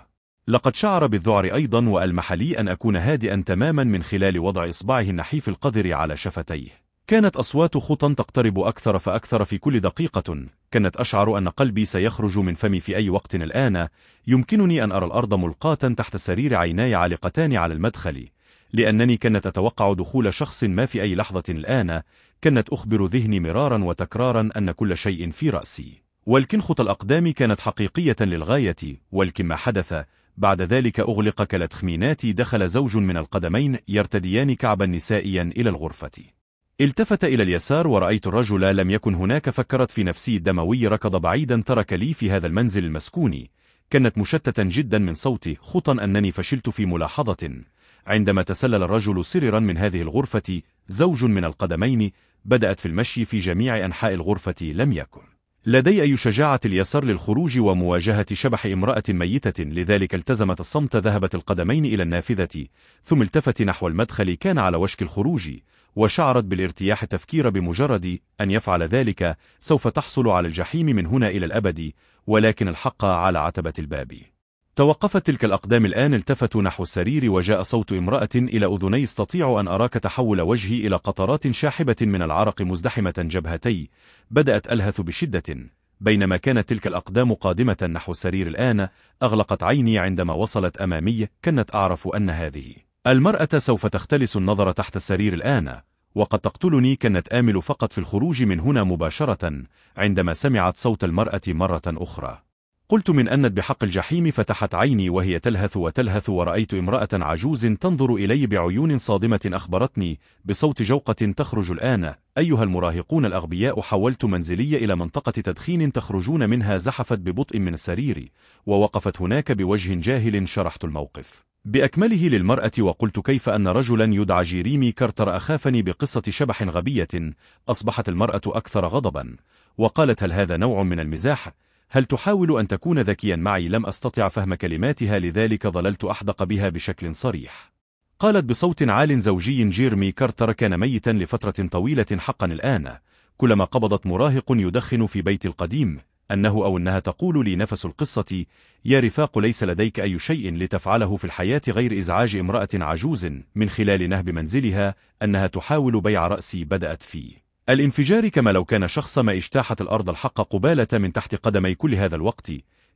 لقد شعر بالذعر أيضا وألمح لي أن أكون هادئا تماما من خلال وضع إصبعه النحيف القذر على شفتيه كانت أصوات خطى تقترب أكثر فأكثر في كل دقيقة كانت أشعر أن قلبي سيخرج من فمي في أي وقت الآن يمكنني أن أرى الأرض ملقاة تحت سرير عيناي عالقتان على المدخل لأنني كانت أتوقع دخول شخص ما في أي لحظة الآن كانت أخبر ذهني مرارا وتكرارا أن كل شيء في رأسي والكنخة الأقدام كانت حقيقية للغاية ولكن ما حدث بعد ذلك أغلق كالتخمينات دخل زوج من القدمين يرتديان كعبا نسائيا إلى الغرفة التفت إلى اليسار ورأيت الرجل لم يكن هناك فكرت في نفسي الدموي ركض بعيدا ترك لي في هذا المنزل المسكوني كانت مشتتا جدا من صوتي خطا أنني فشلت في ملاحظة عندما تسلل الرجل سررا من هذه الغرفة زوج من القدمين بدأت في المشي في جميع أنحاء الغرفة لم يكن لدي أي شجاعة اليسار للخروج ومواجهة شبح امرأة ميتة لذلك التزمت الصمت ذهبت القدمين إلى النافذة ثم التفت نحو المدخل كان على وشك الخروج وشعرت بالارتياح تفكير بمجرد أن يفعل ذلك سوف تحصل على الجحيم من هنا إلى الأبد ولكن الحق على عتبة الباب توقفت تلك الأقدام الآن التفتوا نحو السرير وجاء صوت امرأة إلى أذني استطيع أن أراك تحول وجهي إلى قطرات شاحبة من العرق مزدحمة جبهتي بدأت ألهث بشدة بينما كانت تلك الأقدام قادمة نحو السرير الآن أغلقت عيني عندما وصلت أمامي كنت أعرف أن هذه المرأة سوف تختلس النظر تحت السرير الآن، وقد تقتلني كانت آمل فقط في الخروج من هنا مباشرة عندما سمعت صوت المرأة مرة أخرى. قلت من أنت بحق الجحيم فتحت عيني وهي تلهث وتلهث ورأيت امرأة عجوز تنظر إلي بعيون صادمة أخبرتني بصوت جوقة تخرج الآن أيها المراهقون الأغبياء حولت منزلي إلى منطقة تدخين تخرجون منها زحفت ببطء من السرير ووقفت هناك بوجه جاهل شرحت الموقف بأكمله للمرأة وقلت كيف أن رجلا يدعى جيريمي كارتر أخافني بقصة شبح غبية أصبحت المرأة أكثر غضبا وقالت هل هذا نوع من المزاح؟ هل تحاول أن تكون ذكيا معي لم أستطع فهم كلماتها لذلك ظللت أحدق بها بشكل صريح قالت بصوت عال زوجي جيرمي كارتر كان ميتا لفترة طويلة حقا الآن كلما قبضت مراهق يدخن في بيت القديم أنه أو أنها تقول لي نفس القصة يا رفاق ليس لديك أي شيء لتفعله في الحياة غير إزعاج امرأة عجوز من خلال نهب منزلها أنها تحاول بيع رأسي بدأت فيه الانفجار كما لو كان شخص ما اجتاحت الأرض الحق قبالة من تحت قدمي كل هذا الوقت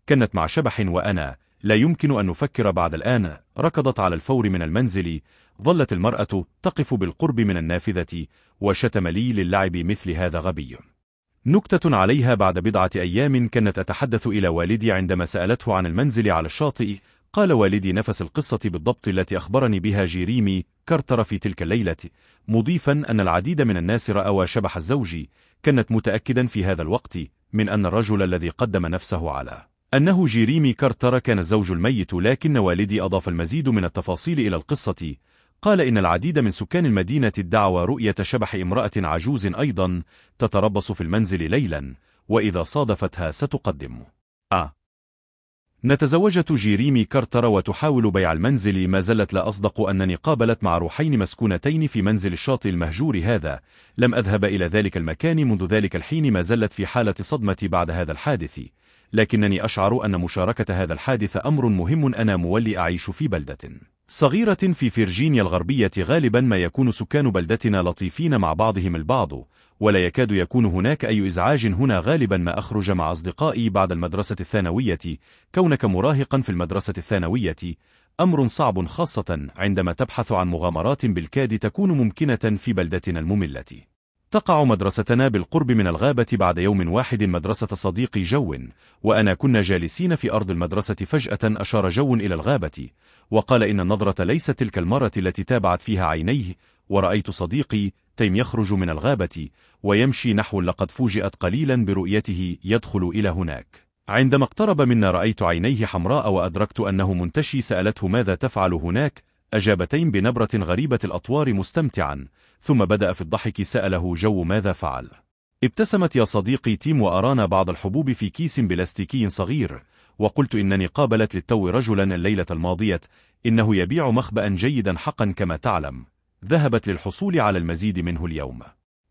كانت مع شبح وأنا لا يمكن أن نفكر بعد الآن ركضت على الفور من المنزل ظلت المرأة تقف بالقرب من النافذة وشتم لي للعب مثل هذا غبي نكتة عليها بعد بضعة أيام كانت أتحدث إلى والدي عندما سألته عن المنزل على الشاطئ قال والدي نفس القصة بالضبط التي أخبرني بها جيريمي كارتر في تلك الليلة مضيفا أن العديد من الناس رأوا شبح الزوج كانت متأكدا في هذا الوقت من أن الرجل الذي قدم نفسه على أنه جيريمي كارتر كان الزوج الميت لكن والدي أضاف المزيد من التفاصيل إلى القصة قال إن العديد من سكان المدينة ادعوا رؤية شبح امرأة عجوز أيضا تتربص في المنزل ليلا وإذا صادفتها ستقدم أ آه. نتزوجة جيريمي كارتر وتحاول بيع المنزل ما زلت لا أصدق أنني قابلت مع روحين مسكونتين في منزل الشاطئ المهجور هذا لم أذهب إلى ذلك المكان منذ ذلك الحين ما زلت في حالة صدمة بعد هذا الحادث لكنني أشعر أن مشاركة هذا الحادث أمر مهم أنا مولي أعيش في بلدة صغيرة في فيرجينيا الغربية غالبا ما يكون سكان بلدتنا لطيفين مع بعضهم البعض ولا يكاد يكون هناك أي إزعاج هنا غالبا ما أخرج مع أصدقائي بعد المدرسة الثانوية كونك مراهقا في المدرسة الثانوية أمر صعب خاصة عندما تبحث عن مغامرات بالكاد تكون ممكنة في بلدتنا المملة تقع مدرستنا بالقرب من الغابة بعد يوم واحد مدرسة صديقي جو وأنا كنا جالسين في أرض المدرسة فجأة أشار جو إلى الغابة وقال إن النظرة ليست تلك المرة التي تابعت فيها عينيه ورأيت صديقي تيم يخرج من الغابة ويمشي نحو لقد فوجئت قليلا برؤيته يدخل إلى هناك عندما اقترب منا رأيت عينيه حمراء وأدركت أنه منتشي سألته ماذا تفعل هناك أجابتين بنبرة غريبة الأطوار مستمتعا ثم بدأ في الضحك سأله جو ماذا فعل ابتسمت يا صديقي تيم وأرانا بعض الحبوب في كيس بلاستيكي صغير وقلت إنني قابلت للتو رجلا الليلة الماضية إنه يبيع مخبأ جيدا حقا كما تعلم ذهبت للحصول على المزيد منه اليوم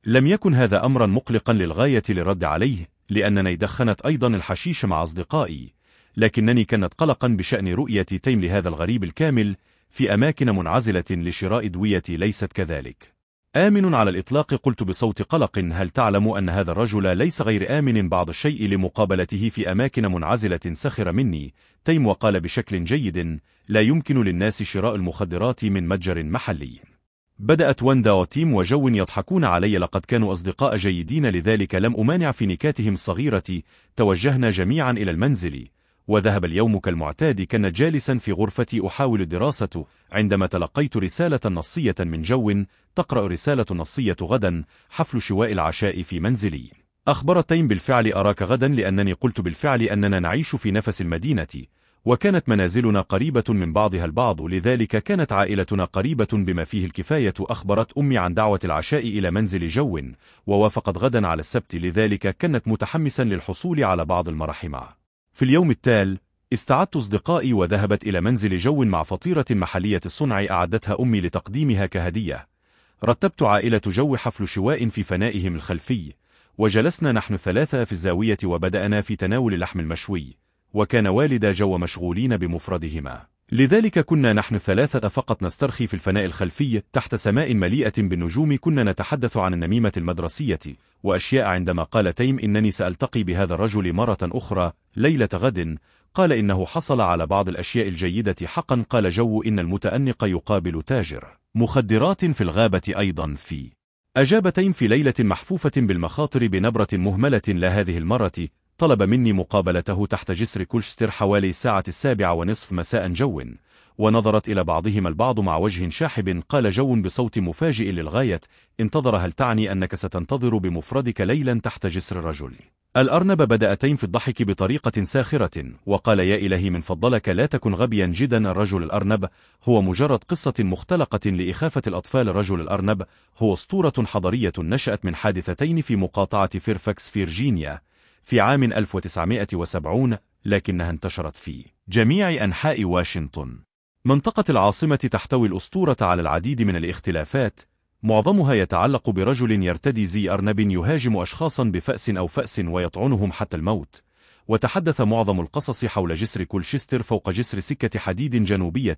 لم يكن هذا أمرا مقلقا للغاية للرد عليه لأنني دخنت أيضا الحشيش مع أصدقائي لكنني كانت قلقا بشأن رؤية تيم لهذا الغريب الكامل في أماكن منعزلة لشراء دوية ليست كذلك آمن على الإطلاق قلت بصوت قلق هل تعلم أن هذا الرجل ليس غير آمن بعض الشيء لمقابلته في أماكن منعزلة سخر مني تيم وقال بشكل جيد لا يمكن للناس شراء المخدرات من متجر محلي بدأت واندا وتيم وجو يضحكون علي لقد كانوا أصدقاء جيدين لذلك لم أمانع في نكاتهم الصغيرة توجهنا جميعا إلى المنزل وذهب اليوم كالمعتاد كان جالسا في غرفتي أحاول دراسته عندما تلقيت رسالة نصية من جو تقرأ رسالة نصية غدا حفل شواء العشاء في منزلي أخبرت تيم بالفعل أراك غدا لأنني قلت بالفعل أننا نعيش في نفس المدينة وكانت منازلنا قريبة من بعضها البعض لذلك كانت عائلتنا قريبة بما فيه الكفاية أخبرت أمي عن دعوة العشاء إلى منزل جو ووافقت غدا على السبت لذلك كانت متحمسا للحصول على بعض المراح معه في اليوم التال استعدت أصدقائي وذهبت إلى منزل جو مع فطيرة محلية الصنع أعدتها أمي لتقديمها كهدية رتبت عائلة جو حفل شواء في فنائهم الخلفي وجلسنا نحن الثلاثة في الزاوية وبدأنا في تناول اللحم المشوي وكان والدا جو مشغولين بمفردهما لذلك كنا نحن الثلاثة فقط نسترخي في الفناء الخلفي تحت سماء مليئة بالنجوم كنا نتحدث عن النميمة المدرسية وأشياء عندما قال تيم إنني سألتقي بهذا الرجل مرة أخرى ليلة غد قال إنه حصل على بعض الأشياء الجيدة حقا قال جو إن المتأنق يقابل تاجر مخدرات في الغابة أيضا في أجاب تيم في ليلة محفوفة بالمخاطر بنبرة مهملة لا هذه المرة طلب مني مقابلته تحت جسر كولشتر حوالي الساعة السابعة ونصف مساء جو ونظرت إلى بعضهما البعض مع وجه شاحب قال جو بصوت مفاجئ للغاية انتظر هل تعني أنك ستنتظر بمفردك ليلا تحت جسر رجل الأرنب بدأتين في الضحك بطريقة ساخرة وقال يا إلهي من فضلك لا تكن غبيا جدا الرجل الأرنب هو مجرد قصة مختلقة لإخافة الأطفال رجل الأرنب هو اسطورة حضرية نشأت من حادثتين في مقاطعة فيرفاكس فيرجينيا في عام 1970 لكنها انتشرت في جميع أنحاء واشنطن منطقة العاصمة تحتوي الأسطورة على العديد من الاختلافات معظمها يتعلق برجل يرتدي زي أرنب يهاجم أشخاصا بفأس أو فأس ويطعنهم حتى الموت وتحدث معظم القصص حول جسر كولشستر فوق جسر سكة حديد جنوبية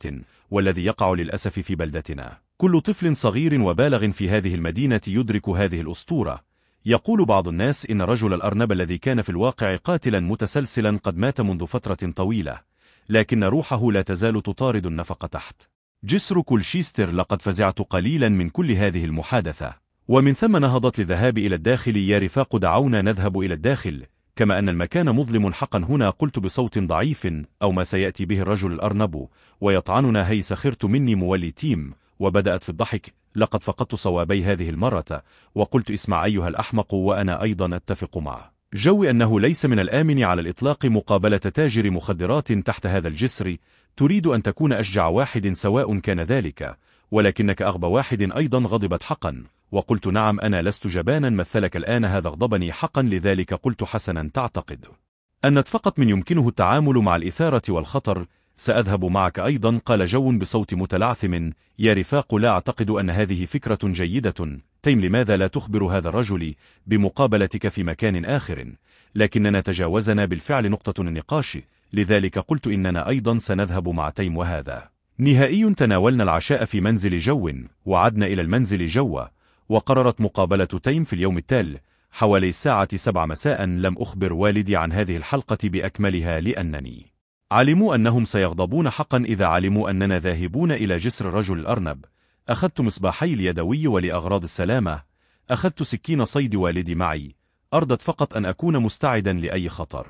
والذي يقع للأسف في بلدتنا كل طفل صغير وبالغ في هذه المدينة يدرك هذه الأسطورة يقول بعض الناس إن رجل الأرنب الذي كان في الواقع قاتلا متسلسلا قد مات منذ فترة طويلة لكن روحه لا تزال تطارد النفق تحت جسر كولشيستر لقد فزعت قليلا من كل هذه المحادثة ومن ثم نهضت للذهاب إلى الداخل يا رفاق دعونا نذهب إلى الداخل كما أن المكان مظلم حقا هنا قلت بصوت ضعيف أو ما سيأتي به الرجل الأرنب ويطعننا هي سخرت مني مولي تيم وبدأت في الضحك لقد فقدت صوابي هذه المرة وقلت اسمع أيها الأحمق وأنا أيضا أتفق معه جو أنه ليس من الآمن على الإطلاق مقابلة تاجر مخدرات تحت هذا الجسر تريد أن تكون أشجع واحد سواء كان ذلك ولكنك أغبى واحد أيضا غضبت حقا وقلت نعم أنا لست جبانا مثلك الآن هذا غضبني حقا لذلك قلت حسنا تعتقد أنت فقط من يمكنه التعامل مع الإثارة والخطر سأذهب معك أيضا قال جو بصوت متلعثم يا رفاق لا أعتقد أن هذه فكرة جيدة تيم لماذا لا تخبر هذا الرجل بمقابلتك في مكان آخر لكننا تجاوزنا بالفعل نقطة النقاش لذلك قلت إننا أيضا سنذهب مع تيم وهذا نهائي تناولنا العشاء في منزل جو وعدنا إلى المنزل جو وقررت مقابلة تيم في اليوم التالي حوالي الساعة سبع مساء لم أخبر والدي عن هذه الحلقة بأكملها لأنني علموا أنهم سيغضبون حقا إذا علموا أننا ذاهبون إلى جسر رجل الأرنب أخذت مصباحي اليدوي ولأغراض السلامة أخذت سكين صيد والدي معي أردت فقط أن أكون مستعدا لأي خطر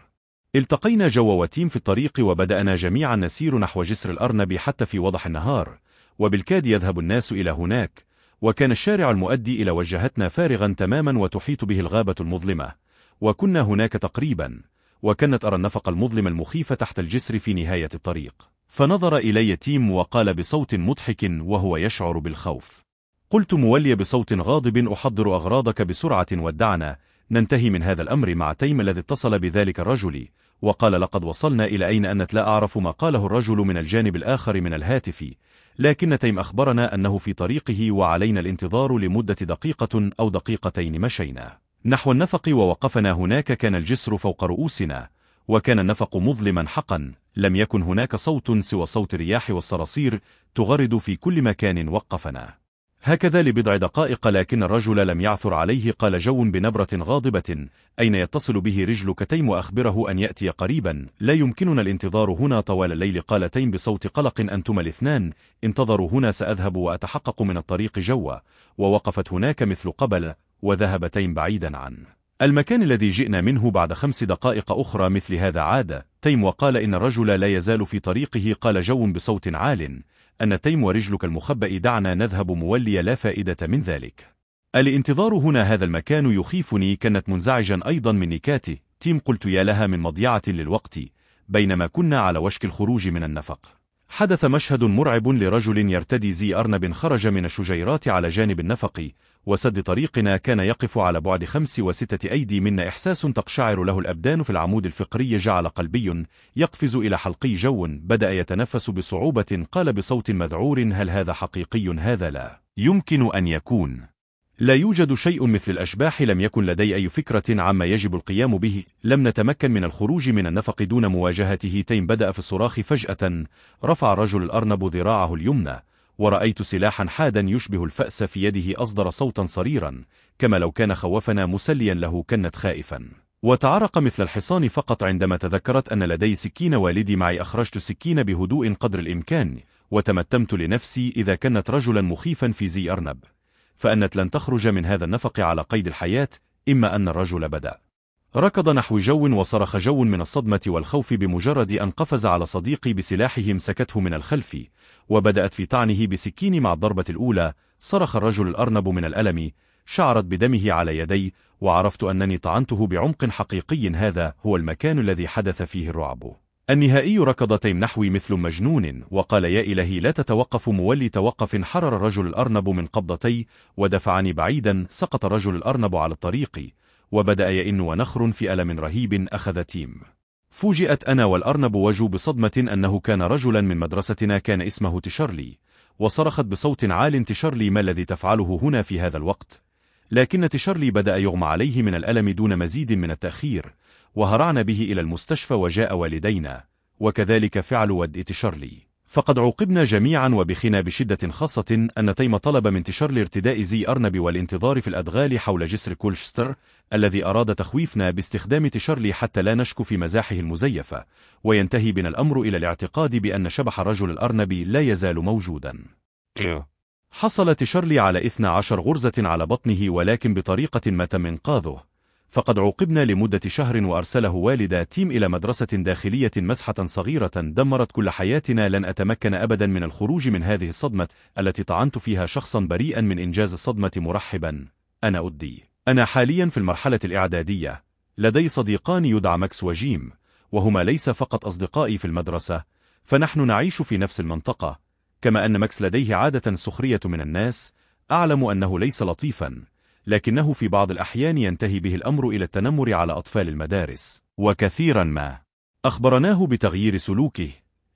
التقينا جو وتيم في الطريق وبدأنا جميعا نسير نحو جسر الأرنب حتى في وضح النهار وبالكاد يذهب الناس إلى هناك وكان الشارع المؤدي إلى وجهتنا فارغا تماما وتحيط به الغابة المظلمة وكنا هناك تقريبا وكانت أرى النفق المظلم المخيف تحت الجسر في نهاية الطريق فنظر إلي تيم وقال بصوت مضحك وهو يشعر بالخوف قلت مولي بصوت غاضب أحضر أغراضك بسرعة ودعنا ننتهي من هذا الأمر مع تيم الذي اتصل بذلك الرجل وقال لقد وصلنا إلى أين أنت لا أعرف ما قاله الرجل من الجانب الآخر من الهاتف لكن تيم أخبرنا أنه في طريقه وعلينا الانتظار لمدة دقيقة أو دقيقتين مشينا نحو النفق ووقفنا هناك كان الجسر فوق رؤوسنا وكان النفق مظلما حقا لم يكن هناك صوت سوى صوت الرياح والصراصير تغرد في كل مكان وقفنا هكذا لبضع دقائق لكن الرجل لم يعثر عليه قال جو بنبرة غاضبة أين يتصل به رجل كتيم أخبره أن يأتي قريبا لا يمكننا الانتظار هنا طوال الليل قال تيم بصوت قلق أنتما الاثنان انتظروا هنا سأذهب وأتحقق من الطريق جوا ووقفت هناك مثل قبل وذهبتين بعيدا عنه المكان الذي جئنا منه بعد خمس دقائق أخرى مثل هذا عادة تيم وقال إن الرجل لا يزال في طريقه قال جو بصوت عال أن تيم ورجلك المخبأ دعنا نذهب مولي لا فائدة من ذلك الانتظار هنا هذا المكان يخيفني كانت منزعجا أيضا من نكاتي تيم قلت يا لها من مضيعة للوقت بينما كنا على وشك الخروج من النفق حدث مشهد مرعب لرجل يرتدي زي أرنب خرج من الشجيرات على جانب النفق وسد طريقنا كان يقف على بعد خمس وستة أيدي منا إحساس تقشعر له الأبدان في العمود الفقري جعل قلبي يقفز إلى حلقي جو بدأ يتنفس بصعوبة قال بصوت مذعور هل هذا حقيقي هذا لا يمكن أن يكون لا يوجد شيء مثل الأشباح لم يكن لدي أي فكرة عما يجب القيام به لم نتمكن من الخروج من النفق دون مواجهته تيم بدأ في الصراخ فجأة رفع رجل الأرنب ذراعه اليمنى ورأيت سلاحا حادا يشبه الفأس في يده أصدر صوتا صريرا كما لو كان خوفنا مسليا له كنت خائفا وتعرق مثل الحصان فقط عندما تذكرت أن لدي سكين والدي معي أخرجت السكين بهدوء قدر الإمكان وتمتمت لنفسي إذا كنت رجلا مخيفا في زي أرنب فأنت لن تخرج من هذا النفق على قيد الحياة إما أن الرجل بدأ ركض نحو جو وصرخ جو من الصدمة والخوف بمجرد أن قفز على صديقي بسلاحه امسكته من الخلف وبدأت في طعنه بسكين مع الضربة الأولى صرخ الرجل الأرنب من الألم شعرت بدمه على يدي وعرفت أنني طعنته بعمق حقيقي هذا هو المكان الذي حدث فيه الرعب النهائي ركض تيم نحوي مثل مجنون وقال يا إلهي لا تتوقف مولي توقف حرر الرجل الأرنب من قبضتي ودفعني بعيدا سقط الرجل الأرنب على الطريق وبدأ يئن ونخر في ألم رهيب أخذ تيم فوجئت أنا والأرنب وجو بصدمة أنه كان رجلا من مدرستنا كان اسمه تشارلي وصرخت بصوت عال تشارلي ما الذي تفعله هنا في هذا الوقت لكن تشارلي بدأ يغمى عليه من الألم دون مزيد من التأخير وهرعنا به إلى المستشفى وجاء والدينا وكذلك فعل ود تشارلي فقد عوقبنا جميعا وبخنا بشدة خاصة أن تيم طلب من تشر لارتداء زي أرنب والانتظار في الأدغال حول جسر كولشستر الذي أراد تخويفنا باستخدام تشارلي حتى لا نشك في مزاحه المزيفة وينتهي بنا الأمر إلى الاعتقاد بأن شبح رجل الأرنب لا يزال موجودا إيوه. حصل تشارلي على 12 غرزة على بطنه ولكن بطريقة ما تم إنقاذه فقد عوقبنا لمدة شهر وأرسله والد تيم إلى مدرسة داخلية مسحة صغيرة دمرت كل حياتنا لن أتمكن أبدا من الخروج من هذه الصدمة التي طعنت فيها شخصا بريئا من إنجاز الصدمة مرحبا أنا أدي أنا حاليا في المرحلة الإعدادية لدي صديقان يدعى ماكس وجيم وهما ليس فقط أصدقائي في المدرسة فنحن نعيش في نفس المنطقة كما أن ماكس لديه عادة سخرية من الناس أعلم أنه ليس لطيفاً لكنه في بعض الأحيان ينتهي به الأمر إلى التنمر على أطفال المدارس وكثيرا ما أخبرناه بتغيير سلوكه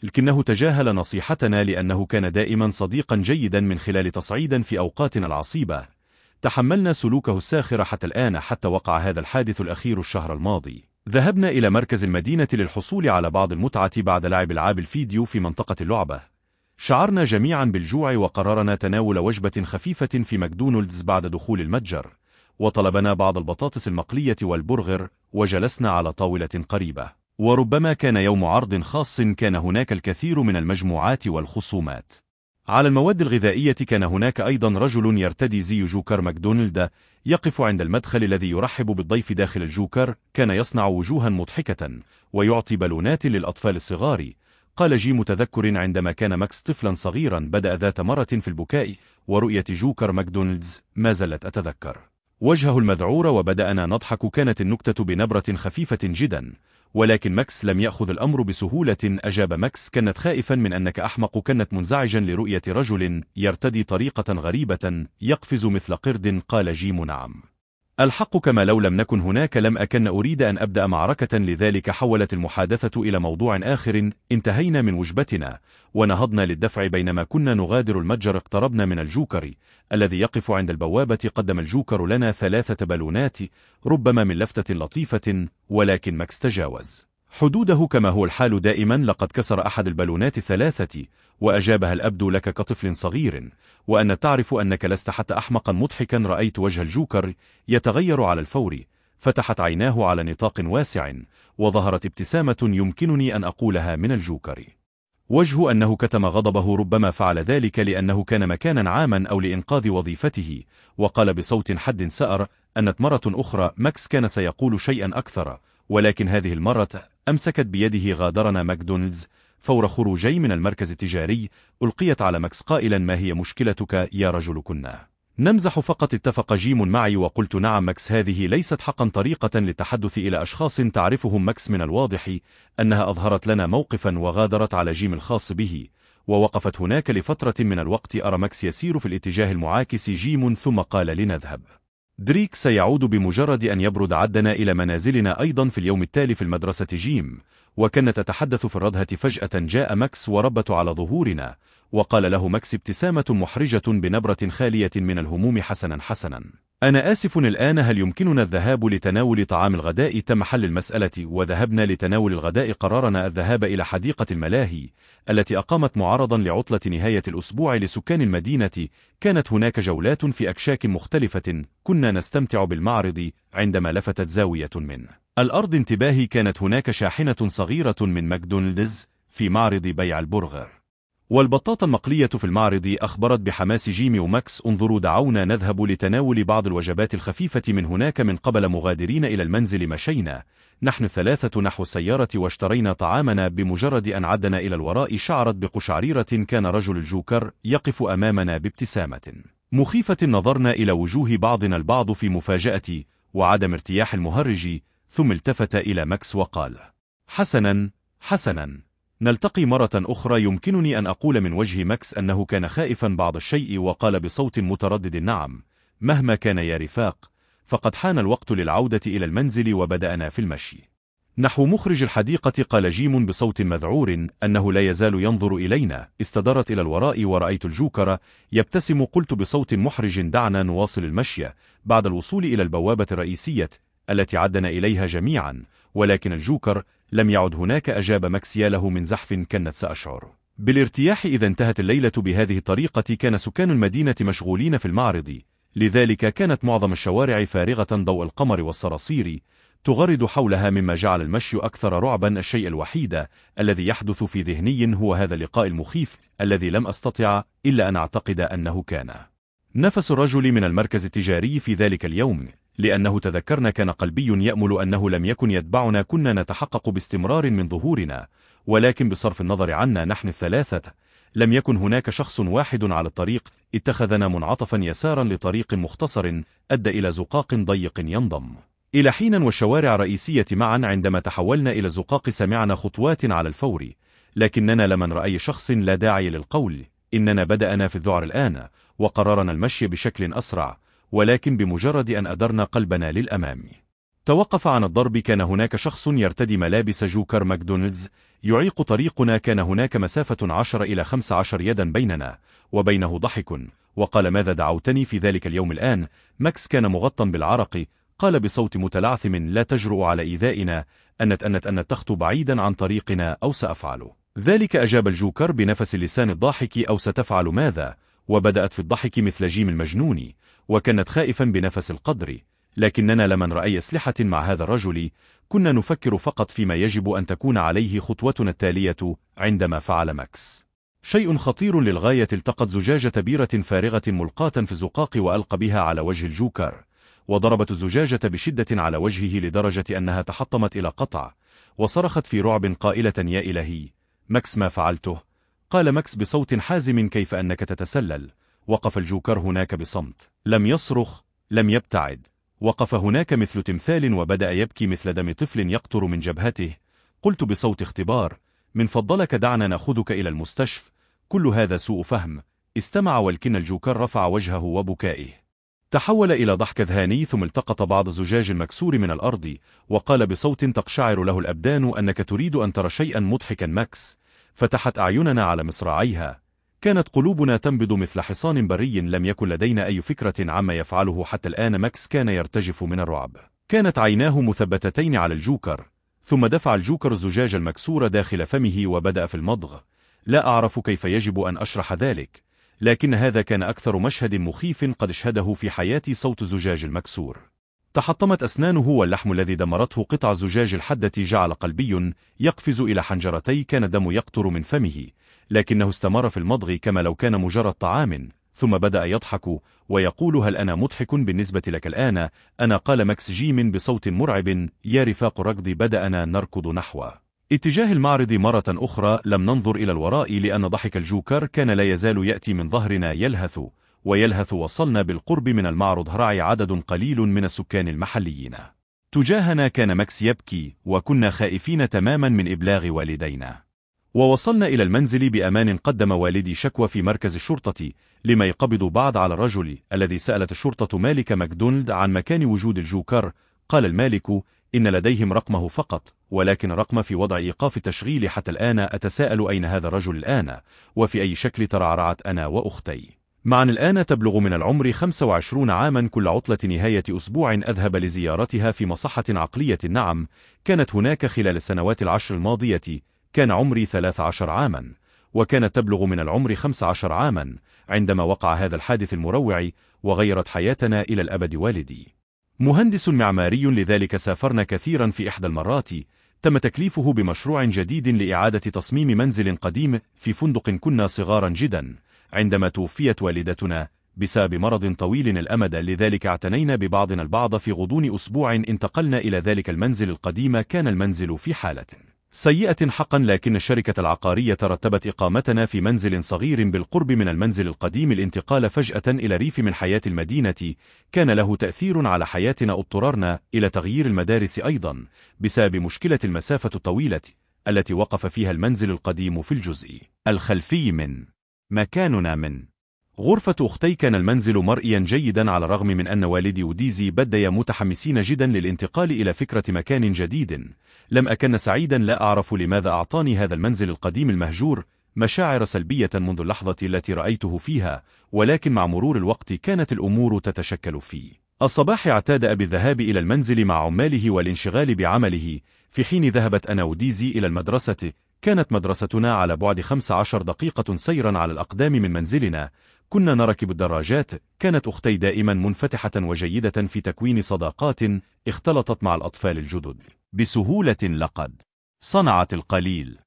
لكنه تجاهل نصيحتنا لأنه كان دائما صديقا جيدا من خلال تصعيدا في أوقاتنا العصيبة تحملنا سلوكه الساخر حتى الآن حتى وقع هذا الحادث الأخير الشهر الماضي ذهبنا إلى مركز المدينة للحصول على بعض المتعة بعد لعب العاب الفيديو في منطقة اللعبة شعرنا جميعا بالجوع وقررنا تناول وجبة خفيفة في ماكدونالدز بعد دخول المتجر وطلبنا بعض البطاطس المقلية والبرغر وجلسنا على طاولة قريبة وربما كان يوم عرض خاص كان هناك الكثير من المجموعات والخصومات على المواد الغذائية كان هناك أيضا رجل يرتدي زي جوكر ماكدونالد يقف عند المدخل الذي يرحب بالضيف داخل الجوكر كان يصنع وجوها مضحكة ويعطي بالونات للأطفال الصغار قال جي متذكر عندما كان ماكس طفلا صغيرا بدأ ذات مرة في البكاء ورؤية جوكر ماكدونالدز ما زلت أتذكر وجهه المذعور وبدأنا نضحك كانت النكتة بنبرة خفيفة جدا ولكن ماكس لم يأخذ الأمر بسهولة أجاب ماكس كانت خائفا من أنك أحمق كانت منزعجا لرؤية رجل يرتدي طريقة غريبة يقفز مثل قرد قال جيم نعم الحق كما لو لم نكن هناك لم أكن أريد أن أبدأ معركة لذلك حولت المحادثة إلى موضوع آخر انتهينا من وجبتنا ونهضنا للدفع بينما كنا نغادر المتجر اقتربنا من الجوكر الذي يقف عند البوابة قدم الجوكر لنا ثلاثة بالونات ربما من لفتة لطيفة ولكن ماكس تجاوز حدوده كما هو الحال دائما لقد كسر أحد البالونات الثلاثة وأجابها الأبد لك كطفل صغير وأن تعرف أنك لست حتى أحمقا مضحكا رأيت وجه الجوكر يتغير على الفور فتحت عيناه على نطاق واسع وظهرت ابتسامة يمكنني أن أقولها من الجوكر وجه أنه كتم غضبه ربما فعل ذلك لأنه كان مكانا عاما أو لإنقاذ وظيفته وقال بصوت حد سأر أنت مرة أخرى ماكس كان سيقول شيئا أكثر ولكن هذه المرة أمسكت بيده غادرنا ماكدونالدز فور خروجي من المركز التجاري ألقيت على ماكس قائلا ما هي مشكلتك يا رجل كنا نمزح فقط اتفق جيم معي وقلت نعم ماكس هذه ليست حقا طريقة للتحدث إلى أشخاص تعرفهم ماكس من الواضح أنها أظهرت لنا موقفا وغادرت على جيم الخاص به ووقفت هناك لفترة من الوقت أرى ماكس يسير في الاتجاه المعاكس جيم ثم قال لنذهب دريك سيعود بمجرد أن يبرد عدنا إلى منازلنا أيضا في اليوم التالي في المدرسة جيم وكانت تتحدث في الردهة فجأة جاء ماكس وربت على ظهورنا وقال له ماكس ابتسامة محرجة بنبرة خالية من الهموم حسنا حسنا أنا آسف الآن هل يمكننا الذهاب لتناول طعام الغداء تم حل المسألة وذهبنا لتناول الغداء قررنا الذهاب إلى حديقة الملاهي التي أقامت معرضا لعطلة نهاية الأسبوع لسكان المدينة كانت هناك جولات في أكشاك مختلفة كنا نستمتع بالمعرض عندما لفتت زاوية من الأرض انتباهي كانت هناك شاحنة صغيرة من ماكدونالدز في معرض بيع البرغر والبطاطا المقلية في المعرض أخبرت بحماس جيمي وماكس انظروا دعونا نذهب لتناول بعض الوجبات الخفيفة من هناك من قبل مغادرين إلى المنزل مشينا نحن الثلاثة نحو السيارة واشترينا طعامنا بمجرد أن عدنا إلى الوراء شعرت بقشعريرة كان رجل الجوكر يقف أمامنا بابتسامة مخيفة نظرنا إلى وجوه بعضنا البعض في مفاجأة وعدم ارتياح المهرج ثم التفت إلى ماكس وقال حسنا حسنا نلتقي مرة أخرى يمكنني أن أقول من وجه ماكس أنه كان خائفا بعض الشيء وقال بصوت متردد نعم مهما كان يا رفاق فقد حان الوقت للعودة إلى المنزل وبدأنا في المشي نحو مخرج الحديقة قال جيم بصوت مذعور أنه لا يزال ينظر إلينا استدرت إلى الوراء ورأيت الجوكر يبتسم قلت بصوت محرج دعنا نواصل المشي بعد الوصول إلى البوابة الرئيسية التي عدنا إليها جميعا ولكن الجوكر لم يعد هناك أجاب ماكسياله من زحف كانت سأشعر بالارتياح إذا انتهت الليلة بهذه الطريقة كان سكان المدينة مشغولين في المعرض لذلك كانت معظم الشوارع فارغة ضوء القمر والصراصير تغرد حولها مما جعل المشي أكثر رعبا الشيء الوحيد الذي يحدث في ذهني هو هذا اللقاء المخيف الذي لم أستطع إلا أن أعتقد أنه كان نفس الرجل من المركز التجاري في ذلك اليوم لأنه تذكرنا كان قلبي يأمل أنه لم يكن يتبعنا كنا نتحقق باستمرار من ظهورنا ولكن بصرف النظر عنا نحن الثلاثة لم يكن هناك شخص واحد على الطريق اتخذنا منعطفا يسارا لطريق مختصر أدى إلى زقاق ضيق ينضم إلى حين والشوارع رئيسية معا عندما تحولنا إلى زقاق سمعنا خطوات على الفور لكننا لمن رأي شخص لا داعي للقول إننا بدأنا في الذعر الآن وقررنا المشي بشكل أسرع ولكن بمجرد أن أدرنا قلبنا للأمام توقف عن الضرب كان هناك شخص يرتدي ملابس جوكر ماكدونالدز يعيق طريقنا كان هناك مسافة عشر إلى خمس عشر يدا بيننا وبينه ضحك وقال ماذا دعوتني في ذلك اليوم الآن ماكس كان مغطى بالعرق قال بصوت متلعثم لا تجرؤ على إيذائنا أنت أنت أن تخطو بعيدا عن طريقنا أو سأفعل ذلك أجاب الجوكر بنفس اللسان الضاحك أو ستفعل ماذا وبدأت في الضحك مثل جيم المجنون وكانت خائفا بنفس القدر لكننا لمن رأي أسلحة مع هذا الرجل كنا نفكر فقط فيما يجب أن تكون عليه خطوتنا التالية عندما فعل ماكس شيء خطير للغاية التقط زجاجة بيرة فارغة ملقاة في الزقاق وألقى بها على وجه الجوكر وضربت الزجاجة بشدة على وجهه لدرجة أنها تحطمت إلى قطع وصرخت في رعب قائلة يا إلهي ماكس ما فعلته قال ماكس بصوت حازم كيف أنك تتسلل وقف الجوكر هناك بصمت لم يصرخ لم يبتعد وقف هناك مثل تمثال وبدأ يبكي مثل دم طفل يقطر من جبهته قلت بصوت اختبار من فضلك دعنا نأخذك إلى المستشفى كل هذا سوء فهم استمع ولكن الجوكر رفع وجهه وبكائه تحول إلى ضحك ذهاني ثم التقط بعض زجاج مكسور من الأرض وقال بصوت تقشعر له الأبدان أنك تريد أن ترى شيئا مضحكا ماكس فتحت أعيننا على مصراعيها كانت قلوبنا تنبض مثل حصان بري لم يكن لدينا أي فكرة عما يفعله حتى الآن ماكس كان يرتجف من الرعب كانت عيناه مثبتتين على الجوكر ثم دفع الجوكر الزجاج المكسور داخل فمه وبدأ في المضغ لا أعرف كيف يجب أن أشرح ذلك لكن هذا كان أكثر مشهد مخيف قد اشهده في حياتي صوت زجاج المكسور تحطمت أسنانه واللحم الذي دمرته قطع زجاج الحدة جعل قلبي يقفز إلى حنجرتي كان دم يقطر من فمه لكنه استمر في المضغ كما لو كان مجرد طعام ثم بدأ يضحك ويقول هل أنا مضحك بالنسبة لك الآن أنا قال ماكس جيم بصوت مرعب يا رفاق ركض بدأنا نركض نحوه اتجاه المعرض مرة أخرى لم ننظر إلى الوراء لأن ضحك الجوكر كان لا يزال يأتي من ظهرنا يلهث ويلهث وصلنا بالقرب من المعرض هرعي عدد قليل من السكان المحليين تجاهنا كان ماكس يبكي وكنا خائفين تماما من إبلاغ والدينا ووصلنا إلى المنزل بأمان قدم والدي شكوى في مركز الشرطة لما يقبض بعض على الرجل الذي سألت الشرطة مالك ماكدونالد عن مكان وجود الجوكر قال المالك إن لديهم رقمه فقط ولكن رقم في وضع إيقاف التشغيل حتى الآن أتساءل أين هذا الرجل الآن وفي أي شكل ترعرعت أنا وأختي معا الآن تبلغ من العمر 25 عاما كل عطلة نهاية أسبوع أذهب لزيارتها في مصحة عقلية نعم كانت هناك خلال السنوات العشر الماضية كان عمري 13 عاما وكانت تبلغ من العمر 15 عاما عندما وقع هذا الحادث المروع وغيرت حياتنا إلى الأبد والدي مهندس معماري لذلك سافرنا كثيرا في إحدى المرات تم تكليفه بمشروع جديد لإعادة تصميم منزل قديم في فندق كنا صغارا جدا عندما توفيت والدتنا بسبب مرض طويل الأمد لذلك اعتنينا ببعضنا البعض في غضون أسبوع انتقلنا إلى ذلك المنزل القديم كان المنزل في حالة سيئة حقا لكن الشركة العقارية رتبت إقامتنا في منزل صغير بالقرب من المنزل القديم الانتقال فجأة إلى ريف من حياة المدينة كان له تأثير على حياتنا اضطررنا إلى تغيير المدارس أيضا بسبب مشكلة المسافة الطويلة التي وقف فيها المنزل القديم في الجزء الخلفي من مكاننا من غرفة أختي كان المنزل مرئيا جيدا على الرغم من أن والدي وديزي بديا متحمسين جدا للانتقال إلى فكرة مكان جديد لم أكن سعيدا لا أعرف لماذا أعطاني هذا المنزل القديم المهجور مشاعر سلبية منذ اللحظة التي رأيته فيها ولكن مع مرور الوقت كانت الأمور تتشكل فيه الصباح اعتاد أبي الذهاب إلى المنزل مع عماله والانشغال بعمله في حين ذهبت أنا وديزي إلى المدرسة كانت مدرستنا على بعد 15 دقيقة سيرا على الأقدام من منزلنا كنا نركب الدراجات كانت أختي دائما منفتحة وجيدة في تكوين صداقات اختلطت مع الأطفال الجدد بسهولة لقد صنعت القليل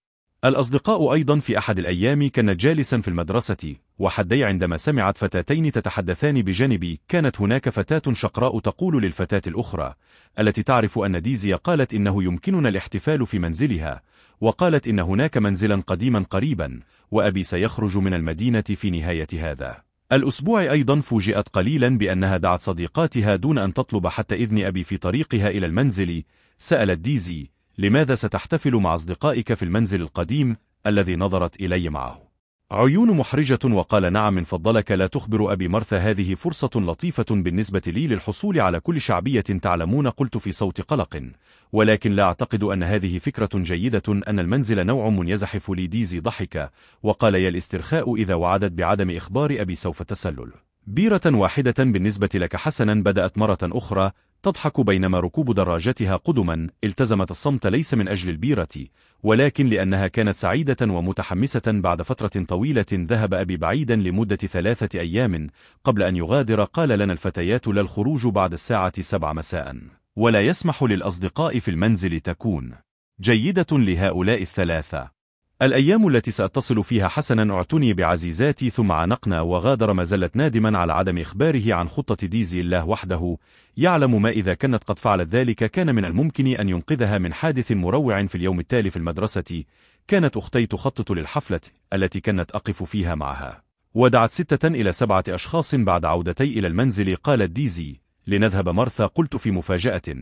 الأصدقاء أيضا في أحد الأيام كان جالسا في المدرسة وحدي عندما سمعت فتاتين تتحدثان بجانبي كانت هناك فتاة شقراء تقول للفتاة الأخرى التي تعرف أن ديزي قالت إنه يمكننا الاحتفال في منزلها وقالت إن هناك منزلا قديما قريبا وأبي سيخرج من المدينة في نهاية هذا الأسبوع أيضا فوجئت قليلا بأنها دعت صديقاتها دون أن تطلب حتى إذن أبي في طريقها إلى المنزل سألت ديزي لماذا ستحتفل مع أصدقائك في المنزل القديم الذي نظرت إلي معه عيون محرجة وقال نعم من فضلك لا تخبر أبي مرثى هذه فرصة لطيفة بالنسبة لي للحصول على كل شعبية تعلمون قلت في صوت قلق ولكن لا أعتقد أن هذه فكرة جيدة أن المنزل نوع من يزحف لي ديزي ضحك وقال يا الاسترخاء إذا وعدت بعدم إخبار أبي سوف تسلل بيرة واحدة بالنسبة لك حسنا بدأت مرة أخرى تضحك بينما ركوب دراجتها قدما التزمت الصمت ليس من أجل البيرة ولكن لأنها كانت سعيدة ومتحمسة بعد فترة طويلة ذهب أبي بعيدا لمدة ثلاثة أيام قبل أن يغادر قال لنا الفتيات لا الخروج بعد الساعة سبع مساء ولا يسمح للأصدقاء في المنزل تكون جيدة لهؤلاء الثلاثة الأيام التي سأتصل فيها حسنا اعتني بعزيزاتي ثم عانقنا وغادر ما زلت نادما على عدم إخباره عن خطة ديزي الله وحده يعلم ما إذا كانت قد فعلت ذلك كان من الممكن أن ينقذها من حادث مروع في اليوم التالي في المدرسة كانت أختي تخطط للحفلة التي كانت أقف فيها معها ودعت ستة إلى سبعة أشخاص بعد عودتي إلى المنزل قالت ديزي لنذهب مرثا قلت في مفاجأة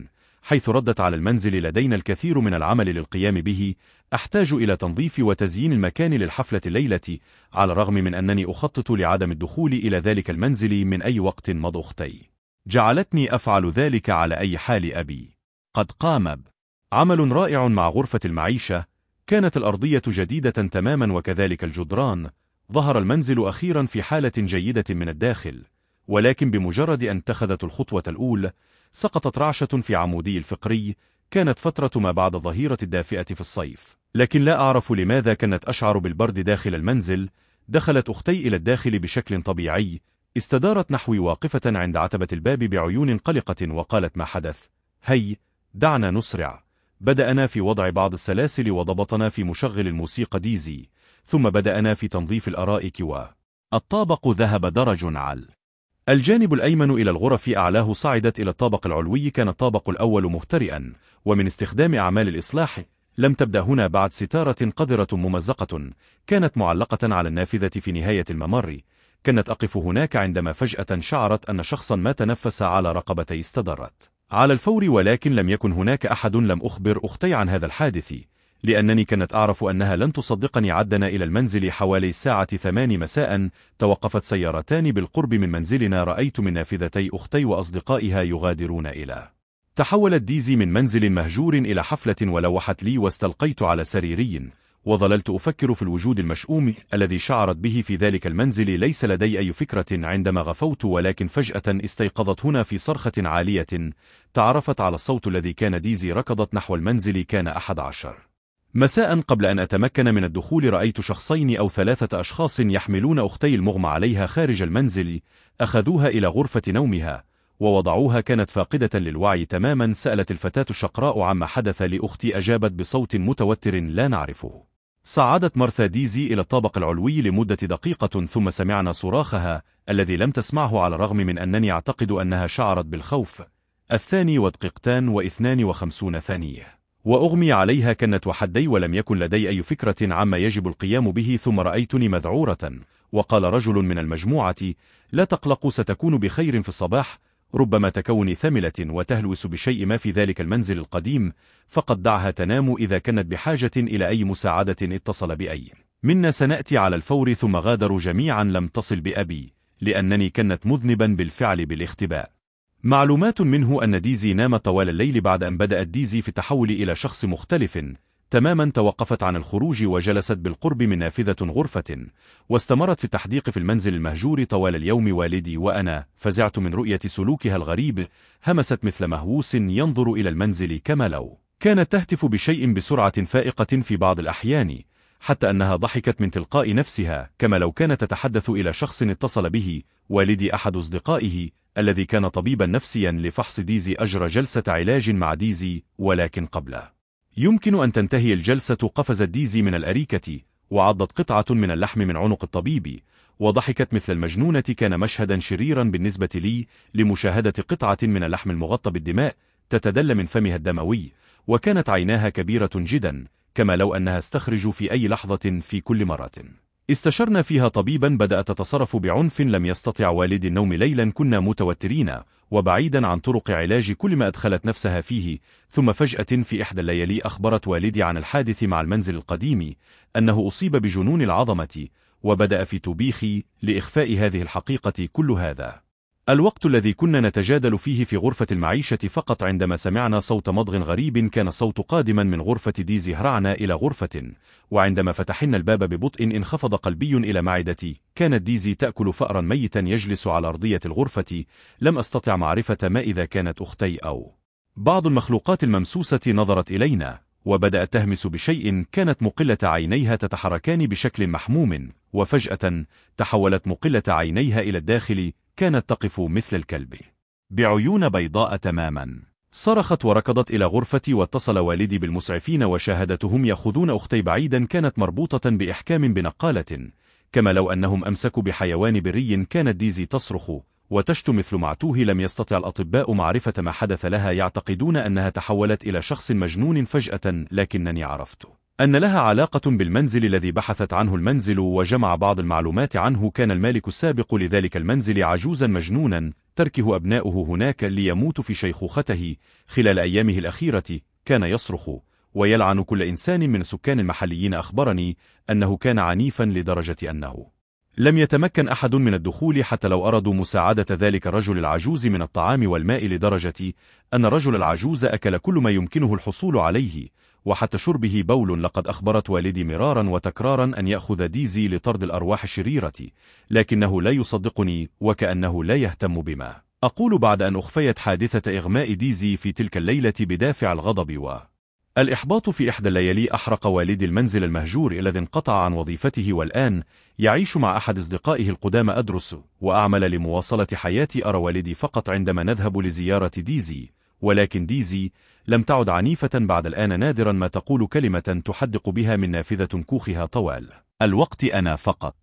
حيث ردت على المنزل لدينا الكثير من العمل للقيام به أحتاج إلى تنظيف وتزيين المكان للحفلة الليلة على الرغم من أنني أخطط لعدم الدخول إلى ذلك المنزل من أي وقت مضى أختي جعلتني أفعل ذلك على أي حال أبي قد قام ب عمل رائع مع غرفة المعيشة كانت الأرضية جديدة تماما وكذلك الجدران ظهر المنزل أخيرا في حالة جيدة من الداخل ولكن بمجرد أن اتخذت الخطوة الأولى سقطت رعشة في عمودي الفقري كانت فترة ما بعد ظهيرة الدافئة في الصيف لكن لا أعرف لماذا كانت أشعر بالبرد داخل المنزل دخلت أختي إلى الداخل بشكل طبيعي استدارت نحوي واقفة عند عتبة الباب بعيون قلقة وقالت ما حدث هي دعنا نسرع بدأنا في وضع بعض السلاسل وضبطنا في مشغل الموسيقى ديزي ثم بدأنا في تنظيف الأرائك و الطابق ذهب درج عال الجانب الأيمن إلى الغرف أعلاه صعدت إلى الطابق العلوي كان الطابق الأول مهترئا ومن استخدام أعمال الإصلاح لم تبدأ هنا بعد ستارة قذرة ممزقة كانت معلقة على النافذة في نهاية الممر كانت أقف هناك عندما فجأة شعرت أن شخصا ما تنفس على رقبتي استدرت على الفور ولكن لم يكن هناك أحد لم أخبر أختي عن هذا الحادث لأنني كانت أعرف أنها لن تصدقني عدنا إلى المنزل حوالي الساعة ثمان مساء توقفت سيارتان بالقرب من منزلنا رأيت من نافذتي أختي وأصدقائها يغادرون إلى تحولت ديزي من منزل مهجور إلى حفلة ولوحت لي واستلقيت على سريري وظللت أفكر في الوجود المشؤوم الذي شعرت به في ذلك المنزل ليس لدي أي فكرة عندما غفوت ولكن فجأة استيقظت هنا في صرخة عالية تعرفت على الصوت الذي كان ديزي ركضت نحو المنزل كان أحد عشر مساء قبل أن أتمكن من الدخول رأيت شخصين أو ثلاثة أشخاص يحملون أختي المغمى عليها خارج المنزل أخذوها إلى غرفة نومها ووضعوها كانت فاقدة للوعي تماما سألت الفتاة الشقراء عما حدث لأختي أجابت بصوت متوتر لا نعرفه صعدت ديزي إلى الطابق العلوي لمدة دقيقة ثم سمعنا صراخها الذي لم تسمعه على الرغم من أنني أعتقد أنها شعرت بالخوف الثاني ودقيقتان واثنان وخمسون ثانية وأغمي عليها كنت وحدي ولم يكن لدي أي فكرة عما يجب القيام به ثم رأيتني مذعورة وقال رجل من المجموعة لا تقلقوا ستكون بخير في الصباح ربما تكون ثملة وتهلوس بشيء ما في ذلك المنزل القديم فقد دعها تنام إذا كانت بحاجة إلى أي مساعدة اتصل بأي منا سنأتي على الفور ثم غادروا جميعا لم تصل بأبي لأنني كنت مذنبا بالفعل بالاختباء معلومات منه أن ديزي نام طوال الليل بعد أن بدأت ديزي في التحول إلى شخص مختلف تماما توقفت عن الخروج وجلست بالقرب من نافذة غرفة واستمرت في التحديق في المنزل المهجور طوال اليوم والدي وأنا فزعت من رؤية سلوكها الغريب همست مثل مهووس ينظر إلى المنزل كما لو كانت تهتف بشيء بسرعة فائقة في بعض الأحيان حتى أنها ضحكت من تلقاء نفسها كما لو كانت تتحدث إلى شخص اتصل به والدي أحد أصدقائه الذي كان طبيبا نفسيا لفحص ديزي أجرى جلسة علاج مع ديزي ولكن قبله يمكن أن تنتهي الجلسة قفز ديزي من الأريكة وعضت قطعة من اللحم من عنق الطبيب وضحكت مثل المجنونة كان مشهدا شريرا بالنسبة لي لمشاهدة قطعة من اللحم المغطى بالدماء تتدل من فمها الدموي وكانت عيناها كبيرة جدا كما لو أنها استخرج في أي لحظة في كل مرة استشرنا فيها طبيبا بدأت تتصرف بعنف لم يستطع والدي النوم ليلا كنا متوترين وبعيدا عن طرق علاج كل ما أدخلت نفسها فيه ثم فجأة في إحدى الليالي أخبرت والدي عن الحادث مع المنزل القديم أنه أصيب بجنون العظمة وبدأ في توبيخي لإخفاء هذه الحقيقة كل هذا الوقت الذي كنا نتجادل فيه في غرفة المعيشة فقط عندما سمعنا صوت مضغ غريب كان الصوت قادما من غرفة دي زهرعنا إلى غرفة وعندما فتحنا الباب ببطء انخفض قلبي إلى معدتي كانت ديزي تأكل فأرا ميتا يجلس على أرضية الغرفة لم أستطع معرفة ما إذا كانت أختي أو بعض المخلوقات الممسوسة نظرت إلينا وبدأت تهمس بشيء كانت مقلة عينيها تتحركان بشكل محموم وفجأة تحولت مقلة عينيها إلى الداخل كانت تقف مثل الكلب بعيون بيضاء تماما صرخت وركضت إلى غرفتي واتصل والدي بالمسعفين وشاهدتهم يأخذون أختي بعيدا كانت مربوطة بإحكام بنقالة كما لو أنهم أمسكوا بحيوان بري كانت ديزي تصرخ وتشت مثل معتوه لم يستطع الأطباء معرفة ما حدث لها يعتقدون أنها تحولت إلى شخص مجنون فجأة لكنني عرفته أن لها علاقة بالمنزل الذي بحثت عنه المنزل وجمع بعض المعلومات عنه كان المالك السابق لذلك المنزل عجوزا مجنونا تركه أبناؤه هناك ليموت في شيخوخته خلال أيامه الأخيرة كان يصرخ ويلعن كل إنسان من سكان المحليين أخبرني أنه كان عنيفا لدرجة أنه لم يتمكن أحد من الدخول حتى لو أردوا مساعدة ذلك الرجل العجوز من الطعام والماء لدرجة أن الرجل العجوز أكل كل ما يمكنه الحصول عليه وحتى شربه بول لقد أخبرت والدي مرارا وتكرارا أن يأخذ ديزي لطرد الأرواح الشريرة لكنه لا يصدقني وكأنه لا يهتم بما أقول بعد أن أخفيت حادثة إغماء ديزي في تلك الليلة بدافع الغضب و الإحباط في إحدى الليالي أحرق والدي المنزل المهجور الذي انقطع عن وظيفته والآن يعيش مع أحد أصدقائه القدامى أدرس وأعمل لمواصلة حياتي أرى والدي فقط عندما نذهب لزيارة ديزي ولكن ديزي لم تعد عنيفة بعد الآن نادرا ما تقول كلمة تحدق بها من نافذة كوخها طوال الوقت أنا فقط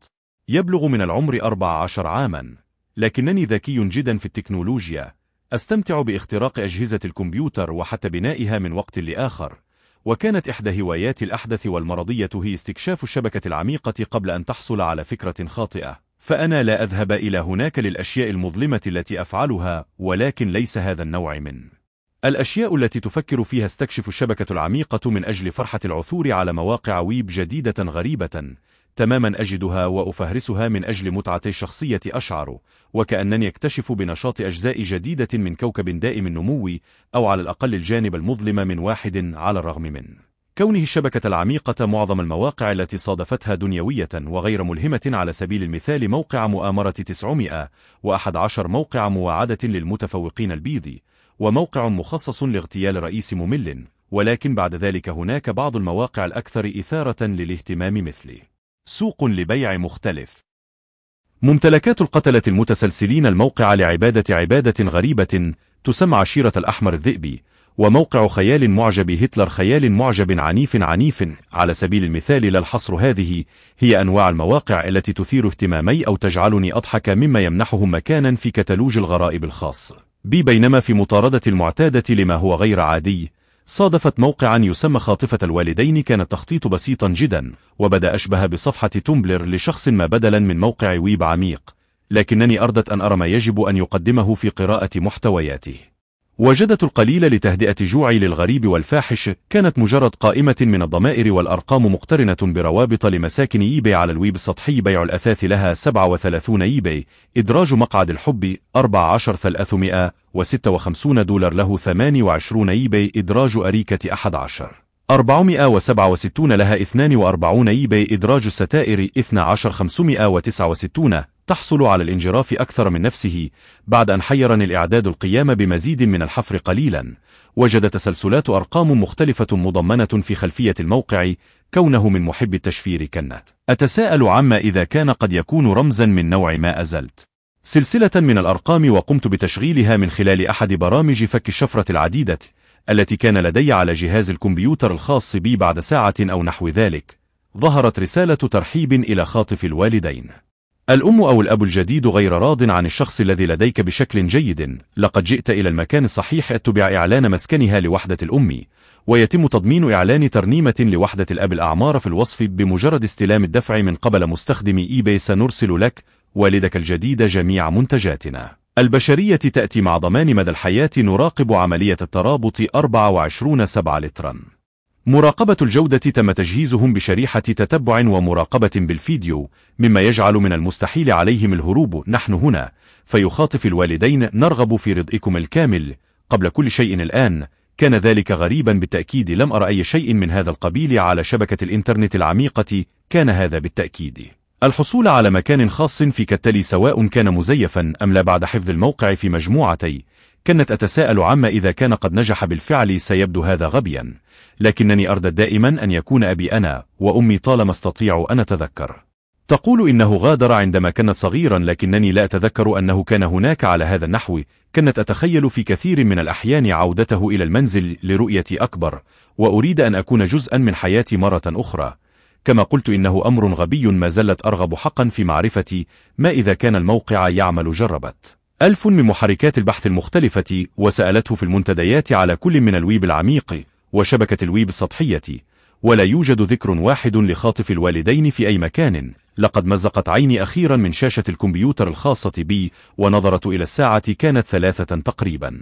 يبلغ من العمر 14 عاما لكنني ذكي جدا في التكنولوجيا أستمتع باختراق أجهزة الكمبيوتر وحتى بنائها من وقت لآخر وكانت إحدى هواياتي الأحدث والمرضية هي استكشاف الشبكة العميقة قبل أن تحصل على فكرة خاطئة فأنا لا أذهب إلى هناك للأشياء المظلمة التي أفعلها ولكن ليس هذا النوع من الأشياء التي تفكر فيها استكشف الشبكة العميقة من أجل فرحة العثور على مواقع ويب جديدة غريبة تماما أجدها وأفهرسها من أجل متعة الشخصية أشعر وكأنني اكتشف بنشاط أجزاء جديدة من كوكب دائم النمو أو على الأقل الجانب المظلم من واحد على الرغم من كونه الشبكة العميقة معظم المواقع التي صادفتها دنيوية وغير ملهمة على سبيل المثال موقع مؤامرة 900 و11 موقع مواعدة للمتفوقين البيض وموقع مخصص لاغتيال رئيس ممل ولكن بعد ذلك هناك بعض المواقع الأكثر إثارة للاهتمام مثل سوق لبيع مختلف ممتلكات القتلة المتسلسلين الموقع لعبادة عبادة غريبة تسمى عشيرة الأحمر الذئبي وموقع خيال معجب هتلر خيال معجب عنيف عنيف على سبيل المثال لا الحصر هذه هي أنواع المواقع التي تثير اهتمامي أو تجعلني أضحك مما يمنحهم مكانا في كتالوج الغرائب الخاص بي بينما في مطاردة المعتادة لما هو غير عادي صادفت موقعا يسمى خاطفة الوالدين كان التخطيط بسيطا جدا وبدأ أشبه بصفحة تومبلر لشخص ما بدلا من موقع ويب عميق لكنني أردت أن أرى ما يجب أن يقدمه في قراءة محتوياته وجدت القليل لتهدئة جوعي للغريب والفاحش كانت مجرد قائمة من الضمائر والأرقام مقترنة بروابط لمساكن إيباي على الويب السطحي بيع الأثاث لها 37 إيباي إدراج مقعد الحب 14356 دولار له 28 إيباي إدراج أريكة 11 467 لها 42 إيباي إدراج الستائر 12569 تحصل على الانجراف أكثر من نفسه بعد أن حيرني الإعداد القيام بمزيد من الحفر قليلا وجد تسلسلات أرقام مختلفة مضمنة في خلفية الموقع كونه من محب التشفير كنت أتساءل عما إذا كان قد يكون رمزا من نوع ما أزلت سلسلة من الأرقام وقمت بتشغيلها من خلال أحد برامج فك الشفرة العديدة التي كان لدي على جهاز الكمبيوتر الخاص بي بعد ساعة أو نحو ذلك ظهرت رسالة ترحيب إلى خاطف الوالدين الأم أو الأب الجديد غير راض عن الشخص الذي لديك بشكل جيد لقد جئت إلى المكان الصحيح اتبع إعلان مسكنها لوحدة الأم ويتم تضمين إعلان ترنيمة لوحدة الأب الأعمار في الوصف بمجرد استلام الدفع من قبل مستخدم إيباي سنرسل لك والدك الجديد جميع منتجاتنا البشرية تأتي مع ضمان مدى الحياة نراقب عملية الترابط 24 7 لتراً مراقبة الجودة تم تجهيزهم بشريحة تتبع ومراقبة بالفيديو مما يجعل من المستحيل عليهم الهروب نحن هنا فيخاطف الوالدين نرغب في رضئكم الكامل قبل كل شيء الآن كان ذلك غريبا بالتأكيد لم أرى أي شيء من هذا القبيل على شبكة الإنترنت العميقة كان هذا بالتأكيد الحصول على مكان خاص في كالتالي سواء كان مزيفا أم لا بعد حفظ الموقع في مجموعتي كانت أتساءل عما إذا كان قد نجح بالفعل سيبدو هذا غبيا لكنني أردت دائما أن يكون أبي أنا وأمي طالما استطيع أن أتذكر تقول إنه غادر عندما كانت صغيرا لكنني لا أتذكر أنه كان هناك على هذا النحو كانت أتخيل في كثير من الأحيان عودته إلى المنزل لرؤية أكبر وأريد أن أكون جزءا من حياتي مرة أخرى كما قلت إنه أمر غبي ما زلت أرغب حقا في معرفتي ما إذا كان الموقع يعمل جربت ألف من محركات البحث المختلفة وسألته في المنتديات على كل من الويب العميق وشبكة الويب السطحية ولا يوجد ذكر واحد لخاطف الوالدين في أي مكان لقد مزقت عيني أخيرا من شاشة الكمبيوتر الخاصة بي ونظرت إلى الساعة كانت ثلاثة تقريبا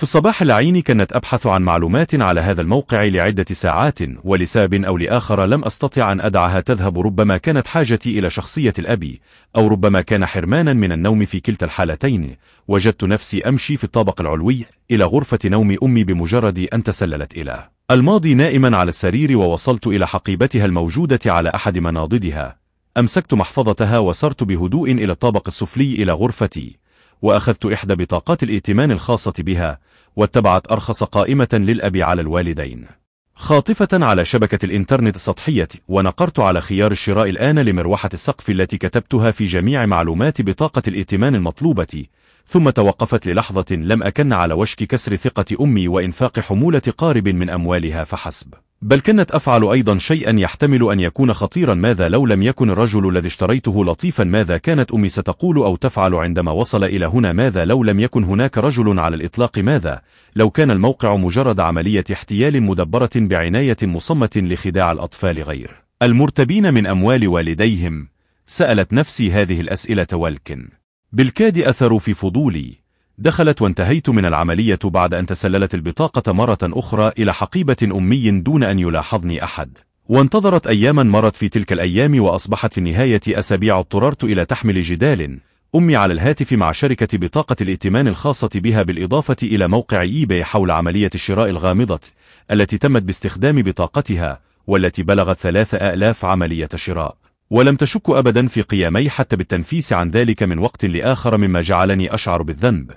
في الصباح العين كانت أبحث عن معلومات على هذا الموقع لعدة ساعات ولساب أو لآخر لم أستطع أن أدعها تذهب ربما كانت حاجتي إلى شخصية الأبي أو ربما كان حرمانا من النوم في كلتا الحالتين وجدت نفسي أمشي في الطابق العلوي إلى غرفة نوم أمي بمجرد أن تسللت إلى الماضي نائما على السرير ووصلت إلى حقيبتها الموجودة على أحد مناضدها أمسكت محفظتها وسرت بهدوء إلى الطابق السفلي إلى غرفتي وأخذت إحدى بطاقات الائتمان الخاصة بها واتبعت أرخص قائمة للأب على الوالدين خاطفة على شبكة الإنترنت السطحية ونقرت على خيار الشراء الآن لمروحة السقف التي كتبتها في جميع معلومات بطاقة الائتمان المطلوبة ثم توقفت للحظة لم أكن على وشك كسر ثقة أمي وإنفاق حمولة قارب من أموالها فحسب بل كنت أفعل أيضا شيئا يحتمل أن يكون خطيرا ماذا لو لم يكن الرجل الذي اشتريته لطيفا ماذا كانت أمي ستقول أو تفعل عندما وصل إلى هنا ماذا لو لم يكن هناك رجل على الإطلاق ماذا لو كان الموقع مجرد عملية احتيال مدبرة بعناية مصمة لخداع الأطفال غير المرتبين من أموال والديهم سألت نفسي هذه الأسئلة ولكن بالكاد أثروا في فضولي دخلت وانتهيت من العملية بعد أن تسللت البطاقة مرة أخرى إلى حقيبة أمي دون أن يلاحظني أحد وانتظرت أياما مرت في تلك الأيام وأصبحت في النهاية أسابيع اضطررت إلى تحمل جدال أمي على الهاتف مع شركة بطاقة الائتمان الخاصة بها بالإضافة إلى موقع إيباي حول عملية الشراء الغامضة التي تمت باستخدام بطاقتها والتي بلغت ثلاث آلاف عملية شراء ولم تشك أبدا في قيامي حتى بالتنفيس عن ذلك من وقت لآخر مما جعلني أشعر بالذنب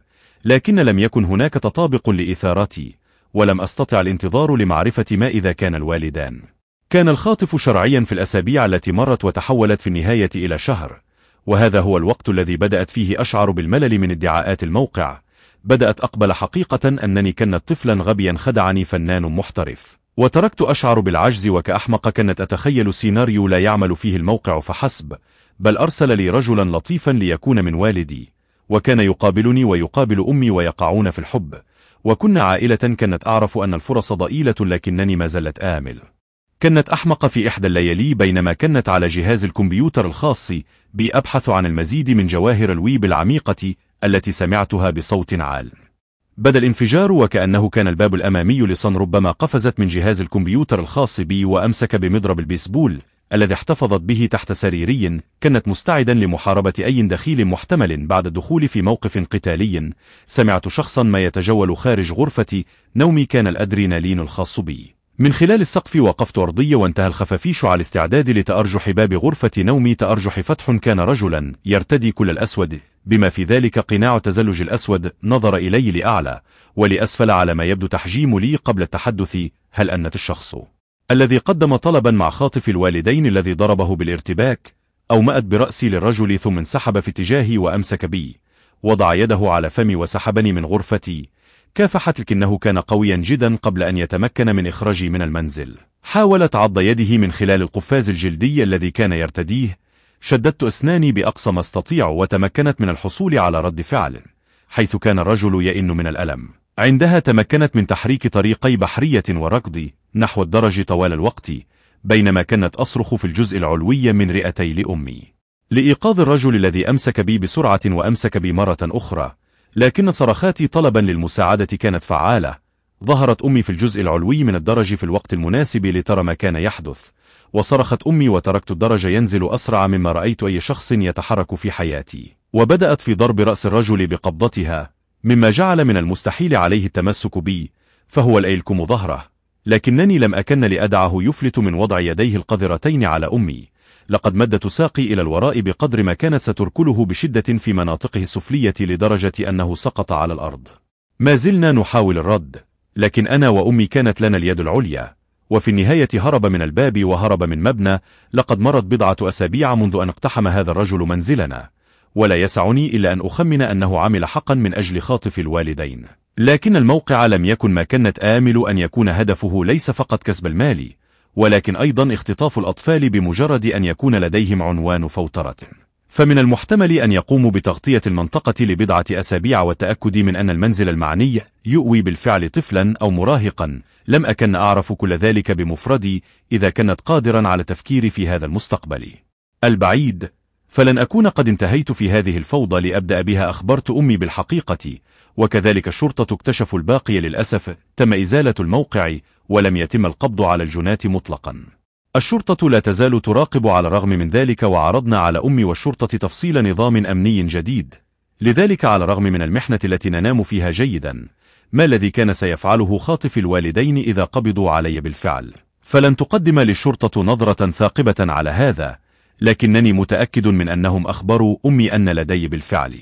لكن لم يكن هناك تطابق لإثارتي ولم أستطع الانتظار لمعرفة ما إذا كان الوالدان كان الخاطف شرعيا في الأسابيع التي مرت وتحولت في النهاية إلى شهر وهذا هو الوقت الذي بدأت فيه أشعر بالملل من ادعاءات الموقع بدأت أقبل حقيقة أنني كنت طفلا غبيا خدعني فنان محترف وتركت أشعر بالعجز وكأحمق كنت أتخيل سيناريو لا يعمل فيه الموقع فحسب بل أرسل لي رجلا لطيفا ليكون من والدي وكان يقابلني ويقابل أمي ويقعون في الحب وكنا عائلة كانت أعرف أن الفرص ضئيلة لكنني ما زلت آمل كانت أحمق في إحدى الليالي بينما كانت على جهاز الكمبيوتر الخاص بي أبحث عن المزيد من جواهر الويب العميقة التي سمعتها بصوت عال بدا الانفجار وكأنه كان الباب الأمامي لصن ربما قفزت من جهاز الكمبيوتر الخاص بي وأمسك بمضرب البيسبول الذي احتفظت به تحت سريري كانت مستعدا لمحاربة أي دخيل محتمل بعد الدخول في موقف قتالي سمعت شخصا ما يتجول خارج غرفتي نومي كان الأدرينالين الخاص بي من خلال السقف وقفت أرضي وانتهى الخفافيش على الاستعداد لتأرجح باب غرفة نومي تأرجح فتح كان رجلا يرتدي كل الأسود بما في ذلك قناع تزلج الأسود نظر إلي لأعلى ولأسفل على ما يبدو تحجيم لي قبل التحدث هل أنت الشخص الذي قدم طلبا مع خاطف الوالدين الذي ضربه بالارتباك أومأت برأسي للرجل ثم انسحب في اتجاهي وأمسك بي وضع يده على فمي وسحبني من غرفتي كافحت لكنه كان قويا جدا قبل أن يتمكن من إخراجي من المنزل حاولت عض يده من خلال القفاز الجلدي الذي كان يرتديه شددت أسناني بأقصى ما استطيع وتمكنت من الحصول على رد فعل حيث كان الرجل يئن من الألم عندها تمكنت من تحريك طريقي بحرية وركض نحو الدرج طوال الوقت بينما كانت أصرخ في الجزء العلوي من رئتي لأمي لإيقاظ الرجل الذي أمسك بي بسرعة وأمسك بي مرة أخرى لكن صرخاتي طلبا للمساعدة كانت فعالة ظهرت أمي في الجزء العلوي من الدرج في الوقت المناسب لترى ما كان يحدث وصرخت أمي وتركت الدرج ينزل أسرع مما رأيت أي شخص يتحرك في حياتي وبدأت في ضرب رأس الرجل بقبضتها مما جعل من المستحيل عليه التمسك بي فهو الأيلكم ظهره لكنني لم أكن لأدعه يفلت من وضع يديه القذرتين على أمي لقد مدت ساقي إلى الوراء بقدر ما كانت ستركله بشدة في مناطقه السفلية لدرجة أنه سقط على الأرض ما زلنا نحاول الرد لكن أنا وأمي كانت لنا اليد العليا وفي النهاية هرب من الباب وهرب من مبنى لقد مرت بضعة أسابيع منذ أن اقتحم هذا الرجل منزلنا ولا يسعني إلا أن أخمن أنه عمل حقا من أجل خاطف الوالدين لكن الموقع لم يكن ما كانت آمل أن يكون هدفه ليس فقط كسب المال ولكن أيضا اختطاف الأطفال بمجرد أن يكون لديهم عنوان فوترة فمن المحتمل أن يقوموا بتغطية المنطقة لبضعة أسابيع والتأكد من أن المنزل المعني يؤوي بالفعل طفلا أو مراهقا لم أكن أعرف كل ذلك بمفردي إذا كانت قادرا على تفكير في هذا المستقبل البعيد فلن أكون قد انتهيت في هذه الفوضى لأبدأ بها أخبرت أمي بالحقيقة وكذلك الشرطة اكتشفوا الباقي للأسف تم إزالة الموقع ولم يتم القبض على الجنات مطلقا الشرطة لا تزال تراقب على الرغم من ذلك وعرضنا على أمي والشرطة تفصيل نظام أمني جديد لذلك على الرغم من المحنة التي ننام فيها جيدا ما الذي كان سيفعله خاطف الوالدين إذا قبضوا علي بالفعل فلن تقدم للشرطة نظرة ثاقبة على هذا لكنني متأكد من أنهم أخبروا أمي أن لدي بالفعل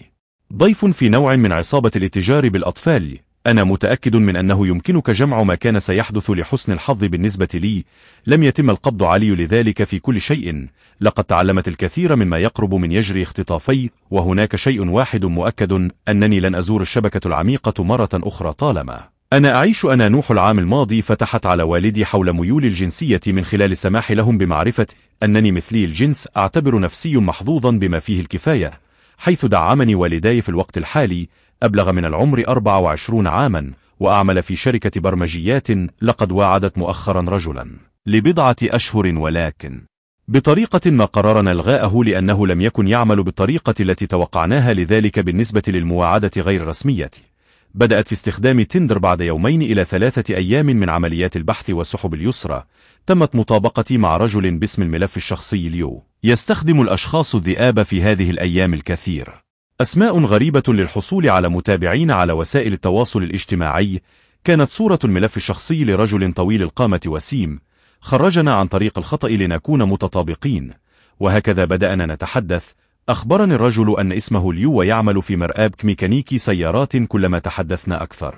ضيف في نوع من عصابة الاتجار بالأطفال أنا متأكد من أنه يمكنك جمع ما كان سيحدث لحسن الحظ بالنسبة لي لم يتم القبض علي لذلك في كل شيء لقد تعلمت الكثير مما يقرب من يجري اختطافي وهناك شيء واحد مؤكد أنني لن أزور الشبكة العميقة مرة أخرى طالما أنا أعيش أنا نوح العام الماضي فتحت على والدي حول ميول الجنسية من خلال السماح لهم بمعرفة أنني مثلي الجنس أعتبر نفسي محظوظا بما فيه الكفاية حيث دعمني والداي في الوقت الحالي أبلغ من العمر 24 عاما وأعمل في شركة برمجيات لقد واعدت مؤخرا رجلا لبضعة أشهر ولكن بطريقة ما قررنا الغاءه لأنه لم يكن يعمل بالطريقة التي توقعناها لذلك بالنسبة للمواعدة غير رسمية بدأت في استخدام تندر بعد يومين إلى ثلاثة أيام من عمليات البحث والسحب اليسرى تمت مطابقتي مع رجل باسم الملف الشخصي اليو يستخدم الأشخاص الذئاب في هذه الأيام الكثير أسماء غريبة للحصول على متابعين على وسائل التواصل الاجتماعي كانت صورة الملف الشخصي لرجل طويل القامة وسيم خرجنا عن طريق الخطأ لنكون متطابقين وهكذا بدأنا نتحدث أخبرني الرجل أن اسمه ليو ويعمل في مرآب ميكانيكي سيارات كلما تحدثنا أكثر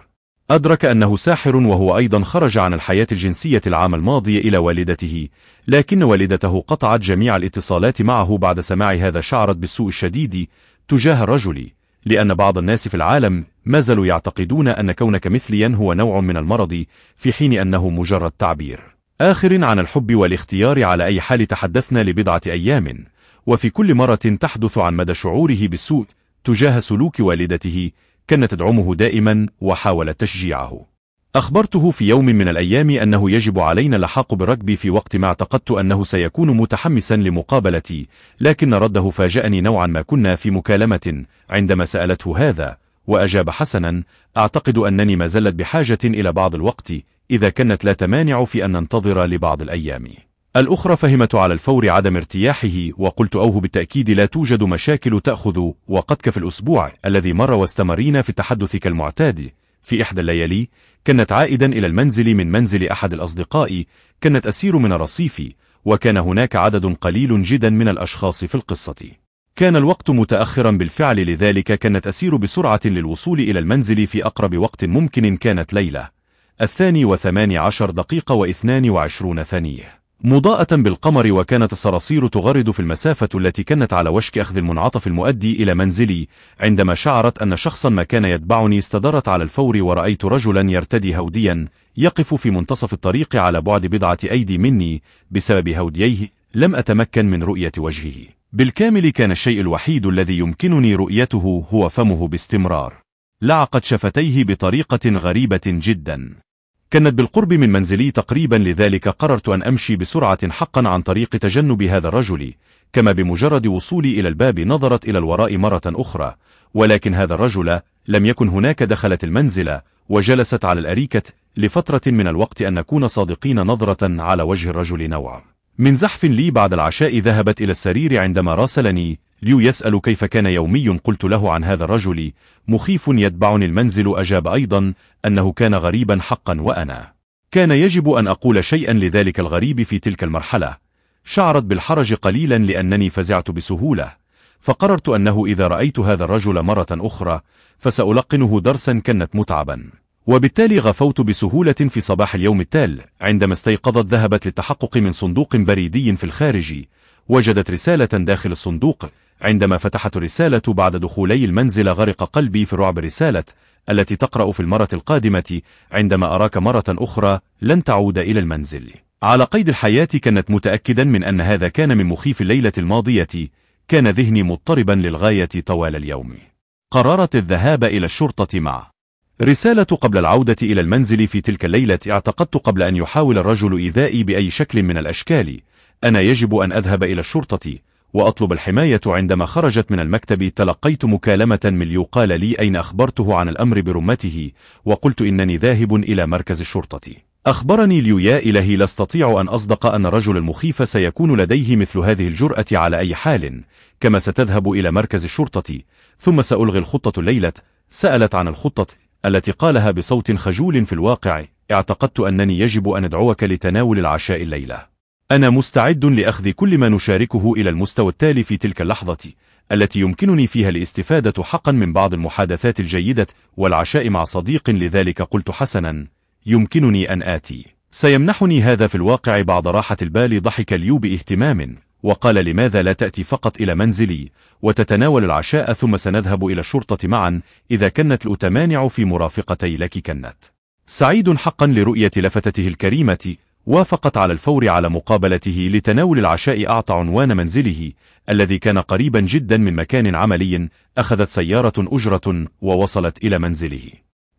أدرك أنه ساحر وهو أيضا خرج عن الحياة الجنسية العام الماضي إلى والدته لكن والدته قطعت جميع الاتصالات معه بعد سماع هذا شعرت بالسوء الشديد تجاه الرجل لأن بعض الناس في العالم ما زالوا يعتقدون أن كونك مثليا هو نوع من المرض في حين أنه مجرد تعبير آخر عن الحب والاختيار على أي حال تحدثنا لبضعة أيام وفي كل مرة تحدث عن مدى شعوره بالسوء تجاه سلوك والدته كانت تدعمه دائما وحاولت تشجيعه أخبرته في يوم من الأيام أنه يجب علينا لحاق بالركب في وقت ما اعتقدت أنه سيكون متحمسا لمقابلتي لكن رده فاجأني نوعا ما كنا في مكالمة عندما سألته هذا وأجاب حسنا أعتقد أنني ما زلت بحاجة إلى بعض الوقت إذا كانت لا تمانع في أن ننتظر لبعض الأيام الأخرى فهمت على الفور عدم ارتياحه وقلت أوه بالتأكيد لا توجد مشاكل تأخذ وقتك في الأسبوع الذي مر واستمرينا في التحدث كالمعتاد في إحدى الليالي كانت عائدا إلى المنزل من منزل أحد الأصدقاء كانت أسير من الرصيف وكان هناك عدد قليل جدا من الأشخاص في القصة كان الوقت متأخرا بالفعل لذلك كانت أسير بسرعة للوصول إلى المنزل في أقرب وقت ممكن كانت ليلة الثاني وثماني عشر دقيقة واثنان وعشرون ثانية مضاءة بالقمر وكانت الصراصير تغرد في المسافة التي كانت على وشك أخذ المنعطف المؤدي إلى منزلي عندما شعرت أن شخصا ما كان يتبعني استدرت على الفور ورأيت رجلا يرتدي هوديا يقف في منتصف الطريق على بعد بضعة أيدي مني بسبب هودييه لم أتمكن من رؤية وجهه بالكامل كان الشيء الوحيد الذي يمكنني رؤيته هو فمه باستمرار لعقت شفتيه بطريقة غريبة جدا كانت بالقرب من منزلي تقريبا لذلك قررت أن أمشي بسرعة حقا عن طريق تجنب هذا الرجل كما بمجرد وصولي إلى الباب نظرت إلى الوراء مرة أخرى ولكن هذا الرجل لم يكن هناك دخلت المنزل وجلست على الأريكة لفترة من الوقت أن نكون صادقين نظرة على وجه الرجل نوعا من زحف لي بعد العشاء ذهبت إلى السرير عندما راسلني ليو يسأل كيف كان يومي قلت له عن هذا الرجل مخيف يتبعني المنزل أجاب أيضا أنه كان غريبا حقا وأنا كان يجب أن أقول شيئا لذلك الغريب في تلك المرحلة شعرت بالحرج قليلا لأنني فزعت بسهولة فقررت أنه إذا رأيت هذا الرجل مرة أخرى فسألقنه درسا كانت متعبا وبالتالي غفوت بسهولة في صباح اليوم التال عندما استيقظت ذهبت للتحقق من صندوق بريدي في الخارج وجدت رسالة داخل الصندوق عندما فتحت الرسالة بعد دخولي المنزل غرق قلبي في رعب رسالة التي تقرأ في المرة القادمة عندما أراك مرة أخرى لن تعود إلى المنزل على قيد الحياة كانت متأكدا من أن هذا كان من مخيف الليلة الماضية كان ذهني مضطربا للغاية طوال اليوم قررت الذهاب إلى الشرطة مع رسالة قبل العودة إلى المنزل في تلك الليلة اعتقدت قبل أن يحاول الرجل إيذائي بأي شكل من الأشكال أنا يجب أن أذهب إلى الشرطة وأطلب الحماية عندما خرجت من المكتب تلقيت مكالمة من ليقال لي أين أخبرته عن الأمر برمته وقلت إنني ذاهب إلى مركز الشرطة أخبرني ليو يا إلهي لا استطيع أن أصدق أن الرجل المخيف سيكون لديه مثل هذه الجرأة على أي حال كما ستذهب إلى مركز الشرطة ثم سألغي الخطة الليلة سألت عن الخطة التي قالها بصوت خجول في الواقع اعتقدت أنني يجب أن أدعوك لتناول العشاء الليلة أنا مستعد لأخذ كل ما نشاركه إلى المستوى التالي في تلك اللحظة التي يمكنني فيها الاستفادة حقا من بعض المحادثات الجيدة والعشاء مع صديق لذلك قلت حسنا يمكنني أن آتي سيمنحني هذا في الواقع بعض راحة البال ضحك ليو باهتمام وقال لماذا لا تأتي فقط إلى منزلي وتتناول العشاء ثم سنذهب إلى الشرطة معا إذا كنت الأتمانع في مرافقتي لك كنت سعيد حقا لرؤية لفتته الكريمة وافقت على الفور على مقابلته لتناول العشاء أعطى عنوان منزله الذي كان قريبا جدا من مكان عملي أخذت سيارة أجرة ووصلت إلى منزله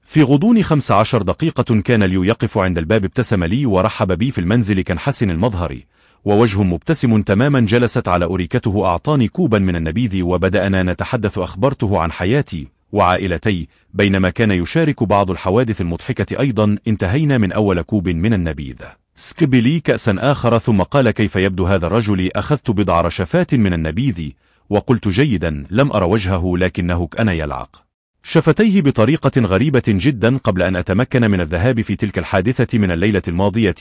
في غضون 15 دقيقة كان ليو يقف عند الباب ابتسم لي ورحب بي في المنزل كان حسن المظهر ووجه مبتسم تماما جلست على أريكته أعطاني كوبا من النبيذ وبدأنا نتحدث أخبرته عن حياتي وعائلتي بينما كان يشارك بعض الحوادث المضحكة أيضا انتهينا من أول كوب من النبيذ سكبلي لي كأسا آخر ثم قال كيف يبدو هذا الرجل أخذت بضع رشفات من النبيذ وقلت جيدا لم أرى وجهه لكنه كأن يلعق شفتيه بطريقة غريبة جدا قبل أن أتمكن من الذهاب في تلك الحادثة من الليلة الماضية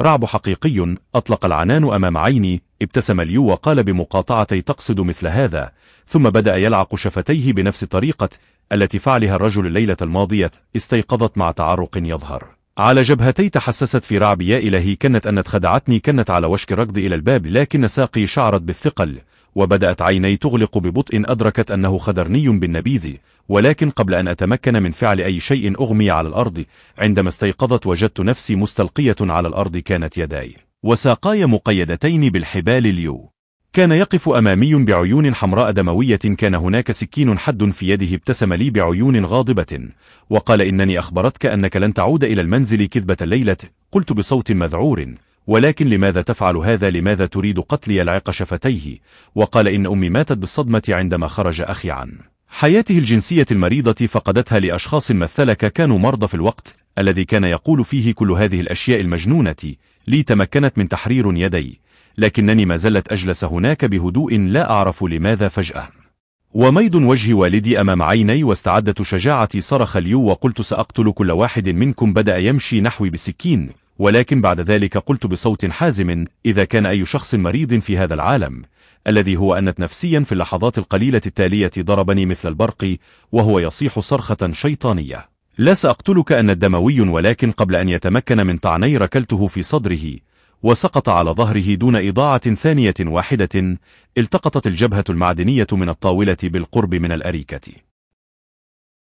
رعب حقيقي أطلق العنان أمام عيني ابتسم ليو وقال بمقاطعتي تقصد مثل هذا ثم بدأ يلعق شفتيه بنفس طريقة التي فعلها الرجل الليلة الماضية استيقظت مع تعرق يظهر على جبهتي تحسست في رعب يا إلهي كنت أن خدعتني كنت على وشك الركض إلى الباب لكن ساقي شعرت بالثقل وبدأت عيني تغلق ببطء أدركت أنه خدرني بالنبيذ ولكن قبل أن أتمكن من فعل أي شيء أغمي على الأرض عندما استيقظت وجدت نفسي مستلقية على الأرض كانت يداي وساقاي مقيدتين بالحبال اليو كان يقف أمامي بعيون حمراء دموية كان هناك سكين حد في يده ابتسم لي بعيون غاضبة وقال إنني أخبرتك أنك لن تعود إلى المنزل كذبة الليلة قلت بصوت مذعور ولكن لماذا تفعل هذا لماذا تريد قتلي العق شفتيه وقال إن أمي ماتت بالصدمة عندما خرج أخي عن حياته الجنسية المريضة فقدتها لأشخاص مثلك كانوا مرضى في الوقت الذي كان يقول فيه كل هذه الأشياء المجنونة لي تمكنت من تحرير يدي لكنني ما زلت أجلس هناك بهدوء لا أعرف لماذا فجأة وميد وجه والدي أمام عيني واستعدت شجاعتي صرخ اليو وقلت سأقتل كل واحد منكم بدأ يمشي نحوي بالسكين ولكن بعد ذلك قلت بصوت حازم إذا كان أي شخص مريض في هذا العالم الذي هو أنت نفسيا في اللحظات القليلة التالية ضربني مثل البرق وهو يصيح صرخة شيطانية لا سأقتلك أن الدموي ولكن قبل أن يتمكن من طعني ركلته في صدره وسقط على ظهره دون إضاعة ثانية واحدة التقطت الجبهة المعدنية من الطاولة بالقرب من الأريكة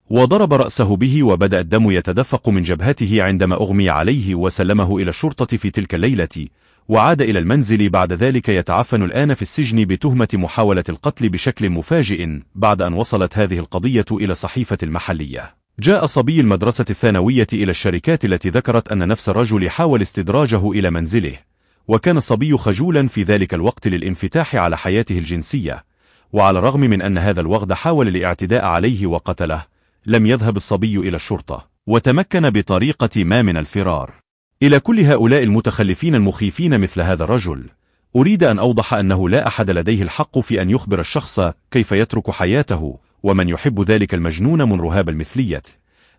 وضرب رأسه به وبدأ الدم يتدفق من جبهته عندما أغمي عليه وسلمه إلى الشرطة في تلك الليلة وعاد إلى المنزل بعد ذلك يتعفن الآن في السجن بتهمة محاولة القتل بشكل مفاجئ بعد أن وصلت هذه القضية إلى صحيفة المحلية جاء صبي المدرسة الثانوية إلى الشركات التي ذكرت أن نفس الرجل حاول استدراجه إلى منزله وكان الصبي خجولا في ذلك الوقت للانفتاح على حياته الجنسية وعلى الرغم من أن هذا الوغد حاول الاعتداء عليه وقتله لم يذهب الصبي إلى الشرطة وتمكن بطريقة ما من الفرار إلى كل هؤلاء المتخلفين المخيفين مثل هذا الرجل أريد أن أوضح أنه لا أحد لديه الحق في أن يخبر الشخص كيف يترك حياته ومن يحب ذلك المجنون من رهاب المثلية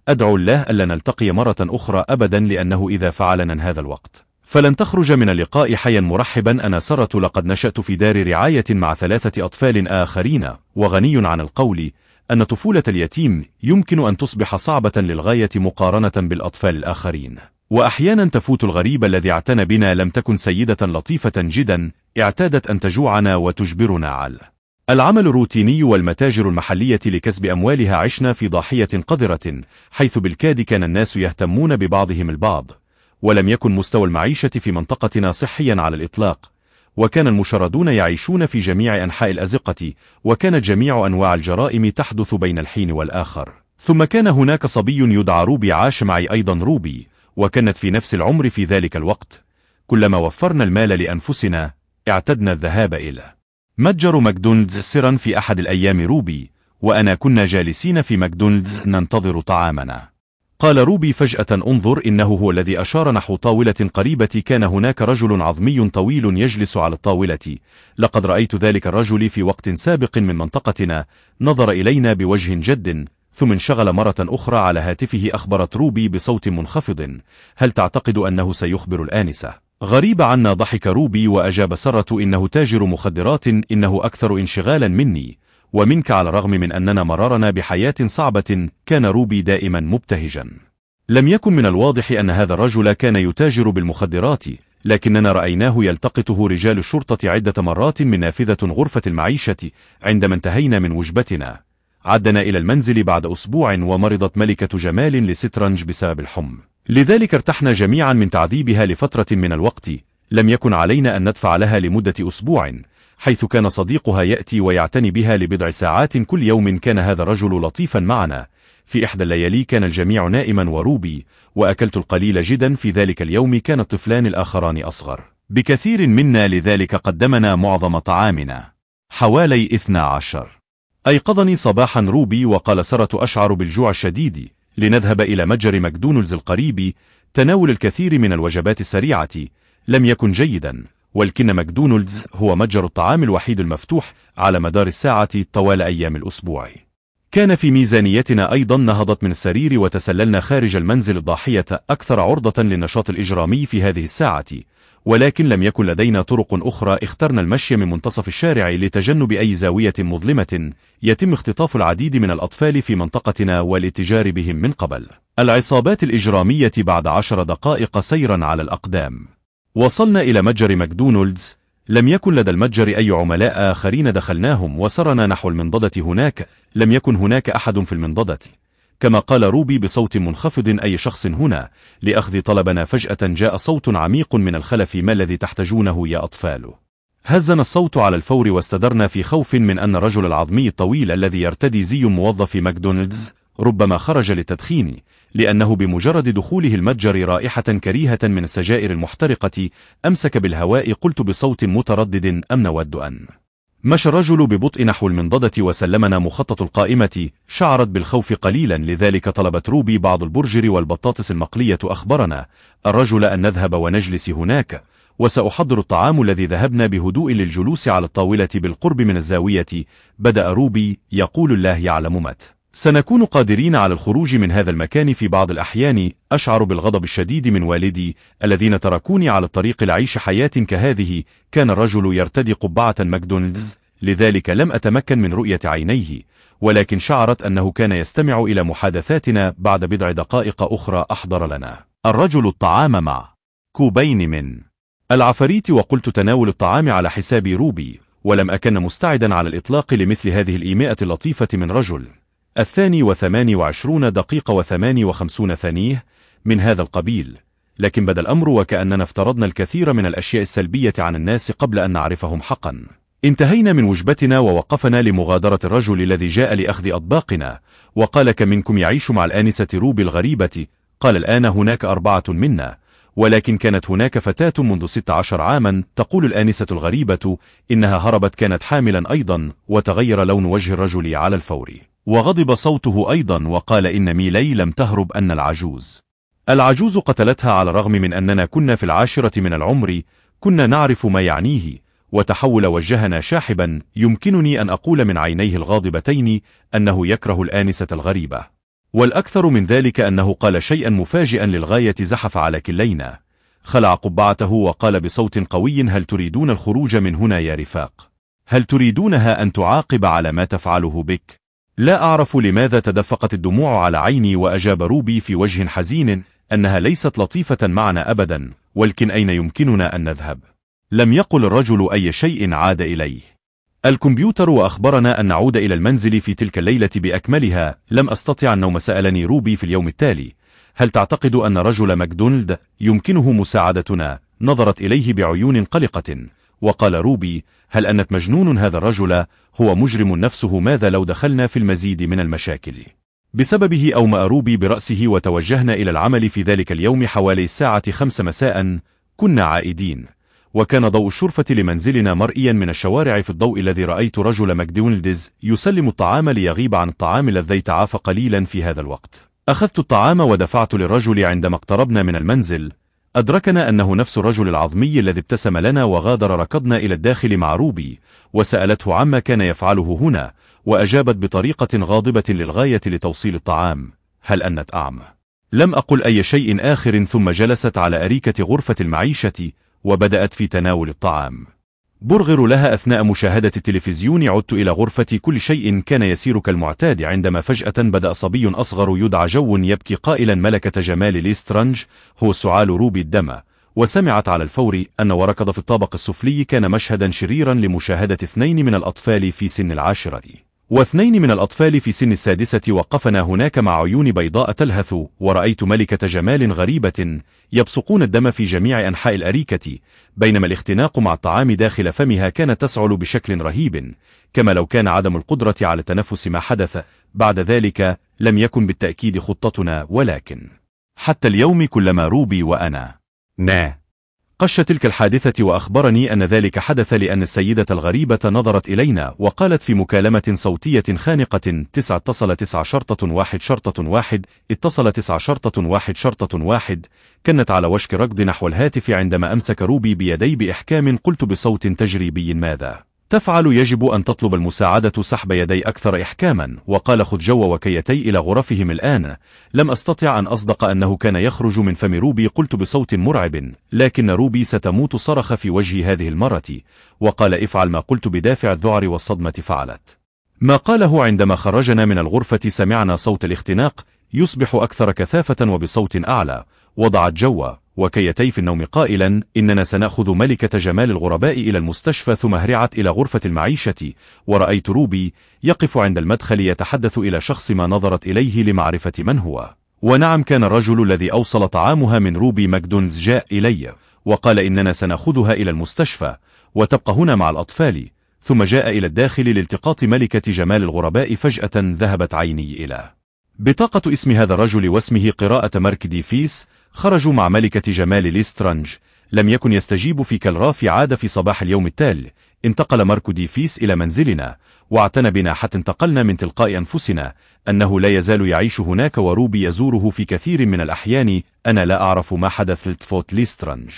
أدعو الله ألا نلتقي مرة أخرى أبدا لأنه إذا فعلنا هذا الوقت فلن تخرج من اللقاء حيا مرحبا أنا سرة لقد نشأت في دار رعاية مع ثلاثة أطفال آخرين وغني عن القول أن طفولة اليتيم يمكن أن تصبح صعبة للغاية مقارنة بالأطفال الآخرين وأحيانا تفوت الغريب الذي اعتنى بنا لم تكن سيدة لطيفة جدا اعتادت أن تجوعنا وتجبرنا على العمل الروتيني والمتاجر المحلية لكسب أموالها عشنا في ضاحية قذرة حيث بالكاد كان الناس يهتمون ببعضهم البعض ولم يكن مستوى المعيشة في منطقتنا صحيا على الإطلاق وكان المشردون يعيشون في جميع أنحاء الأزقة وكانت جميع أنواع الجرائم تحدث بين الحين والآخر ثم كان هناك صبي يدعى روبي عاش معي أيضا روبي وكانت في نفس العمر في ذلك الوقت كلما وفرنا المال لأنفسنا اعتدنا الذهاب إلى متجر ماكدونالدز سرا في أحد الأيام روبي وأنا كنا جالسين في ماكدونالدز ننتظر طعامنا قال روبي فجأة انظر إنه هو الذي أشار نحو طاولة قريبة كان هناك رجل عظمي طويل يجلس على الطاولة لقد رأيت ذلك الرجل في وقت سابق من منطقتنا نظر إلينا بوجه جد ثم انشغل مرة أخرى على هاتفه أخبرت روبي بصوت منخفض هل تعتقد أنه سيخبر الآنسة؟ غريب عنا ضحك روبي وأجاب سرة إنه تاجر مخدرات إنه أكثر انشغالا مني ومنك على الرغم من أننا مررنا بحياة صعبة كان روبي دائما مبتهجا لم يكن من الواضح أن هذا الرجل كان يتاجر بالمخدرات لكننا رأيناه يلتقطه رجال الشرطة عدة مرات من نافذة غرفة المعيشة عندما انتهينا من وجبتنا عدنا إلى المنزل بعد أسبوع ومرضت ملكة جمال لسترنج بسبب الحمى لذلك ارتحنا جميعا من تعذيبها لفترة من الوقت لم يكن علينا أن ندفع لها لمدة أسبوع حيث كان صديقها يأتي ويعتني بها لبضع ساعات كل يوم كان هذا الرجل لطيفا معنا في إحدى الليالي كان الجميع نائما وروبي وأكلت القليل جدا في ذلك اليوم كان الطفلان الآخران أصغر بكثير منا لذلك قدمنا معظم طعامنا حوالي 12 أيقظني صباحا روبي وقال سرة أشعر بالجوع الشديد لنذهب إلى متجر مكدونلز القريب تناول الكثير من الوجبات السريعة لم يكن جيدا ولكن ماكدونالدز هو متجر الطعام الوحيد المفتوح على مدار الساعة طوال أيام الأسبوع كان في ميزانيتنا أيضا نهضت من السرير وتسللنا خارج المنزل الضاحية أكثر عرضة للنشاط الإجرامي في هذه الساعة ولكن لم يكن لدينا طرق أخرى اخترنا المشي من منتصف الشارع لتجنب أي زاوية مظلمة يتم اختطاف العديد من الأطفال في منطقتنا والاتجار بهم من قبل العصابات الإجرامية بعد عشر دقائق سيرا على الأقدام وصلنا إلى متجر ماكدونالدز لم يكن لدى المتجر أي عملاء آخرين دخلناهم وسرنا نحو المنضدة هناك لم يكن هناك أحد في المنضدة كما قال روبي بصوت منخفض أي شخص هنا لأخذ طلبنا فجأة جاء صوت عميق من الخلف ما الذي تحتاجونه يا أطفال هزنا الصوت على الفور واستدرنا في خوف من أن الرجل العظمي الطويل الذي يرتدي زي موظف ماكدونالدز ربما خرج للتدخين لأنه بمجرد دخوله المتجر رائحة كريهة من السجائر المحترقة أمسك بالهواء قلت بصوت متردد أم نود أن مشى الرجل ببطء نحو المنضدة وسلمنا مخطط القائمة شعرت بالخوف قليلا لذلك طلبت روبي بعض البرجر والبطاطس المقلية أخبرنا الرجل أن نذهب ونجلس هناك وسأحضر الطعام الذي ذهبنا بهدوء للجلوس على الطاولة بالقرب من الزاوية بدأ روبي يقول الله يعلم مت سنكون قادرين على الخروج من هذا المكان في بعض الأحيان أشعر بالغضب الشديد من والدي الذين تركوني على الطريق لعيش حياة كهذه كان الرجل يرتدي قبعة ماكدونالدز لذلك لم أتمكن من رؤية عينيه ولكن شعرت أنه كان يستمع إلى محادثاتنا بعد بضع دقائق أخرى أحضر لنا الرجل الطعام مع كوبين من العفريت وقلت تناول الطعام على حساب روبي ولم أكن مستعدا على الإطلاق لمثل هذه الإيماءة اللطيفة من رجل الثاني وثمان وعشرون دقيقة وثمان وخمسون ثانية من هذا القبيل لكن بدا الأمر وكأننا افترضنا الكثير من الأشياء السلبية عن الناس قبل أن نعرفهم حقا انتهينا من وجبتنا ووقفنا لمغادرة الرجل الذي جاء لأخذ أطباقنا وقال كم منكم يعيش مع الآنسة روبي الغريبة قال الآن هناك أربعة منا ولكن كانت هناك فتاة منذ 16 عاما تقول الآنسة الغريبة إنها هربت كانت حاملا أيضا وتغير لون وجه الرجل على الفور وغضب صوته أيضا وقال إن ميلي لم تهرب أن العجوز العجوز قتلتها على الرغم من أننا كنا في العاشرة من العمر كنا نعرف ما يعنيه وتحول وجهنا شاحبا يمكنني أن أقول من عينيه الغاضبتين أنه يكره الآنسة الغريبة والأكثر من ذلك أنه قال شيئا مفاجئا للغاية زحف على كلينا خلع قبعته وقال بصوت قوي هل تريدون الخروج من هنا يا رفاق؟ هل تريدونها أن تعاقب على ما تفعله بك؟ لا أعرف لماذا تدفقت الدموع على عيني وأجاب روبي في وجه حزين أنها ليست لطيفة معنا أبدا ولكن أين يمكننا أن نذهب؟ لم يقل الرجل أي شيء عاد إليه الكمبيوتر وأخبرنا أن نعود إلى المنزل في تلك الليلة بأكملها لم أستطع النوم سألني روبي في اليوم التالي هل تعتقد أن رجل ماكدونالد يمكنه مساعدتنا؟ نظرت إليه بعيون قلقة وقال روبي هل أنت مجنون هذا الرجل هو مجرم نفسه ماذا لو دخلنا في المزيد من المشاكل بسببه أومأ روبي برأسه وتوجهنا إلى العمل في ذلك اليوم حوالي الساعة خمس مساء كنا عائدين وكان ضوء الشرفة لمنزلنا مرئيا من الشوارع في الضوء الذي رأيت رجل ماكدونالدز يسلم الطعام ليغيب عن الطعام الذي تعافى قليلا في هذا الوقت أخذت الطعام ودفعت للرجل عندما اقتربنا من المنزل أدركنا أنه نفس الرجل العظمي الذي ابتسم لنا وغادر ركضنا إلى الداخل مع روبي وسألته عما كان يفعله هنا وأجابت بطريقة غاضبة للغاية لتوصيل الطعام هل أنت أعمى؟ لم أقل أي شيء آخر ثم جلست على أريكة غرفة المعيشة وبدأت في تناول الطعام برغر لها أثناء مشاهدة التلفزيون عدت إلى غرفة كل شيء كان يسير كالمعتاد عندما فجأة بدأ صبي أصغر يدعى جو يبكي قائلا ملكة جمال ليسترانج هو سعال روبي الدمى وسمعت على الفور أن وركض في الطابق السفلي كان مشهدا شريرا لمشاهدة اثنين من الأطفال في سن العاشرة واثنين من الأطفال في سن السادسة وقفنا هناك مع عيون بيضاء تلهث ورأيت ملكة جمال غريبة يبصقون الدم في جميع أنحاء الأريكة بينما الاختناق مع الطعام داخل فمها كان تسعل بشكل رهيب كما لو كان عدم القدرة على تنفس ما حدث بعد ذلك لم يكن بالتأكيد خطتنا ولكن حتى اليوم كلما روبي وأنا نا قش تلك الحادثة وأخبرني أن ذلك حدث لأن السيدة الغريبة نظرت إلينا وقالت في مكالمة صوتية خانقة تسعة اتصل تسعة شرطة واحد شرطة واحد اتصل تسعة شرطة واحد شرطة واحد كانت على وشك ركض نحو الهاتف عندما أمسك روبي بيدي بإحكام قلت بصوت تجريبي ماذا تفعل يجب أن تطلب المساعدة سحب يدي أكثر إحكاما وقال خذ جو وكيتي إلى غرفهم الآن لم أستطع أن أصدق أنه كان يخرج من فم روبي قلت بصوت مرعب لكن روبي ستموت صرخ في وجه هذه المرة وقال افعل ما قلت بدافع الذعر والصدمة فعلت ما قاله عندما خرجنا من الغرفة سمعنا صوت الاختناق يصبح أكثر كثافة وبصوت أعلى وضعت جوا وكيتي في النوم قائلا إننا سنأخذ ملكة جمال الغرباء إلى المستشفى ثم هرعت إلى غرفة المعيشة ورأيت روبي يقف عند المدخل يتحدث إلى شخص ما نظرت إليه لمعرفة من هو ونعم كان الرجل الذي أوصل طعامها من روبي ماكدونز جاء إلي وقال إننا سنأخذها إلى المستشفى وتبقى هنا مع الأطفال ثم جاء إلى الداخل لالتقاط ملكة جمال الغرباء فجأة ذهبت عيني إلى بطاقة اسم هذا الرجل واسمه قراءة مارك ديفيس خرجوا مع ملكة جمال ليسترانج لم يكن يستجيب في كالرافي عاد في صباح اليوم التالي انتقل ماركو ديفيس إلى منزلنا واعتنى بنا حتى انتقلنا من تلقاء أنفسنا أنه لا يزال يعيش هناك وروبي يزوره في كثير من الأحيان أنا لا أعرف ما حدث لتفوت ليسترانج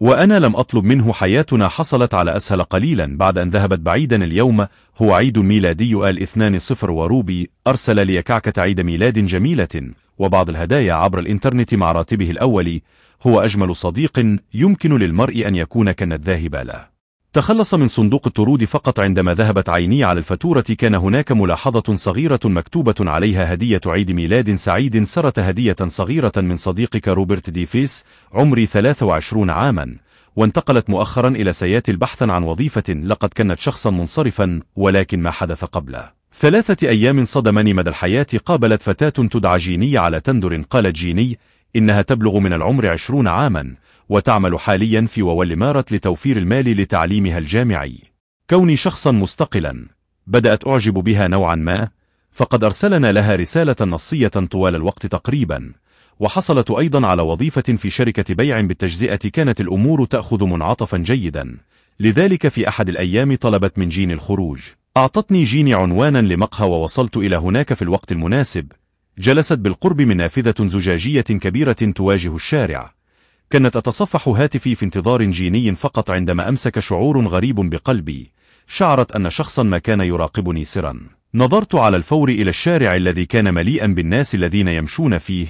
وأنا لم أطلب منه حياتنا حصلت على أسهل قليلا بعد أن ذهبت بعيدا اليوم هو عيد ميلادي آل 2 صفر وروبي أرسل لي كعكة عيد ميلاد جميلة وبعض الهدايا عبر الإنترنت مع راتبه الأولي هو أجمل صديق يمكن للمرء أن يكون الذاهب له تخلص من صندوق الطرود فقط عندما ذهبت عيني على الفاتورة كان هناك ملاحظة صغيرة مكتوبة عليها هدية عيد ميلاد سعيد سرت هدية صغيرة من صديقك روبرت ديفيس عمري 23 عاما وانتقلت مؤخرا إلى سياتل بحثا عن وظيفة لقد كانت شخصا منصرفا ولكن ما حدث قبله ثلاثة أيام صدمني مدى الحياة قابلت فتاة تدعى جيني على تندر قالت جيني إنها تبلغ من العمر عشرون عاما وتعمل حاليا في وول مارت لتوفير المال لتعليمها الجامعي كوني شخصا مستقلا بدأت أعجب بها نوعا ما فقد أرسلنا لها رسالة نصية طوال الوقت تقريبا وحصلت أيضا على وظيفة في شركة بيع بالتجزئة كانت الأمور تأخذ منعطفا جيدا لذلك في أحد الأيام طلبت من جين الخروج أعطتني جيني عنوانا لمقهى ووصلت إلى هناك في الوقت المناسب جلست بالقرب من نافذة زجاجية كبيرة تواجه الشارع كانت أتصفح هاتفي في انتظار جيني فقط عندما أمسك شعور غريب بقلبي شعرت أن شخصا ما كان يراقبني سرا نظرت على الفور إلى الشارع الذي كان مليئا بالناس الذين يمشون فيه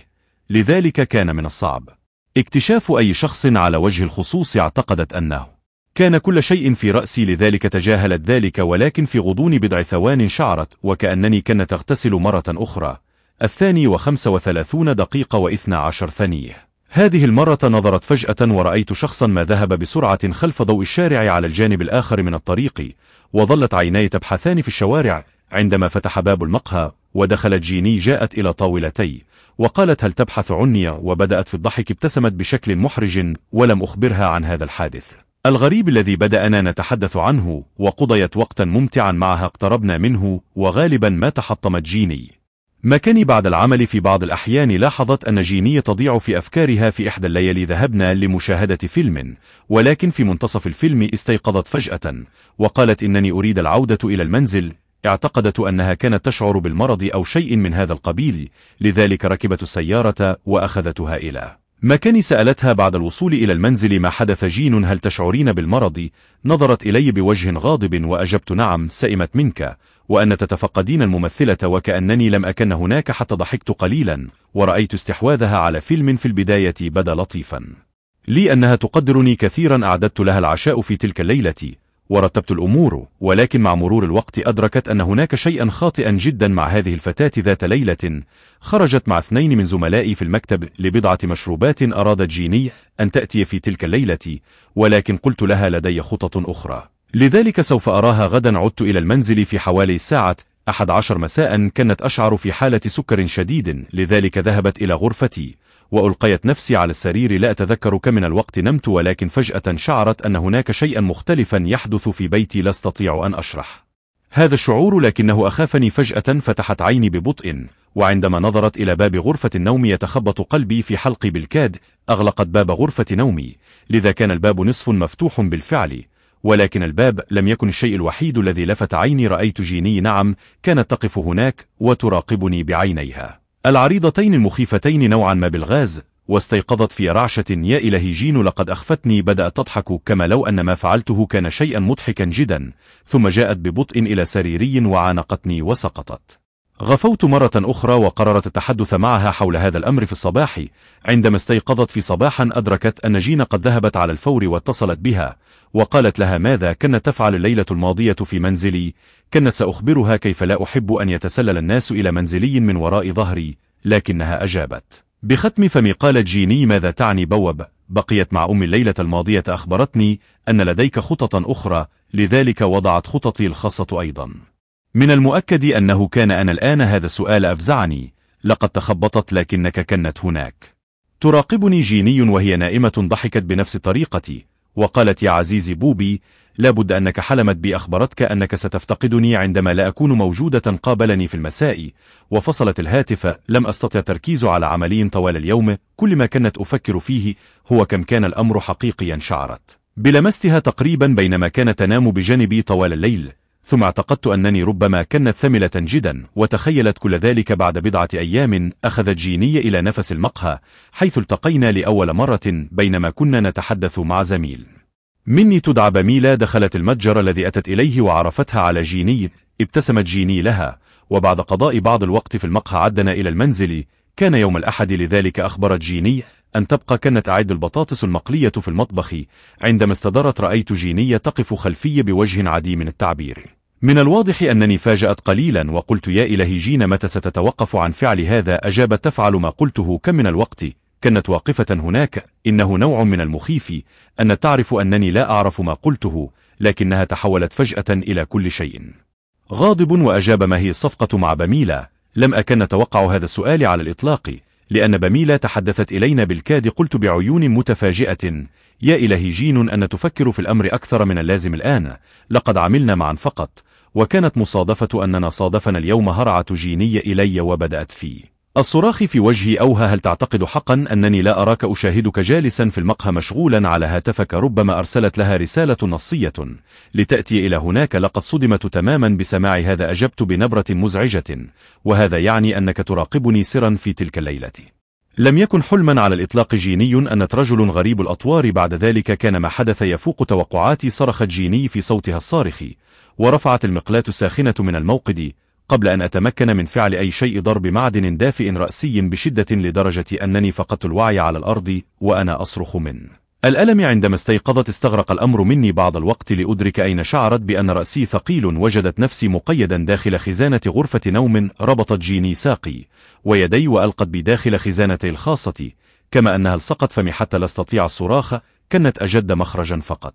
لذلك كان من الصعب اكتشاف أي شخص على وجه الخصوص اعتقدت أنه كان كل شيء في رأسي لذلك تجاهلت ذلك ولكن في غضون بضع ثوان شعرت وكأنني كنت أغتسل مرة أخرى الثاني وخمس وثلاثون دقيقة واثنى عشر ثانية هذه المرة نظرت فجأة ورأيت شخصا ما ذهب بسرعة خلف ضوء الشارع على الجانب الآخر من الطريق وظلت عيناي تبحثان في الشوارع عندما فتح باب المقهى ودخلت جيني جاءت إلى طاولتي وقالت هل تبحث عني وبدأت في الضحك ابتسمت بشكل محرج ولم أخبرها عن هذا الحادث الغريب الذي بدأنا نتحدث عنه وقضيت وقتا ممتعا معها اقتربنا منه وغالبا ما تحطمت جيني مكاني بعد العمل في بعض الأحيان لاحظت أن جيني تضيع في أفكارها في إحدى الليالي ذهبنا لمشاهدة فيلم ولكن في منتصف الفيلم استيقظت فجأة وقالت إنني أريد العودة إلى المنزل اعتقدت أنها كانت تشعر بالمرض أو شيء من هذا القبيل لذلك ركبت السيارة وأخذتها إلى مكاني سألتها بعد الوصول إلى المنزل ما حدث جين هل تشعرين بالمرض؟ نظرت إلي بوجه غاضب وأجبت نعم سئمت منك وأن تتفقدين الممثلة وكأنني لم أكن هناك حتى ضحكت قليلا ورأيت استحواذها على فيلم في البداية بدا لطيفا لي أنها تقدرني كثيرا أعددت لها العشاء في تلك الليلة ورتبت الأمور ولكن مع مرور الوقت أدركت أن هناك شيئا خاطئا جدا مع هذه الفتاة ذات ليلة خرجت مع اثنين من زملائي في المكتب لبضعة مشروبات أرادت جيني أن تأتي في تلك الليلة ولكن قلت لها لدي خطط أخرى لذلك سوف أراها غدا عدت إلى المنزل في حوالي الساعة 11 مساء كانت أشعر في حالة سكر شديد لذلك ذهبت إلى غرفتي وألقيت نفسي على السرير لا أتذكر كم من الوقت نمت ولكن فجأة شعرت أن هناك شيئا مختلفا يحدث في بيتي لا استطيع أن أشرح هذا الشعور لكنه أخافني فجأة فتحت عيني ببطء وعندما نظرت إلى باب غرفة النوم يتخبط قلبي في حلقي بالكاد أغلقت باب غرفة نومي لذا كان الباب نصف مفتوح بالفعل ولكن الباب لم يكن الشيء الوحيد الذي لفت عيني رأيت جيني نعم كانت تقف هناك وتراقبني بعينيها العريضتين المخيفتين نوعا ما بالغاز واستيقظت في رعشة يا إلهي جين لقد أخفتني بدأت تضحك كما لو أن ما فعلته كان شيئا مضحكا جدا ثم جاءت ببطء إلى سريري وعانقتني وسقطت غفوت مرة أخرى وقررت التحدث معها حول هذا الأمر في الصباح عندما استيقظت في صباحا أدركت أن جين قد ذهبت على الفور واتصلت بها وقالت لها ماذا كانت تفعل الليلة الماضية في منزلي كانت سأخبرها كيف لا أحب أن يتسلل الناس إلى منزلي من وراء ظهري لكنها أجابت بختم فمي قالت جيني ماذا تعني بوب بقيت مع أمي الليلة الماضية أخبرتني أن لديك خططا أخرى لذلك وضعت خططي الخاصة أيضا من المؤكد أنه كان أنا الآن هذا السؤال أفزعني لقد تخبطت لكنك كنت هناك تراقبني جيني وهي نائمة ضحكت بنفس طريقتي وقالت يا عزيزي بوبي لابد أنك حلمت بي أخبرتك أنك ستفتقدني عندما لا أكون موجودة قابلني في المساء وفصلت الهاتف لم أستطع تركيز على عملي طوال اليوم كل ما كانت أفكر فيه هو كم كان الأمر حقيقيا شعرت بلمستها تقريبا بينما كانت تنام بجانبي طوال الليل ثم اعتقدت أنني ربما كانت ثملة جدا وتخيلت كل ذلك بعد بضعة أيام أخذت جيني إلى نفس المقهى حيث التقينا لأول مرة بينما كنا نتحدث مع زميل مني تدعى بميلا دخلت المتجر الذي أتت إليه وعرفتها على جيني ابتسمت جيني لها وبعد قضاء بعض الوقت في المقهى عدنا إلى المنزل كان يوم الأحد لذلك أخبرت جيني أن تبقى كانت أعد البطاطس المقلية في المطبخ عندما استدرت رأيت جيني تقف خلفي بوجه عديم التعبير من الواضح أنني فاجأت قليلا وقلت يا إلهي جين متى ستتوقف عن فعل هذا أجابت تفعل ما قلته كم من الوقت كانت واقفة هناك إنه نوع من المخيف أن تعرف أنني لا أعرف ما قلته لكنها تحولت فجأة إلى كل شيء غاضب وأجاب ما هي الصفقة مع بميلة لم أكن أتوقع هذا السؤال على الإطلاق لأن بميلة تحدثت إلينا بالكاد قلت بعيون متفاجئة يا إلهي جين أن تفكر في الأمر أكثر من اللازم الآن لقد عملنا معا فقط وكانت مصادفة أننا صادفنا اليوم هرعة جينية إلي وبدأت فيه الصراخ في وجهي أوها هل تعتقد حقا أنني لا أراك أشاهدك جالسا في المقهى مشغولا على هاتفك ربما أرسلت لها رسالة نصية لتأتي إلى هناك لقد صدمت تماما بسماع هذا أجبت بنبرة مزعجة وهذا يعني أنك تراقبني سرا في تلك الليلة لم يكن حلما على الإطلاق جيني أنت رجل غريب الأطوار بعد ذلك كان ما حدث يفوق توقعاتي صرخت جيني في صوتها الصارخ ورفعت المقلاة الساخنة من الموقد قبل أن أتمكن من فعل أي شيء ضرب معدن دافئ رأسي بشدة لدرجة أنني فقدت الوعي على الأرض وأنا أصرخ من الألم عندما استيقظت استغرق الأمر مني بعض الوقت لأدرك أين شعرت بأن رأسي ثقيل وجدت نفسي مقيدا داخل خزانة غرفة نوم ربطت جيني ساقي ويدي وألقت بي داخل خزانتي الخاصة كما أنها لصقت فمي حتى لا استطيع الصراخ كانت أجد مخرجا فقط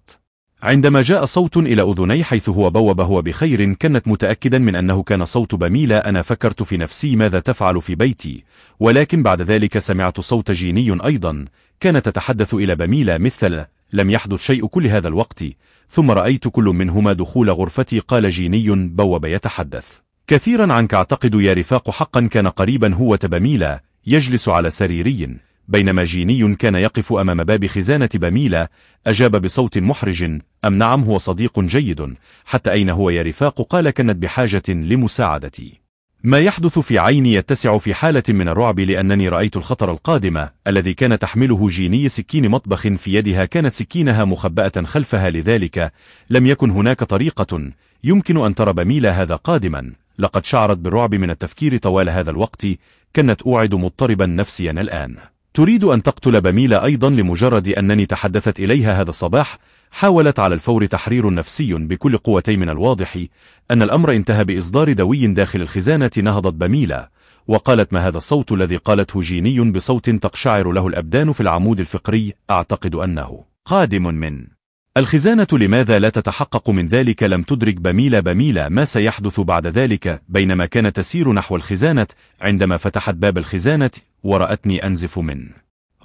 عندما جاء صوت إلى أذني حيث هو بوب هو بخير كانت متأكدا من أنه كان صوت بميلة أنا فكرت في نفسي ماذا تفعل في بيتي ولكن بعد ذلك سمعت صوت جيني أيضا كانت تتحدث إلى بميلة مثل لم يحدث شيء كل هذا الوقت ثم رأيت كل منهما دخول غرفتي قال جيني بوب يتحدث كثيرا عنك أعتقد يا رفاق حقا كان قريبا هو تبميلة يجلس على سريري بينما جيني كان يقف أمام باب خزانة بميلة أجاب بصوت محرج أم نعم هو صديق جيد حتى أين هو يا رفاق قال كانت بحاجة لمساعدتي ما يحدث في عيني يتسع في حالة من الرعب لأنني رأيت الخطر القادم الذي كان تحمله جيني سكين مطبخ في يدها كانت سكينها مخبأة خلفها لذلك لم يكن هناك طريقة يمكن أن ترى بميلا هذا قادما لقد شعرت بالرعب من التفكير طوال هذا الوقت كانت أوعد مضطربا نفسيا الآن تريد أن تقتل بميلا أيضا لمجرد أنني تحدثت إليها هذا الصباح حاولت على الفور تحرير نفسي بكل قوتي من الواضح أن الأمر انتهى بإصدار دوي داخل الخزانة نهضت بميلة وقالت ما هذا الصوت الذي قالته جيني بصوت تقشعر له الأبدان في العمود الفقري أعتقد أنه قادم من الخزانة لماذا لا تتحقق من ذلك لم تدرك بميلة بميلة ما سيحدث بعد ذلك بينما كانت تسير نحو الخزانة عندما فتحت باب الخزانة ورأتني أنزف من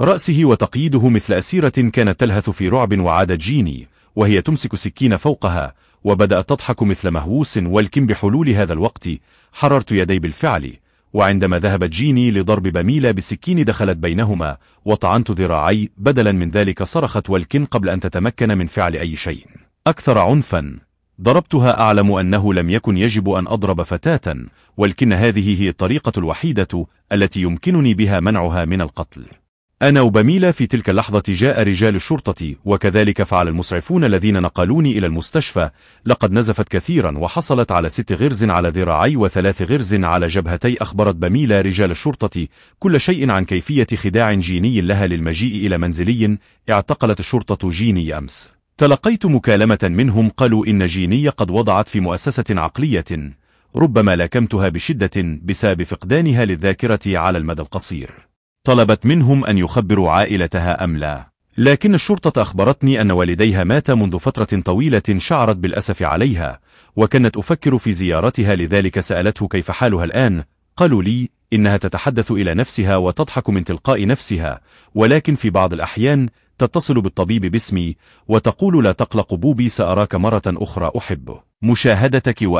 رأسه وتقييده مثل أسيرة كانت تلهث في رعب وعادت جيني وهي تمسك سكين فوقها وبدأت تضحك مثل مهووس والكم بحلول هذا الوقت حررت يدي بالفعل وعندما ذهبت جيني لضرب بميلا بالسكين دخلت بينهما وطعنت ذراعي بدلا من ذلك صرخت والكن قبل أن تتمكن من فعل أي شيء أكثر عنفا ضربتها أعلم أنه لم يكن يجب أن أضرب فتاة ولكن هذه هي الطريقة الوحيدة التي يمكنني بها منعها من القتل أنا وبميلة في تلك اللحظة جاء رجال الشرطة وكذلك فعل المسعفون الذين نقلوني إلى المستشفى لقد نزفت كثيرا وحصلت على ست غرز على ذراعي وثلاث غرز على جبهتي أخبرت بميلة رجال الشرطة كل شيء عن كيفية خداع جيني لها للمجيء إلى منزلي اعتقلت الشرطة جيني أمس تلقيت مكالمة منهم قالوا إن جيني قد وضعت في مؤسسة عقلية ربما لاكمتها بشدة بسبب فقدانها للذاكرة على المدى القصير طلبت منهم أن يخبروا عائلتها أم لا لكن الشرطة أخبرتني أن والديها مات منذ فترة طويلة شعرت بالأسف عليها وكانت أفكر في زيارتها لذلك سألته كيف حالها الآن قالوا لي إنها تتحدث إلى نفسها وتضحك من تلقاء نفسها ولكن في بعض الأحيان تتصل بالطبيب باسمي وتقول لا تقلق بوبي سأراك مرة أخرى أحبه مشاهدتك و